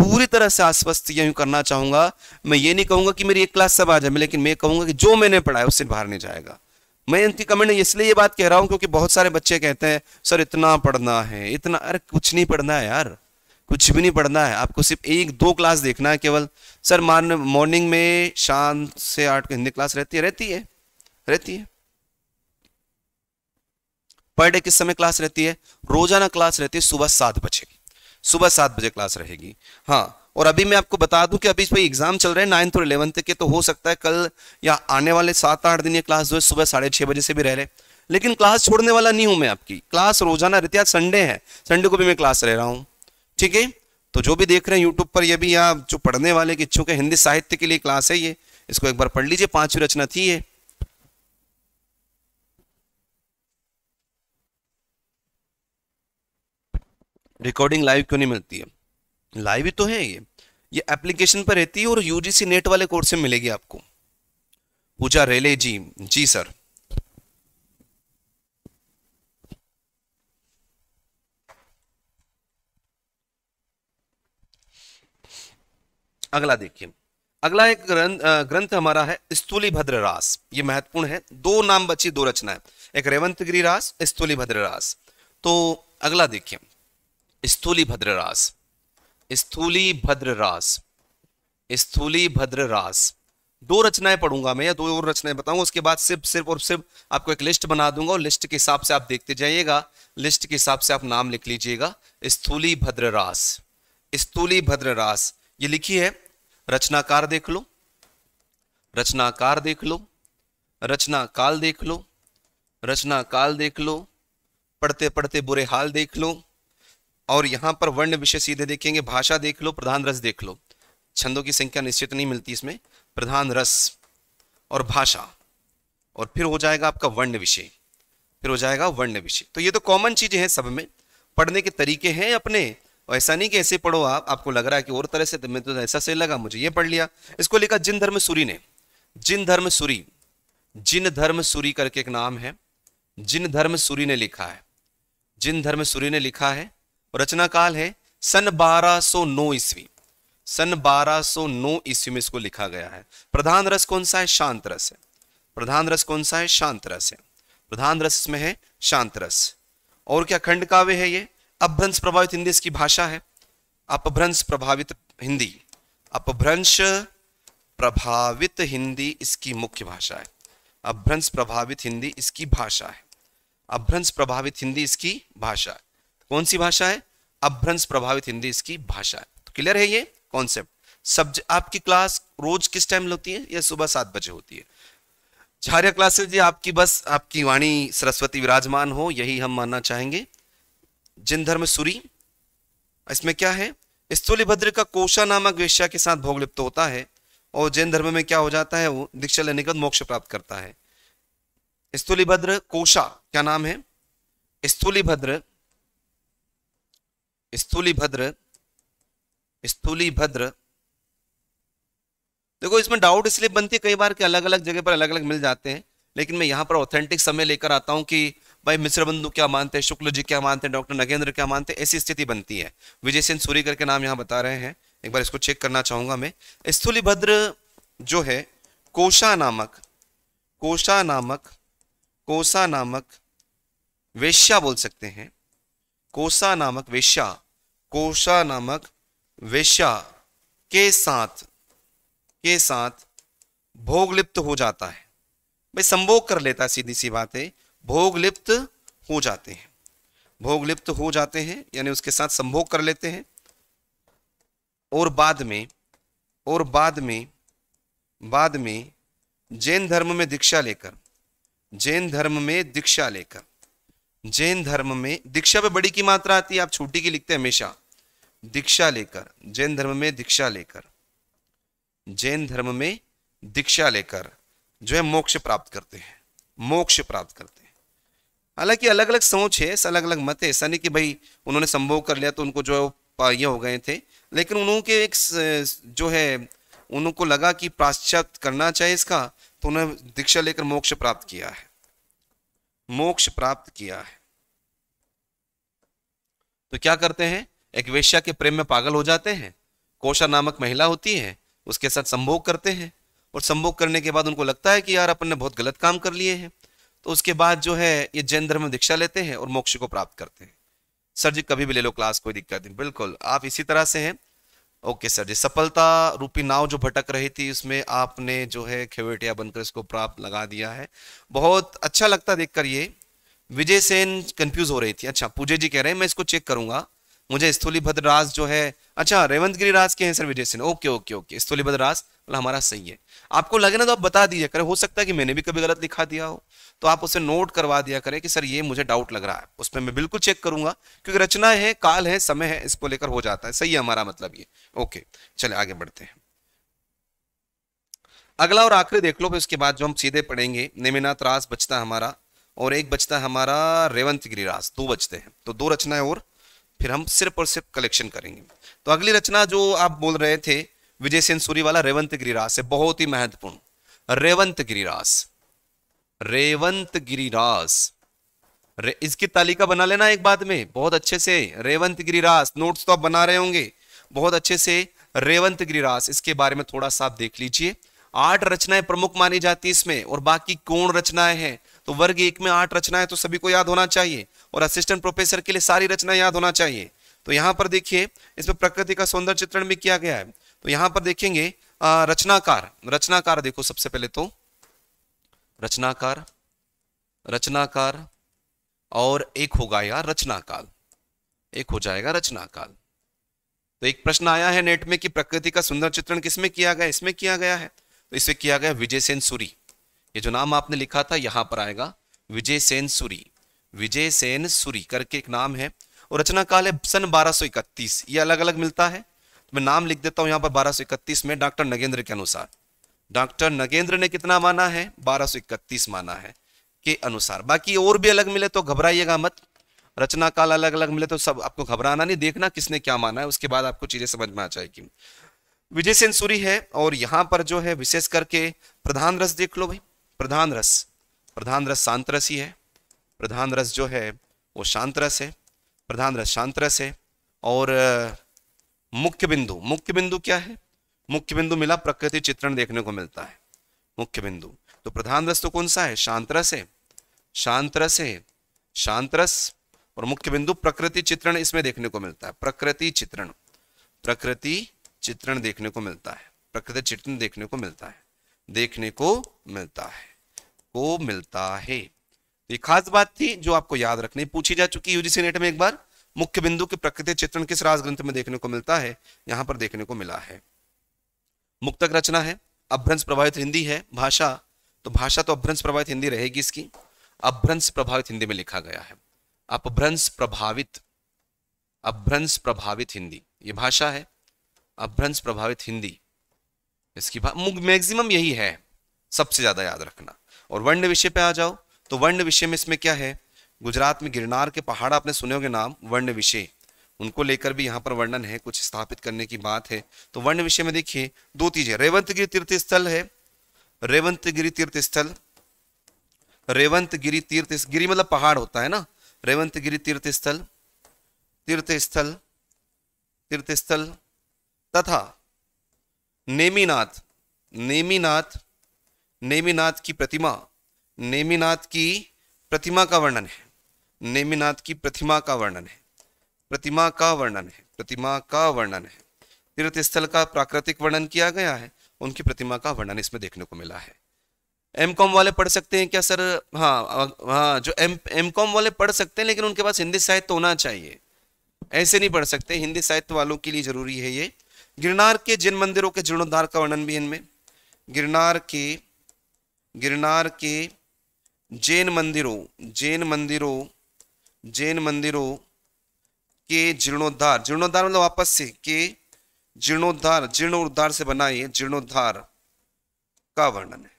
पूरी तरह से आश्वस्त यूं करना चाहूंगा मैं ये नहीं कहूंगा कि मेरी एक क्लास सब आ जाए लेकिन मैं कहूंगा कि जो मैंने पढ़ा है उससे बाहर नहीं जाएगा मैं इनकी कमेंट इसलिए ये बात कह रहा हूं क्योंकि बहुत सारे बच्चे कहते हैं सर इतना पढ़ना है इतना अरे कुछ नहीं पढ़ना है यार कुछ भी नहीं पढ़ना है आपको सिर्फ एक दो क्लास देखना है केवल सर मान मॉर्निंग में शाम से आठ हिंदी क्लास रहती है रहती है रहती है पर डे किस समय क्लास रहती है रोजाना क्लास रहती है सुबह सात बजे सुबह सात बजे क्लास रहेगी हाँ और अभी मैं आपको बता दूं कि अभी इस पर एग्जाम चल रहे हैं नाइन्थ और इलेवंथ के तो हो सकता है कल या आने वाले सात आठ दिन ये क्लास जो है सुबह साढ़े छह बजे से भी रह रहे लेकिन क्लास छोड़ने वाला नहीं हूं मैं आपकी क्लास रोजाना रहती है संडे है संडे को भी मैं क्लास रह रहा हूँ ठीक है तो जो भी देख रहे हैं यूट्यूब पर ये भी यहाँ जो पढ़ने वाले के इच्छुक है हिंदी साहित्य के लिए क्लास है ये इसको एक बार पढ़ लीजिए पांचवी रचना थी ये रिकॉर्डिंग लाइव क्यों नहीं मिलती है लाइव ही तो है ये ये एप्लीकेशन पर रहती है और यूजीसी नेट वाले कोर्स में मिलेगी आपको पूजा रेले जी जी सर अगला देखिए अगला एक ग्रंथ हमारा है स्थूली भद्र रास ये महत्वपूर्ण है दो नाम बची दो रचना है एक रेवंतगिरी रास स्थूली भद्र रास तो अगला देखिए स्थूली भद्र रास स्थूली भद्र रास स्थूली भद्र रास दो रचनाएं पढ़ूंगा मैं या दो और रचनाएं बताऊंगा उसके बाद सिर्फ सिर्फ और सिर्फ आपको एक लिस्ट बना दूंगा और लिस्ट के हिसाब से आप देखते जाइएगा लिस्ट के हिसाब से आप नाम लिख लीजिएगा स्थूली भद्र रास स्थूली भद्र रास ये लिखी है रचनाकार देख लो रचनाकार देख लो रचना काल देख लो रचना काल देख लो पढ़ते पढ़ते बुरे हाल देख लो और यहां पर वर्ण विषय सीधे देखेंगे भाषा देख लो प्रधान रस देख लो छंदों की संख्या निश्चित नहीं मिलती इसमें प्रधान रस और भाषा और फिर हो जाएगा आपका वर्ण विषय फिर हो जाएगा वर्ण विषय तो ये तो कॉमन चीजें हैं सब में पढ़ने के तरीके हैं अपने ऐसा नहीं कि ऐसे पढ़ो आप आपको लग रहा है कि और तरह से मैं तो ऐसा से लगा मुझे ये पढ़ लिया इसको लिखा जिन धर्म सूरी ने जिन धर्म सूरी जिन धर्म सूरी करके एक नाम है जिन धर्म सूरी ने लिखा है जिन धर्म सूरी ने लिखा है और काल है सन 1209 ईस्वी सन 1209 ईस्वी में इसको लिखा गया है प्रधान रस कौन सा है शांत रस है प्रधान रस कौन सा है शांत रस है प्रधान रस इसमें है शांत रस और क्या खंड काव्य है ये अपभ्रंश प्रभावित हिंदी इसकी भाषा है अपभ्रंश प्रभावित हिंदी अपभ्रंश प्रभावित हिंदी इसकी मुख्य भाषा है अपभ्रंश प्रभावित हिंदी इसकी भाषा है अपभ्रंश प्रभावित हिंदी इसकी भाषा है कौन सी भाषा है अपभ्रंश प्रभावित हिंदी इसकी भाषा है तो क्लियर है ये कॉन्सेप्ट सब्जेक्ट आपकी क्लास रोज किस टाइम होती है या सुबह सात बजे होती है झारिया क्लासेस जी आपकी बस आपकी वाणी सरस्वती विराजमान हो यही हम मानना चाहेंगे जिन धर्म सूरी इसमें क्या है स्थूलिभद्र का कोशा नामक वेश्या के साथ भोग लिप्त होता है और जैन धर्म में क्या हो जाता है वो दीक्षा लेने के बाद मोक्ष प्राप्त करता है स्थूलिभद्र कोशा क्या नाम है स्थूलिभद्र स्थूलिभद्र स्थूलिभद्र देखो इसमें डाउट इसलिए बनती है कई बार के अलग अलग जगह पर अलग अलग मिल जाते हैं लेकिन मैं यहां पर ऑथेंटिक समय लेकर आता हूं कि भाई मिश्र बंधु क्या मानते हैं शुक्ल जी क्या मानते हैं डॉक्टर नगेंद्र क्या मानते हैं ऐसी स्थिति बनती है विजय सिंह सूरी करके नाम यहाँ बता रहे हैं एक बार इसको चेक करना चाहूंगा मैं स्थूलीभद्र जो है कोशा नामक कोशा नामक कोसा नामक वेश्या बोल सकते हैं कोसा नामक वेश्या कोशा नामक वेश्या के साथ के साथ भोग लिप्त हो जाता है भाई संभोग कर लेता सीधी सी बात है भोग लिप्त हो जाते हैं भोग लिप्त हो जाते हैं यानी उसके साथ संभोग कर लेते हैं और बाद में और बाद में बाद में जैन धर्म में दीक्षा लेकर जैन धर्म में दीक्षा लेकर जैन धर्म में दीक्षा पे बड़ी की मात्रा आती है आप छोटी की लिखते हैं हमेशा दीक्षा लेकर जैन धर्म में दीक्षा लेकर जैन धर्म में दीक्षा लेकर जो है मोक्ष प्राप्त करते हैं मोक्ष प्राप्त करते हैं हालांकि अलग अलग सोच है अलग अलग मत है ऐसा नहीं कि भाई उन्होंने संभोग कर लिया तो उनको जो है ये हो गए थे लेकिन उन्होंने एक जो है उनको लगा कि पाश्चात करना चाहिए इसका तो उन्हें दीक्षा लेकर मोक्ष प्राप्त किया है मोक्ष प्राप्त किया है तो क्या करते हैं एक वेश्या के प्रेम में पागल हो जाते हैं कोशा नामक महिला होती है उसके साथ संभोग करते हैं और संभोग करने के बाद उनको लगता है कि यार अपन ने बहुत गलत काम कर लिए हैं तो उसके बाद जो है ये जैन धर्म में दीक्षा लेते हैं और मोक्ष को प्राप्त करते हैं सर जी कभी भी ले लो क्लास कोई दिक्कत नहीं बिल्कुल आप इसी तरह से हैं ओके सर जी सफलता रूपी नाव जो भटक रही थी उसमें आपने जो है खेवेटिया बनकर इसको प्राप्त लगा दिया है बहुत अच्छा लगता देखकर ये विजय सेन कंफ्यूज हो रही थी अच्छा पूजे जी कह रहे हैं मैं इसको चेक करूंगा मुझे स्थूलीभद्र राज जो है अच्छा रेवंत गिरी राज के हैं sir Vijay Sen okay okay okay Sthulibhadra राज मतलब हमारा सही है आपको लगे ना तो आप बता दीजिए करें हो सकता है कि मैंने भी कभी गलत लिखा दिया हो तो आप उसे नोट करवा दिया करें कि सर ये मुझे डाउट लग रहा है उस पर मैं बिल्कुल चेक करूंगा क्योंकि रचना है काल है समय है इसको लेकर हो जाता है सही है हमारा मतलब ये ओके चले आगे बढ़ते हैं अगला और आखिरी देख लो फिर उसके बाद जो हम सीधे पढ़ेंगे नेमिनाथ रास बचता हमारा और एक बचता हमारा रेवंत रास दो बचते हैं तो दो रचनाएं और फिर हम सिर्फ और सिर्फ कलेक्शन करेंगे तो अगली रचना जो आप बोल रहे थे विजय सूरी वाला रेवंत गिरिरास है बहुत ही महत्वपूर्ण रेवंत गिरिराज रेवंत गिरिरास रे, इसकी तालिका बना लेना एक बात में बहुत अच्छे से रेवंत गिरिराज नोट्स तो आप बना रहे होंगे बहुत अच्छे से रेवंत गिरिराज इसके बारे में थोड़ा सा आप देख लीजिए आठ रचनाएं प्रमुख मानी जाती है इसमें और बाकी कौन रचनाएं हैं तो वर्ग एक में आठ रचनाएं तो सभी को याद होना चाहिए और असिस्टेंट प्रोफेसर के लिए सारी रचना याद होना चाहिए तो यहाँ पर देखिए इसमें प्रकृति का सौंदर्य चित्रण भी किया गया है तो यहां पर देखेंगे आ, रचनाकार रचनाकार देखो सबसे पहले तो रचनाकार रचनाकार और एक होगा यार रचनाकाल एक हो जाएगा रचनाकाल तो एक प्रश्न आया है नेट में कि प्रकृति का सुंदर चित्रण किसमें किया गया इसमें किया गया है तो इसे किया गया विजय सेन सूरी ये जो नाम आपने लिखा था यहां पर आएगा विजय सेन सूरी विजय सेन सूरी करके एक नाम है और रचनाकाल है सन बारह इकतीस ये अलग अलग मिलता है मैं नाम लिख देता हूं यहाँ पर बारह में डॉक्टर नगेंद्र के अनुसार डॉक्टर नगेंद्र ने कितना माना है बारह माना है के अनुसार बाकी और भी अलग मिले तो घबराइएगा मत रचना काल अलग अलग मिले तो सब आपको घबराना नहीं देखना किसने क्या माना है उसके बाद आपको चीजें समझ में आ जाएगी विजय सेंसुरी है और यहाँ पर जो है विशेष करके प्रधान रस देख लो भाई प्रधान रस प्रधान रस शांत रस ही है प्रधान रस जो है वो शांत रस है प्रधान रस शांत रस है और मुख्य बिंदु मुख्य बिंदु क्या है मुख्य बिंदु मिला प्रकृति चित्रण देखने को मिलता है मुख्य बिंदु तो प्रधान रस तो कौन सा है शांतरस है शांतरस है शांतरस और मुख्य बिंदु प्रकृति चित्रण इसमें देखने को मिलता है प्रकृति चित्रण प्रकृति चित्रण देखने को मिलता है प्रकृति चित्रण देखने को मिलता है देखने को मिलता है को मिलता है तो ये खास बात थी जो आपको याद रखनी पूछी जा चुकी यूजीसी नेट में एक बार मुख्य बिंदु के प्रकृति चित्रण किस राजग्रंथ में देखने को मिलता है यहां पर देखने को मिला है मुक्तक रचना है अभ्रंश प्रभावित हिंदी है भाषा तो भाषा तो अभ्रंश प्रभावित हिंदी रहेगी इसकी अभ्रंश प्रभावित हिंदी में लिखा गया है अपभ्रंश प्रभावित अभ्रंश प्रभावित हिंदी ये भाषा है अभ्रंश प्रभावित हिंदी इसकी मैक्सिमम यही है सबसे ज्यादा याद रखना और वर्ण विषय पे आ जाओ तो वर्ण विषय में इसमें क्या है गुजरात में गिरनार के पहाड़ आपने सुने होंगे नाम वर्ण विषय उनको लेकर भी यहाँ पर वर्णन है कुछ स्थापित करने की बात है तो वर्ण विषय में देखिए दो चीजें रेवंतगिरी तीर्थ स्थल है रेवंतगिरी तीर्थ स्थल रेवंतगिरी तीर्थ गिरी मतलब पहाड़ होता है ना रेवंतगिरी तीर्थ स्थल तीर्थ स्थल तीर्थ स्थल तथा नेमीनाथ नेमीनाथ नेमीनाथ की प्रतिमा नेमीनाथ की प्रतिमा का वर्णन है नेमिनाथ की प्रतिमा का वर्णन है प्रतिमा का वर्णन है प्रतिमा का वर्णन है तीर्थ स्थल का प्राकृतिक वर्णन किया गया है उनकी प्रतिमा का वर्णन इसमें देखने को मिला है एम कॉम वाले पढ़ सकते हैं क्या सर हाँ हाँ जो एम एम कॉम वाले पढ़ सकते हैं लेकिन उनके पास हिंदी साहित्य होना चाहिए ऐसे नहीं पढ़ सकते हिंदी साहित्य वालों के लिए जरूरी है ये गिरनार के जिन मंदिरों के जीर्णोद्धार का वर्णन भी इनमें गिरनार के गिरनार के जैन मंदिरों जैन मंदिरों जैन मंदिरों के जीर्णोद्धार जीर्णोद्धार मतलब वापस से के जीर्णोद्धार जीर्ण उद्धार से बना ये जीर्णोद्धार का वर्णन है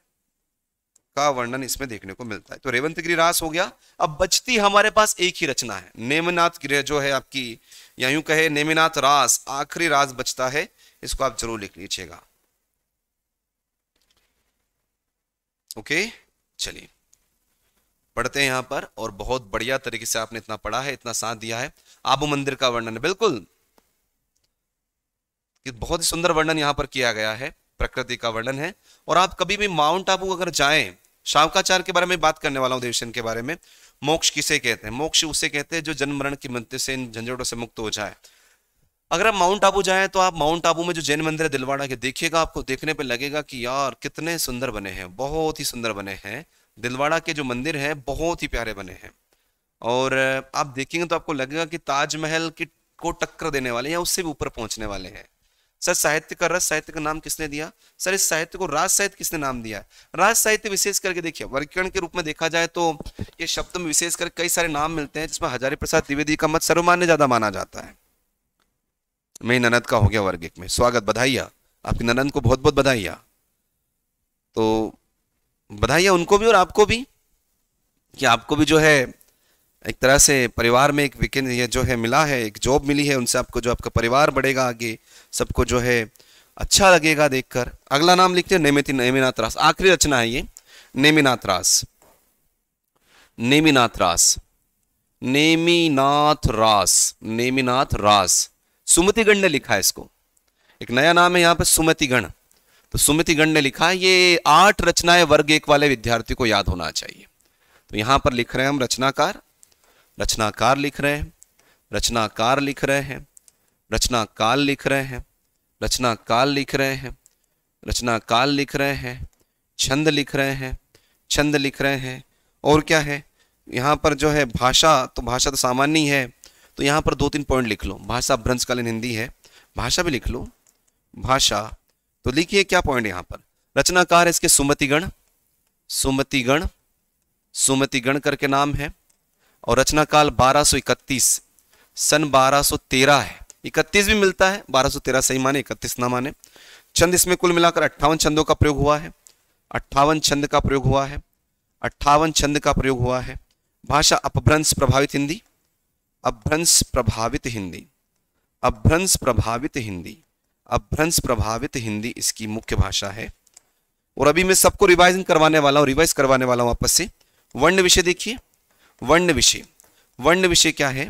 का वर्णन इसमें देखने को मिलता है तो रेवंत रास हो गया अब बचती हमारे पास एक ही रचना है नेमनाथ गृह जो है आपकी या यूं कहे नेमिनाथ रास आखिरी रास बचता है इसको आप जरूर लिख लीजिएगा ओके चलिए पढ़ते हैं यहाँ पर और बहुत बढ़िया तरीके से आपने इतना पढ़ा है इतना साथ दिया है आबू मंदिर का वर्णन बिल्कुल बहुत ही सुंदर वर्णन यहाँ पर किया गया है प्रकृति का वर्णन है और आप कभी भी माउंट आबू अगर जाए शावकाचार के बारे में बात करने वाला हूँ देवशन के बारे में मोक्ष किसे कहते हैं मोक्ष उसे कहते हैं जो जन्म मरण की मृत्यु से इन झंझटों से मुक्त हो जाए अगर आप माउंट आबू जाए तो आप माउंट आबू में जो जैन मंदिर है दिलवाड़ा के देखिएगा आपको देखने पर लगेगा कि यार कितने सुंदर बने हैं बहुत ही सुंदर बने हैं दिलवाड़ा के जो मंदिर हैं बहुत ही प्यारे बने हैं और आप देखेंगे तो आपको लगेगा कि ताजमहल की को टक्कर देने वाले या उससे भी ऊपर पहुंचने वाले हैं सर साहित्य का रस साहित्य का नाम किसने दिया सर इस साहित्य को राज साहित्य किसने नाम दिया राज साहित्य विशेष करके देखिए वर्गीकरण के रूप में देखा जाए तो ये शब्द में विशेष करके कई सारे नाम मिलते हैं जिसमें हजारी प्रसाद द्विवेदी का मत सर्वमान्य ज्यादा माना जाता है मैं ननद का हो गया वर्गिक में स्वागत बधाइया आपकी ननंद को बहुत बहुत बधाइया तो है उनको भी और आपको भी कि आपको भी जो है एक तरह से परिवार में एक वीकेंड ये जो है मिला है एक जॉब मिली है उनसे आपको जो आपका परिवार बढ़ेगा आगे सबको जो है अच्छा लगेगा देखकर अगला नाम लिखते हैं नेमिति नेमिनाथ रास आखिरी रचना है ये नेमिनाथ रास नेमिनाथ रास नेमिनाथ रास नेमिनाथ रास सुमतिगण ने लिखा है इसको एक नया नाम है यहाँ पर सुमतिगण तो सुमिति गण ने लिखा ये आठ रचनाएं वर्ग एक वाले विद्यार्थी को याद होना चाहिए तो यहां पर लिख रहे हैं हम रचनाकार रचनाकार लिख रहे हैं रचनाकार लिख रहे हैं रचनाकाल लिख रहे हैं रचनाकाल लिख रहे हैं रचनाकाल लिख रहे हैं छंद लिख रहे हैं छंद लिख रहे हैं और क्या है यहाँ पर जो है भाषा तो भाषा तो सामान्य ही है तो यहाँ पर दो तीन पॉइंट लिख लो भाषा भ्रंशकालीन हिंदी है भाषा भी लिख लो भाषा तो लिखिए क्या पॉइंट यहां पर रचनाकार इसके सुमतिगण सुमतिगण सुमतिगण करके नाम है और रचनाकाल 1231 सन 1213 है 31 भी मिलता है 1213 सही माने 31 ना माने छंद इसमें कुल मिलाकर अट्ठावन छंदों का प्रयोग हुआ है अट्ठावन छंद का प्रयोग हुआ है अट्ठावन छंद का प्रयोग हुआ है भाषा अपभ्रंश प्रभावित हिंदी अपभ्रंश प्रभावित हिंदी अपभ्रंश प्रभावित हिंदी अभ्रंश प्रभावित हिंदी इसकी मुख्य भाषा है और अभी मैं सबको रिवाइजिंग करवाने वाला हूँ रिवाइज करवाने वाला हूँ आपस से वर्ण विषय देखिए वर्ण विषय वर्ण विषय क्या है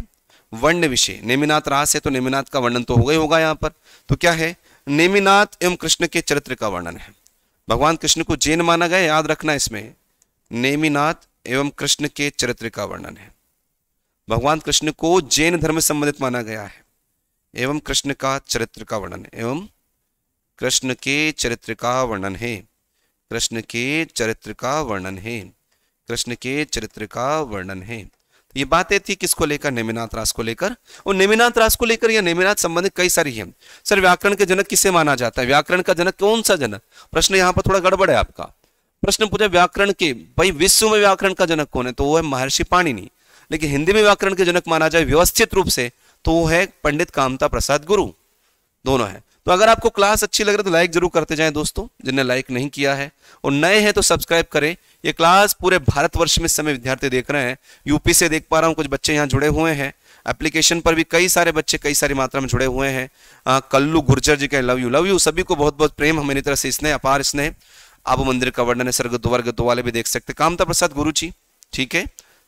वर्ण विषय नेमिनाथ रास है तो नेमिनाथ का वर्णन तो हो गई होगा यहाँ पर तो क्या है नेमिनाथ एवं कृष्ण के चरित्र का वर्णन है भगवान कृष्ण को जैन माना गया याद रखना इसमें नेमिनाथ एवं कृष्ण के चरित्र का वर्णन है भगवान कृष्ण को जैन धर्म संबंधित माना गया है एवं कृष्ण का चरित्र का वर्णन एवं कृष्ण के चरित्र का वर्णन है कृष्ण के चरित्र का वर्णन है कृष्ण के चरित्र का वर्णन है तो ये बातें थी किसको लेकर नेमिनाथ रास को लेकर और नेमिनाथ रास को लेकर या नेमिनाथ संबंधित कई सारी है सर व्याकरण के जनक किसे माना जाता है व्याकरण का जनक कौन सा जनक प्रश्न यहाँ पर थोड़ा गड़बड़ है आपका प्रश्न पूछा व्याकरण के भाई विश्व में व्याकरण का जनक कौन है तो वो है महर्षि पाणिनि लेकिन हिंदी में व्याकरण के जनक माना जाए व्यवस्थित रूप से तो वो है पंडित कामता प्रसाद गुरु दोनों है तो अगर आपको क्लास अच्छी लग रही है तो लाइक जरूर करते जाएं दोस्तों जिन्हें लाइक नहीं किया है और नए हैं तो सब्सक्राइब करें ये क्लास पूरे भारतवर्ष में इस समय विद्यार्थी देख रहे हैं यूपी से देख पा रहा हूँ कुछ बच्चे यहाँ जुड़े हुए हैं एप्लीकेशन पर भी कई सारे बच्चे कई सारी मात्रा में जुड़े हुए हैं कल्लू गुर्जर जी के लव यू लव यू सभी को बहुत बहुत प्रेम हमें तरह से स्नेह अपार स्नेह आप मंदिर का वर्णन है सर्ग वर्ग दो वाले भी देख सकते कामता प्रसाद गुरु जी ठीक है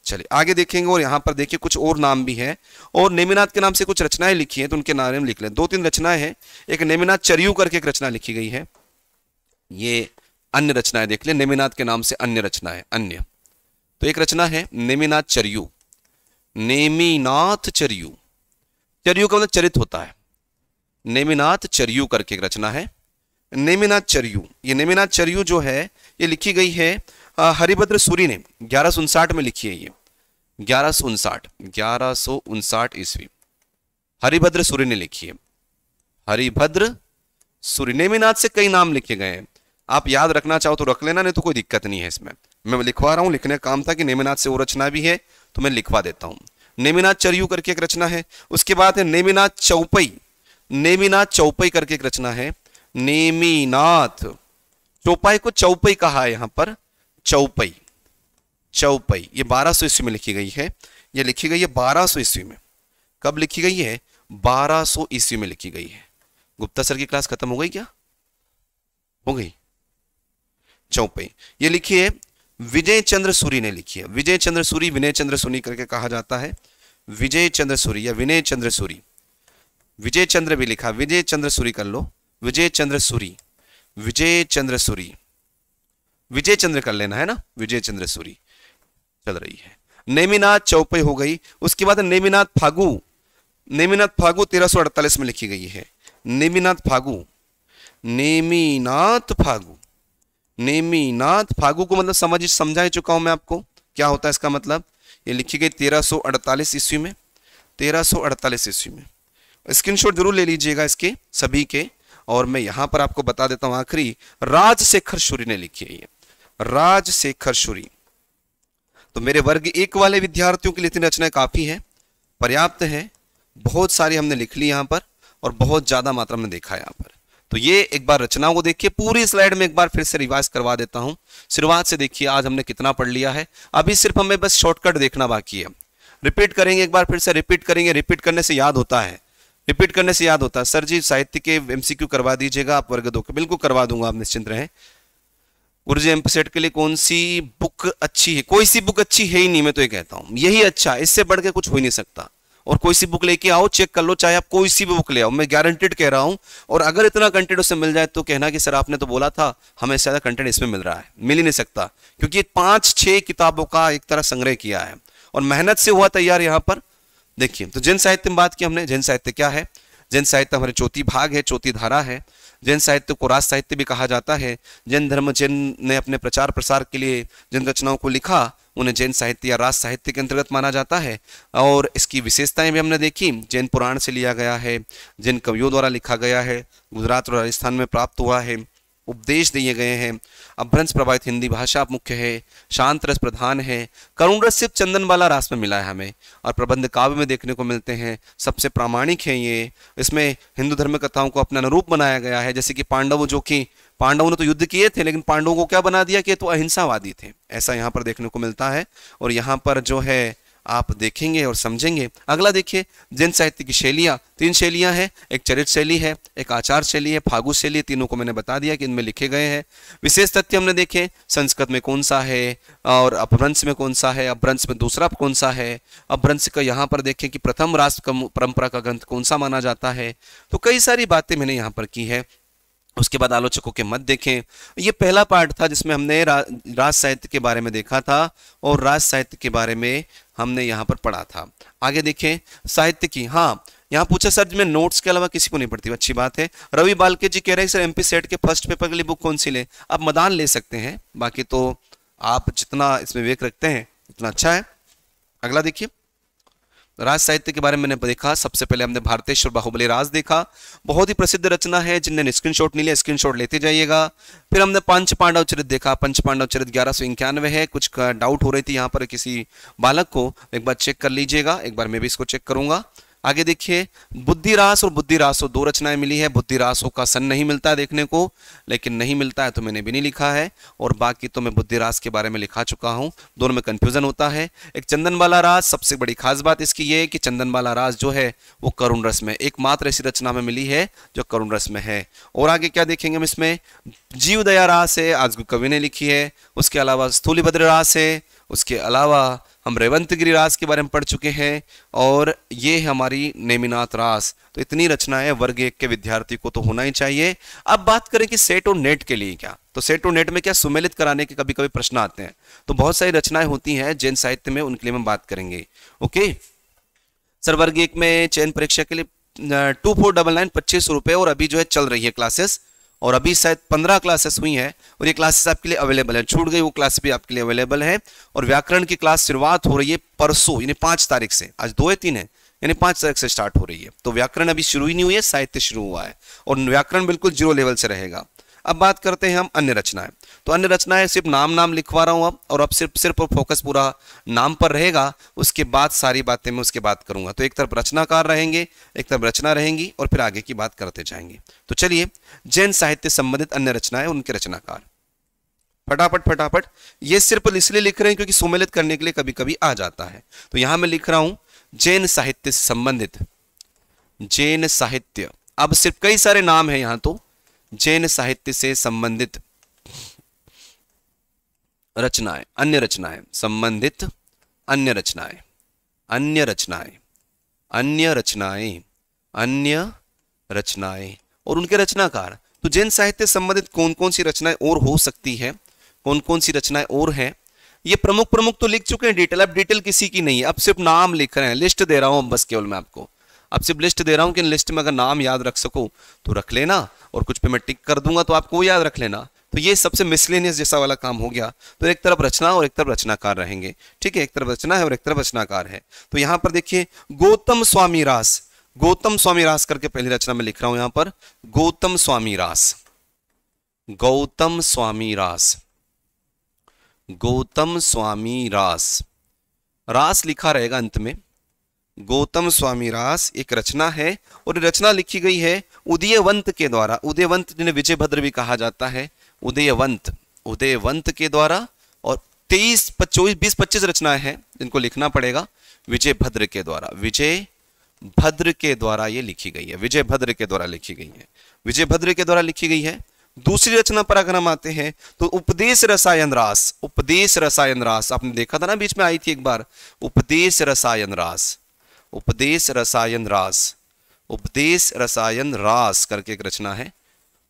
चलिए आगे देखेंगे और यहाँ पर देखिए कुछ और नाम भी हैं और नेमिनाथ के नाम से कुछ रचनाएं लिखी हैं तो उनके नाम लिख लें दो तीन रचनाएं हैं एक नेमिनाथ चरियू करके एक रचना लिखी गई है ये अन्य रचनाएं देख लें नेमिनाथ के नाम से अन्य रचनाएं अन्य तो एक रचना है नेमिनाथ चरियू नेमिनाथ चरियू चरियू का मतलब चरित होता है नेमिनाथ चरियू करके एक रचना है नेमिनाथ चरियू ये नेमिनाथ चरियू जो है ये लिखी गई है हरिभद्र सूरी ने ग्यारह उनसाठ में लिखी है ये ग्यारह सौ उनसाठ ग्यारह सौ उनसाठ ईस्वी हरिभद्र सूर्य ने लिखी है हरिभद्र सूर्य नेमिनाथ से कई नाम लिखे गए हैं आप याद रखना चाहो तो रख लेना नहीं तो कोई दिक्कत नहीं है इसमें मैं लिखवा रहा हूं लिखने का काम था कि नेमिनाथ से वो रचना भी है तो मैं लिखवा देता हूं नेमिनाथ चरयू करके एक रचना है उसके बाद है नेमिनाथ चौपई नेमिनाथ चौपई करके एक रचना है नेमिनाथ चौपाई को चौपई कहा है यहां पर चौपई चौपई ये 1200 सौ ईस्वी में लिखी गई है ये लिखी गई है 1200 सौ ईस्वी में कब लिखी गई है 1200 सौ ईस्वी में लिखी गई है गुप्ता सर की क्लास खत्म हो गई क्या हो गई चौपई ये लिखी है विजय चंद्र सूरी ने लिखी है विजय चंद्र सूरी विनय चंद्र सूरी करके कहा जाता है विजय चंद्र सूरी या विनय चंद्र सूरी विजय चंद्र भी लिखा विजय चंद्र सूरी कर लो विजय चंद्र सूरी विजय चंद्र सूरी विजय चंद्र कर लेना है ना विजय चंद्र सूरी चल रही है नेमिनाथ चौपे हो गई उसके बाद नेमिनाथ फागु नेमिनाथ फागु अड़तालीस में लिखी गई है नेमिनाथ फागु नेमीनाथ फागु नेमीनाथ फागु को मतलब समझ समझा चुका हूं मैं आपको क्या होता है इसका मतलब ये लिखी गई 1348 ईस्वी में 1348 ईस्वी में स्क्रीनशॉट जरूर ले लीजिएगा इसके सभी के और मैं यहां पर आपको बता देता हूं आखिरी राजशेखर सूरी ने लिखी है ये राजशेखर शुरी तो मेरे वर्ग एक वाले विद्यार्थियों के लिए इतनी रचनाएं काफ़ी हैं पर्याप्त हैं बहुत सारी हमने लिख ली यहां पर और बहुत ज़्यादा मात्रा में देखा यहां पर तो ये एक बार रचनाओं को देखिए पूरी स्लाइड में एक बार फिर से रिवाइज करवा देता हूँ शुरुआत से देखिए आज हमने कितना पढ़ लिया है अभी सिर्फ हमें बस शॉर्टकट देखना बाकी है रिपीट करेंगे एक बार फिर से रिपीट करेंगे रिपीट करने से याद होता है रिपीट करने से याद होता है सर जी साहित्य के एमसीक्यू करवा दीजिएगा आप वर्ग दो के बिल्कुल करवा दूंगा आप निश्चिंत रहें गुरुजी एम्पसेट के लिए कौन सी बुक अच्छी है कोई सी बुक अच्छी है ही नहीं मैं तो ये कहता हूँ यही अच्छा इससे बढ़ के कुछ हो ही नहीं सकता और कोई सी बुक लेके आओ चेक कर लो चाहे आप कोई सी भी बुक ले आओ मैं गारंटेड कह रहा हूँ और अगर इतना कंटेंट उससे मिल जाए तो कहना कि सर आपने तो बोला था हमें ज़्यादा कंटेंट इसमें मिल रहा है मिल ही नहीं सकता क्योंकि पाँच छः किताबों का एक तरह संग्रह किया है और मेहनत से हुआ तैयार यहाँ पर देखिए तो जैन साहित्य में बात की हमने जैन साहित्य क्या है जैन साहित्य हमारे चौथी भाग है चौथी धारा है जैन साहित्य को राज साहित्य भी कहा जाता है जैन धर्म जैन ने अपने प्रचार प्रसार के लिए जिन रचनाओं को लिखा उन्हें जैन साहित्य या राज साहित्य के अंतर्गत माना जाता है और इसकी विशेषताएं भी हमने देखी जैन पुराण से लिया गया है जैन कवियों द्वारा लिखा गया है गुजरात और राजस्थान में प्राप्त हुआ है उपदेश दिए गए हैं अभ्रंश प्रभावित हिंदी भाषा मुख्य है शांत रस प्रधान है करुण रस सिर्फ चंदन वाला रास में मिला है हमें और प्रबंध काव्य में देखने को मिलते हैं सबसे प्रामाणिक है ये इसमें हिंदू धर्म कथाओं को अपना अनुरूप बनाया गया है जैसे कि पांडव जो कि पांडवों ने तो युद्ध किए थे लेकिन पांडवों को क्या बना दिया कि तो अहिंसावादी थे ऐसा यहाँ पर देखने को मिलता है और यहाँ पर जो है आप देखेंगे और समझेंगे अगला देखिए जैन साहित्य की शैलियाँ तीन शैलियाँ हैं एक चरित शैली है एक आचार शैली है फागु शैली तीनों को मैंने बता दिया कि इनमें लिखे गए हैं विशेष तथ्य हमने देखे संस्कृत में कौन सा है और अपभ्रंश में कौन सा है अपभ्रंश में दूसरा कौन सा है अपभ्रंश का यहाँ पर देखें कि प्रथम राष्ट्र परंपरा का ग्रंथ कौन सा माना जाता है तो कई सारी बातें मैंने यहाँ पर की है उसके बाद आलोचकों के मत देखें ये पहला पार्ट था जिसमें हमने रा, राज साहित्य के बारे में देखा था और राज साहित्य के बारे में हमने यहाँ पर पढ़ा था आगे देखें साहित्य की हाँ यहाँ पूछा सर मैं नोट्स के अलावा किसी को नहीं पढ़ती अच्छी बात है रवि बालके जी कह रहे हैं सर एमपी सेट के फर्स्ट पेपर के लिए बुक कौन सी लें आप मदान ले सकते हैं बाकी तो आप जितना इसमें वेक रखते हैं उतना अच्छा है अगला देखिए राज साहित्य के बारे में मैंने देखा सबसे पहले हमने भारतेश्वर बाहुबली राज देखा बहुत ही प्रसिद्ध रचना है जिनने स्क्रीनशॉट नहीं लिया स्क्रीनशॉट लेते जाइएगा फिर हमने पंच पांडव चरित देखा पंच पांडव चरित ग्यारह सौ इक्यानवे है कुछ डाउट हो रही थी यहाँ पर किसी बालक को एक बार चेक कर लीजिएगा एक बार मैं भी इसको चेक करूंगा आगे देखिए बुद्धिरास और बुद्धिरासो दो रचनाएं मिली है बुद्धिरासो का सन नहीं मिलता है देखने को लेकिन नहीं मिलता है तो मैंने भी नहीं लिखा है और बाकी तो मैं बुद्धिरास के बारे में लिखा चुका हूँ दोनों में कन्फ्यूजन होता है एक चंदनबाला रास सबसे बड़ी खास बात इसकी ये है कि चंदनबाला रास जो है वो करुण रस में एकमात्र ऐसी रचना में मिली है जो करुण रस में है और आगे क्या देखेंगे हम इसमें जीवदया रास है आज कवि ने लिखी है उसके अलावा स्थूलिभद्र रास है उसके अलावा हम रेवंत गिरी रास के बारे में पढ़ चुके हैं और ये है हमारी नेमिनाथ रास तो इतनी रचनाएं वर्ग एक के विद्यार्थी को तो होना ही चाहिए अब बात करें कि सेट और नेट के लिए क्या तो सेट और नेट में क्या सुमेलित कराने के कभी कभी प्रश्न आते हैं तो बहुत सारी रचनाएं होती हैं जैन साहित्य में उनके लिए हम बात करेंगे ओके सर वर्ग एक में चयन परीक्षा के लिए टू फोर डबल नाइन पच्चीस रुपए और अभी जो है चल रही है क्लासेस और अभी शायद पंद्रह क्लासेस हुई हैं और ये क्लासेस आपके लिए अवेलेबल है छूट गई वो क्लास भी आपके लिए अवेलेबल है और व्याकरण की क्लास शुरुआत हो रही है परसों यानी पाँच तारीख से आज दो या तीन है यानी पाँच तारीख से स्टार्ट हो रही है तो व्याकरण अभी शुरू ही नहीं हुई है साहित्य शुरू हुआ है और व्याकरण बिल्कुल जीरो लेवल से रहेगा अब बात करते हैं हम अन्य रचनाएं तो अन्य रचनाएं सिर्फ नाम नाम लिखवा रहा हूँ अब और अब सिर्फ सिर्फ फोकस पूरा नाम पर रहेगा उसके बाद सारी बातें मैं उसके बाद करूंगा तो एक तरफ रचनाकार रहेंगे एक तरफ रचना रहेंगी और फिर आगे की बात करते जाएंगे तो चलिए जैन साहित्य संबंधित अन्य रचनाएं उनके रचनाकार फटाफट फटाफट ये सिर्फ इसलिए लिख रहे हैं क्योंकि सुमेलित करने के लिए कभी कभी आ जाता है तो यहां मैं लिख रहा हूं जैन साहित्य से संबंधित जैन साहित्य अब सिर्फ कई सारे नाम है यहां तो जैन साहित्य से संबंधित रचनाएं अन्य रचनाएं संबंधित अन्य रचनाएं अन्य रचनाएं अन्य रचनाएं अन्य रचनाएं और उनके रचनाकार तो जैन साहित्य संबंधित कौन कौन सी रचनाएं और हो सकती है कौन कौन सी रचनाएं और हैं ये प्रमुख प्रमुख तो लिख चुके हैं डिटेल अब डिटेल किसी की नहीं है अब सिर्फ नाम लिख रहे हैं लिस्ट दे रहा हूं बस केवल मैं आपको अब सिर्फ लिस्ट दे रहा हूं कि लिस्ट में अगर नाम याद रख सको तो रख लेना और कुछ पे मैं टिक कर दूंगा तो आपको याद रख लेना तो ये सबसे मिसलेनियस जैसा वाला काम हो गया तो एक तरफ रचना और एक तरफ रचनाकार रहेंगे ठीक है एक तरफ रचना है और एक तरफ रचनाकार है तो यहाँ पर देखिए गौतम स्वामी रास गौतम स्वामी रास करके पहली रचना में लिख रहा हूं यहां पर गौतम स्वामी रास गौतम स्वामी रास गौतम स्वामी रास रास लिखा रहेगा अंत में गौतम स्वामी रास एक रचना है और रचना लिखी गई है उदयवंत के द्वारा उदयवंत जिन्हें विजयभद्र भी कहा जाता है उदयवंत उदयवंत के द्वारा और तेईस चौबीस बीस पच्चीस रचनाएं हैं जिनको लिखना पड़ेगा विजय भद्र के द्वारा विजय भद्र के द्वारा ये लिखी गई है विजय भद्र के द्वारा लिखी गई है विजय भद्र के द्वारा लिखी गई है दूसरी रचना पर अगर हम आते हैं तो उपदेश रसायन रास उपदेश रसायन रास आपने देखा था ना बीच में आई थी एक बार उपदेश रसायन रास उपदेश रसायन रास उपदेश रसायन रास करके एक रचना है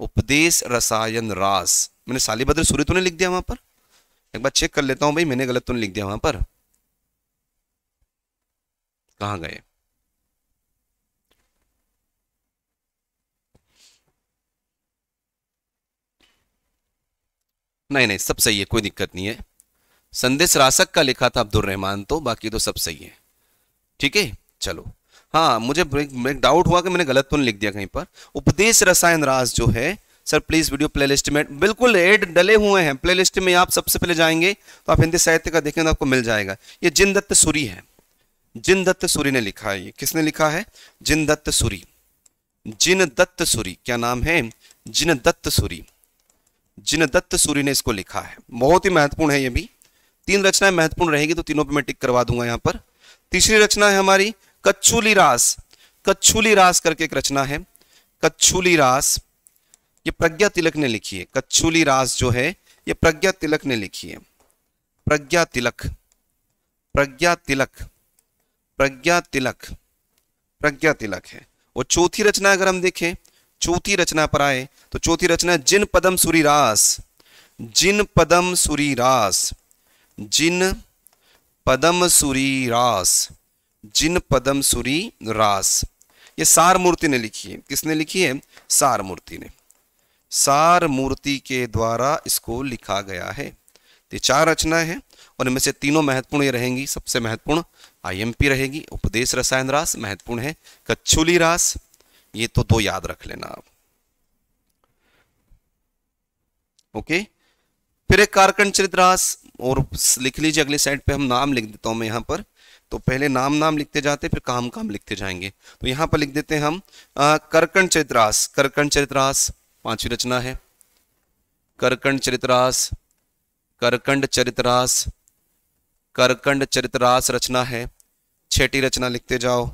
उपदेश रसायन रास मैंने साली बद्र सूर्य तो नहीं लिख दिया वहां पर एक बार चेक कर लेता हूं भाई मैंने गलत तो नहीं लिख दिया वहां पर कहा गए नहीं नहीं सब सही है कोई दिक्कत नहीं है संदेश रासक का लिखा था अब्दुल रहमान तो बाकी तो सब सही है ठीक है चलो हाँ मुझे एक डाउट हुआ कि मैंने गलत तो नहीं लिख दिया कहीं पर उपदेश रसायन राज जो है सर प्लीज वीडियो प्लेलिस्ट में बिल्कुल एड डले हुए हैं प्लेलिस्ट में आप सबसे पहले जाएंगे तो आप हिंदी साहित्य का देखेंगे तो आपको मिल जाएगा ये जिन दत्त सूरी है जिन दत्त सूरी ने लिखा है ये किसने लिखा है जिन दत्त सूरी जिन दत्त सूरी क्या नाम है जिन दत्त सूरी जिन दत्त सूरी ने इसको लिखा है बहुत ही महत्वपूर्ण है ये भी तीन रचनाएं महत्वपूर्ण रहेगी तो तीनों पर मैं टिक करवा दूंगा यहाँ पर तीसरी रचना है हमारी कच्छुली रास कच्छुली रास करके एक रचना है कच्छुली रास ये प्रज्ञा तिलक ने लिखी है कच्छुली रास जो है ये प्रज्ञा तिलक ने लिखी है प्रज्ञा तिलक प्रज्ञा तिलक प्रज्ञा तिलक प्रज्ञा तिलक है और चौथी रचना अगर हम देखें चौथी रचना पर आए तो चौथी रचना जिन पदम सूरी रास जिन पदम सूरी रास जिन पदम सूरी रास जिन पदम सूरी रास ये सार मूर्ति ने लिखी है किसने लिखी है सार मूर्ति ने सार मूर्ति के द्वारा इसको लिखा गया है ये चार रचना है और इनमें से तीनों महत्वपूर्ण ये रहेंगी सबसे महत्वपूर्ण आईएमपी रहेगी उपदेश रसायन रास महत्वपूर्ण है कच्छुली रास ये तो दो याद रख लेना आप ओके फिर एक कारकंड चरित रास और लिख लीजिए अगले साइड पे हम नाम लिख देता हूं मैं यहां पर तो पहले नाम नाम लिखते जाते फिर काम काम लिखते जाएंगे तो यहां पर लिख देते हैं हम करकण चरित्रास करकण चरित्रास पांचवी रचना है करकंड चरित्रास करकंड चरित्रास करकंड चरित्रास रचना है छठी रचना लिखते जाओ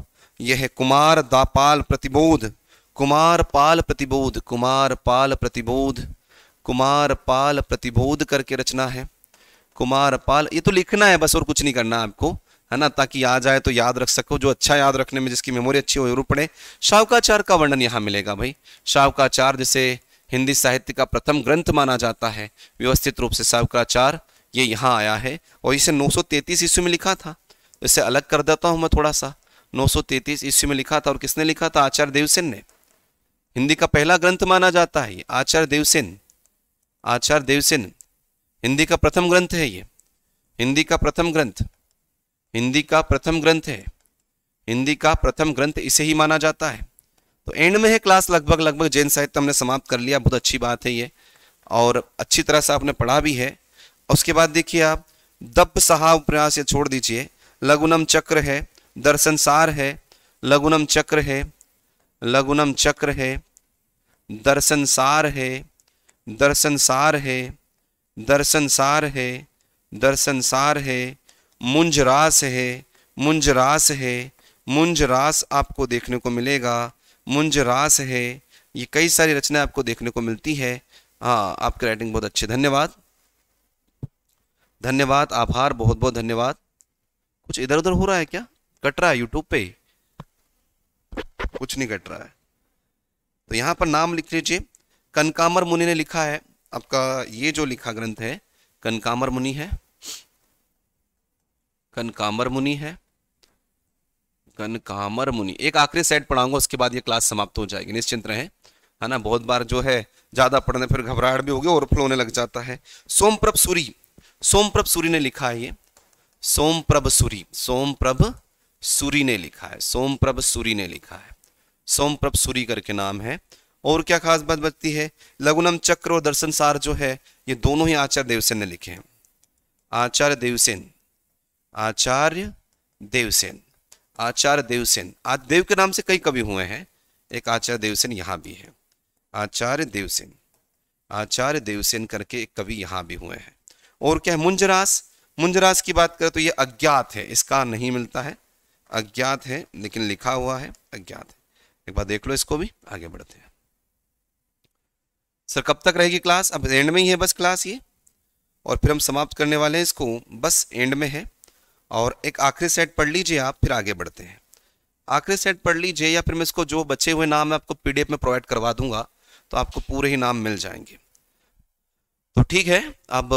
यह है कुमार दापाल प्रतिबोध कुमार पाल प्रतिबोध कुमार पाल प्रतिबोध कुमार पाल प्रतिबोध करके रचना है कुमार पाल ये तो लिखना है बस और कुछ नहीं करना आपको है ना ताकि आ जाए तो याद रख सको जो अच्छा याद रखने में जिसकी मेमोरी अच्छी हो जरूर पड़े शावकाचार का वर्णन यहाँ मिलेगा भाई शावकाचार जिसे हिंदी साहित्य का प्रथम ग्रंथ माना जाता है व्यवस्थित रूप से शावकाचार ये यहाँ आया है और इसे 933 ईस्वी में लिखा था इसे अलग कर देता हूँ मैं थोड़ा सा 933 ईस्वी में लिखा था और किसने लिखा था आचार्य देवसेन ने हिंदी का पहला ग्रंथ माना जाता है आचार्य देवसेन आचार्य देवसेन हिंदी का प्रथम ग्रंथ है ये हिंदी का प्रथम ग्रंथ हिंदी का प्रथम ग्रंथ है हिंदी का प्रथम ग्रंथ इसे ही माना जाता है तो एंड में है क्लास लगभग लगभग जैन साहित्य हमने समाप्त कर लिया बहुत अच्छी बात है ये और अच्छी तरह से आपने पढ़ा भी है उसके बाद देखिए आप दप सहा उपन्यास ये छोड़ दीजिए लघुनम चक्र है दर्शन सार है लघुनम चक्र है लघुनम चक्र है दर्शन सार है दर्शन सार है दर्शन सार है दर्शन सार है मुंजरास है मुंजरास है मुंजरास आपको देखने को मिलेगा मुंजरास है ये कई सारी रचनाएं आपको देखने को मिलती है हाँ आपकी राइटिंग बहुत अच्छी धन्यवाद धन्यवाद आभार बहुत बहुत धन्यवाद कुछ इधर उधर हो रहा है क्या कट रहा है यूट्यूब पे कुछ नहीं कट रहा है तो यहाँ पर नाम लिख लीजिए कनकामर मुनि ने लिखा है आपका ये जो लिखा ग्रंथ है कनकामर मुनि है कनकामर मुनि है कनकामर मुनि एक आखिरी सेट पढ़ाऊंगा उसके बाद ये क्लास समाप्त हो जाएगी निश्चिंत रहें है ना बहुत बार जो है ज्यादा पढ़ने फिर घबराहट भी होगी फ्लो होने लग जाता है सोमप्रभ सूरी सोमप्रभ सूरी ने लिखा है ये सोमप्रभ सूरी सोमप्रभ सूरी ने लिखा है सोमप्रभ सूरी ने लिखा है सोमप्रभ सूरी करके नाम है और क्या खास बात बचती है लघुनम चक्र और दर्शन सार जो है ये दोनों ही आचार्य देवसेन ने लिखे हैं आचार्य देवसेन आचार्य देवसेन आचार्य देवसेन आज देव के नाम से कई कवि हुए हैं एक आचार्य देवसेन यहाँ भी है आचार्य देवसेन आचार्य देवसेन करके एक कवि यहाँ भी हुए हैं और क्या है मुंजरास मुंजरास की बात करें तो ये अज्ञात है इसका नहीं मिलता है अज्ञात है लेकिन लिखा हुआ है अज्ञात है एक बार देख लो इसको भी आगे बढ़ते हैं सर कब तक रहेगी क्लास अब एंड में ही है बस क्लास ये और फिर हम समाप्त करने वाले हैं इसको बस एंड में है और एक आखिरी सेट पढ़ लीजिए आप फिर आगे बढ़ते हैं आखिरी सेट पढ़ लीजिए या फिर मैं इसको जो बचे हुए नाम है आपको पीडीएफ में प्रोवाइड करवा दूंगा तो आपको पूरे ही नाम मिल जाएंगे तो ठीक है अब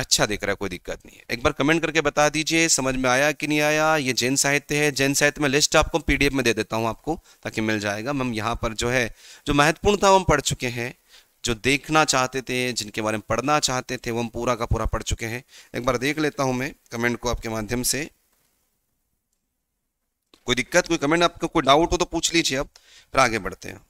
अच्छा देख रहा है कोई दिक्कत नहीं है एक बार कमेंट करके बता दीजिए समझ में आया कि नहीं आया ये जैन साहित्य है जैन साहित्य में लिस्ट आपको पीडीएफ में दे देता हूँ आपको ताकि मिल जाएगा हम यहाँ पर जो है जो महत्वपूर्ण था हम पढ़ चुके हैं जो देखना चाहते थे जिनके बारे में पढ़ना चाहते थे वो हम पूरा का पूरा पढ़ चुके हैं एक बार देख लेता हूं मैं कमेंट को आपके माध्यम से कोई दिक्कत कोई कमेंट आपको कोई डाउट हो तो पूछ लीजिए आप फिर आगे बढ़ते हैं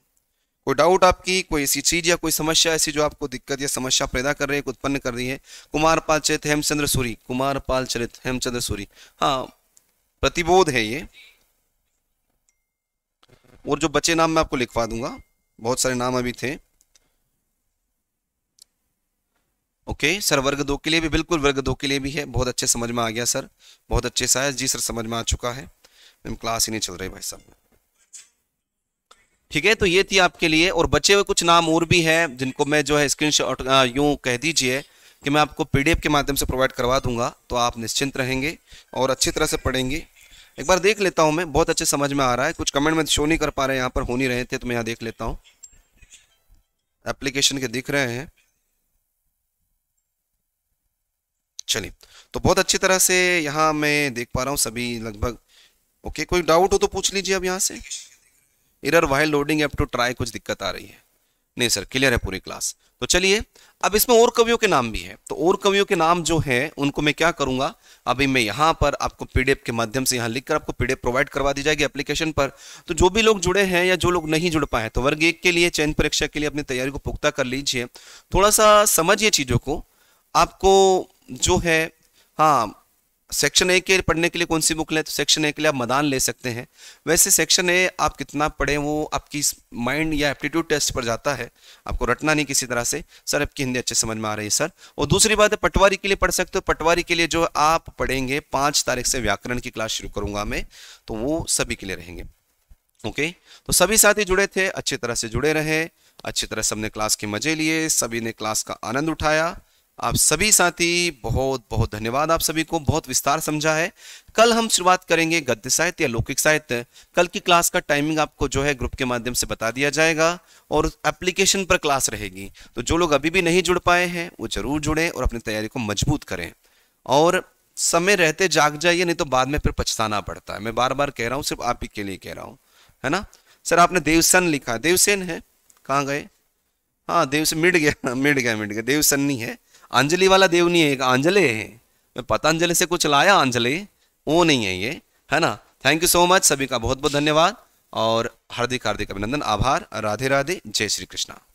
कोई डाउट आपकी कोई ऐसी चीज या कोई समस्या ऐसी जो आपको दिक्कत या समस्या पैदा कर रही है उत्पन्न कर रही है कुमार पाल चरित हेमचंद्र सूरी कुमार पाल चरित हेमचंद्र सूरी हाँ प्रतिबोध है ये और जो बचे नाम मैं आपको लिखवा दूंगा बहुत सारे नाम अभी थे ओके सर वर्ग दो के लिए भी बिल्कुल वर्ग दो के लिए भी है बहुत अच्छे समझ में आ गया सर बहुत अच्छे सा है जी सर समझ में आ चुका है मैम क्लास ही नहीं चल रही भाई साहब ठीक है तो ये थी आपके लिए और बचे हुए कुछ नाम और भी हैं जिनको मैं जो है स्क्रीन शॉट यूँ कह दीजिए कि मैं आपको पीडीएफ के माध्यम से प्रोवाइड करवा दूंगा तो आप निश्चिंत रहेंगे और अच्छी तरह से पढ़ेंगे एक बार देख लेता हूँ मैं बहुत अच्छे समझ में आ रहा है कुछ कमेंट में शो नहीं कर पा रहे यहाँ पर हो नहीं रहे थे तो मैं यहाँ देख लेता हूँ एप्लीकेशन के दिख रहे हैं चलिए तो बहुत अच्छी तरह से यहाँ मैं देख पा रहा हूँ सभी लगभग ओके कोई डाउट हो तो पूछ लीजिए अब यहाँ से error while loading app to try कुछ दिक्कत आ रही है नहीं सर क्लियर है पूरी क्लास तो चलिए अब इसमें और कवियों के नाम भी है तो और कवियों के नाम जो है उनको मैं क्या करूंगा अभी मैं यहाँ पर आपको पीडीएफ के माध्यम से यहाँ लिखकर आपको पीडीएफ प्रोवाइड करवा दी जाएगी एप्लीकेशन पर तो जो भी लोग जुड़े हैं या जो लोग नहीं जुड़ पाए तो वर्ग एक के लिए चयन परीक्षा के लिए अपनी तैयारी को पुख्ता कर लीजिए थोड़ा सा समझिए चीज़ों को आपको जो है हाँ सेक्शन ए के पढ़ने के लिए कौन सी बुक लें तो सेक्शन ए के लिए आप मदान ले सकते हैं वैसे सेक्शन ए आप कितना पढ़ें वो आपकी माइंड या एप्टीट्यूड टेस्ट पर जाता है आपको रटना नहीं किसी तरह से सर आपकी हिंदी अच्छे समझ में आ रही है सर और दूसरी बात है पटवारी के लिए पढ़ सकते हो पटवारी के लिए जो आप पढ़ेंगे पाँच तारीख से व्याकरण की क्लास शुरू करूँगा मैं तो वो सभी के लिए रहेंगे ओके तो सभी साथी जुड़े थे अच्छी तरह से जुड़े रहे अच्छी तरह सबने क्लास के मजे लिए सभी ने क्लास का आनंद उठाया आप सभी साथी बहुत बहुत धन्यवाद आप सभी को बहुत विस्तार समझा है कल हम शुरुआत करेंगे गद्य साहित्य या लौकिक साहित्य कल की क्लास का टाइमिंग आपको जो है ग्रुप के माध्यम से बता दिया जाएगा और एप्लीकेशन पर क्लास रहेगी तो जो लोग अभी भी नहीं जुड़ पाए हैं वो जरूर जुड़ें और अपनी तैयारी को मजबूत करें और समय रहते जाग जाइए नहीं तो बाद में फिर पछताना पड़ता है मैं बार बार कह रहा हूँ सिर्फ आप ही के लिए कह रहा हूँ है ना सर आपने देवसन लिखा देवसेन है कहाँ गए हाँ देवसेन मिट गया मिट गया मिट गया देवसन्नी है अंजलि वाला देव नहीं है अंजले है मैं पतंजलि से कुछ लाया अंजलि वो नहीं है ये है ना थैंक यू सो मच सभी का बहुत बहुत धन्यवाद और हार्दिक हार्दिक अभिनंदन आभार राधे राधे जय श्री कृष्णा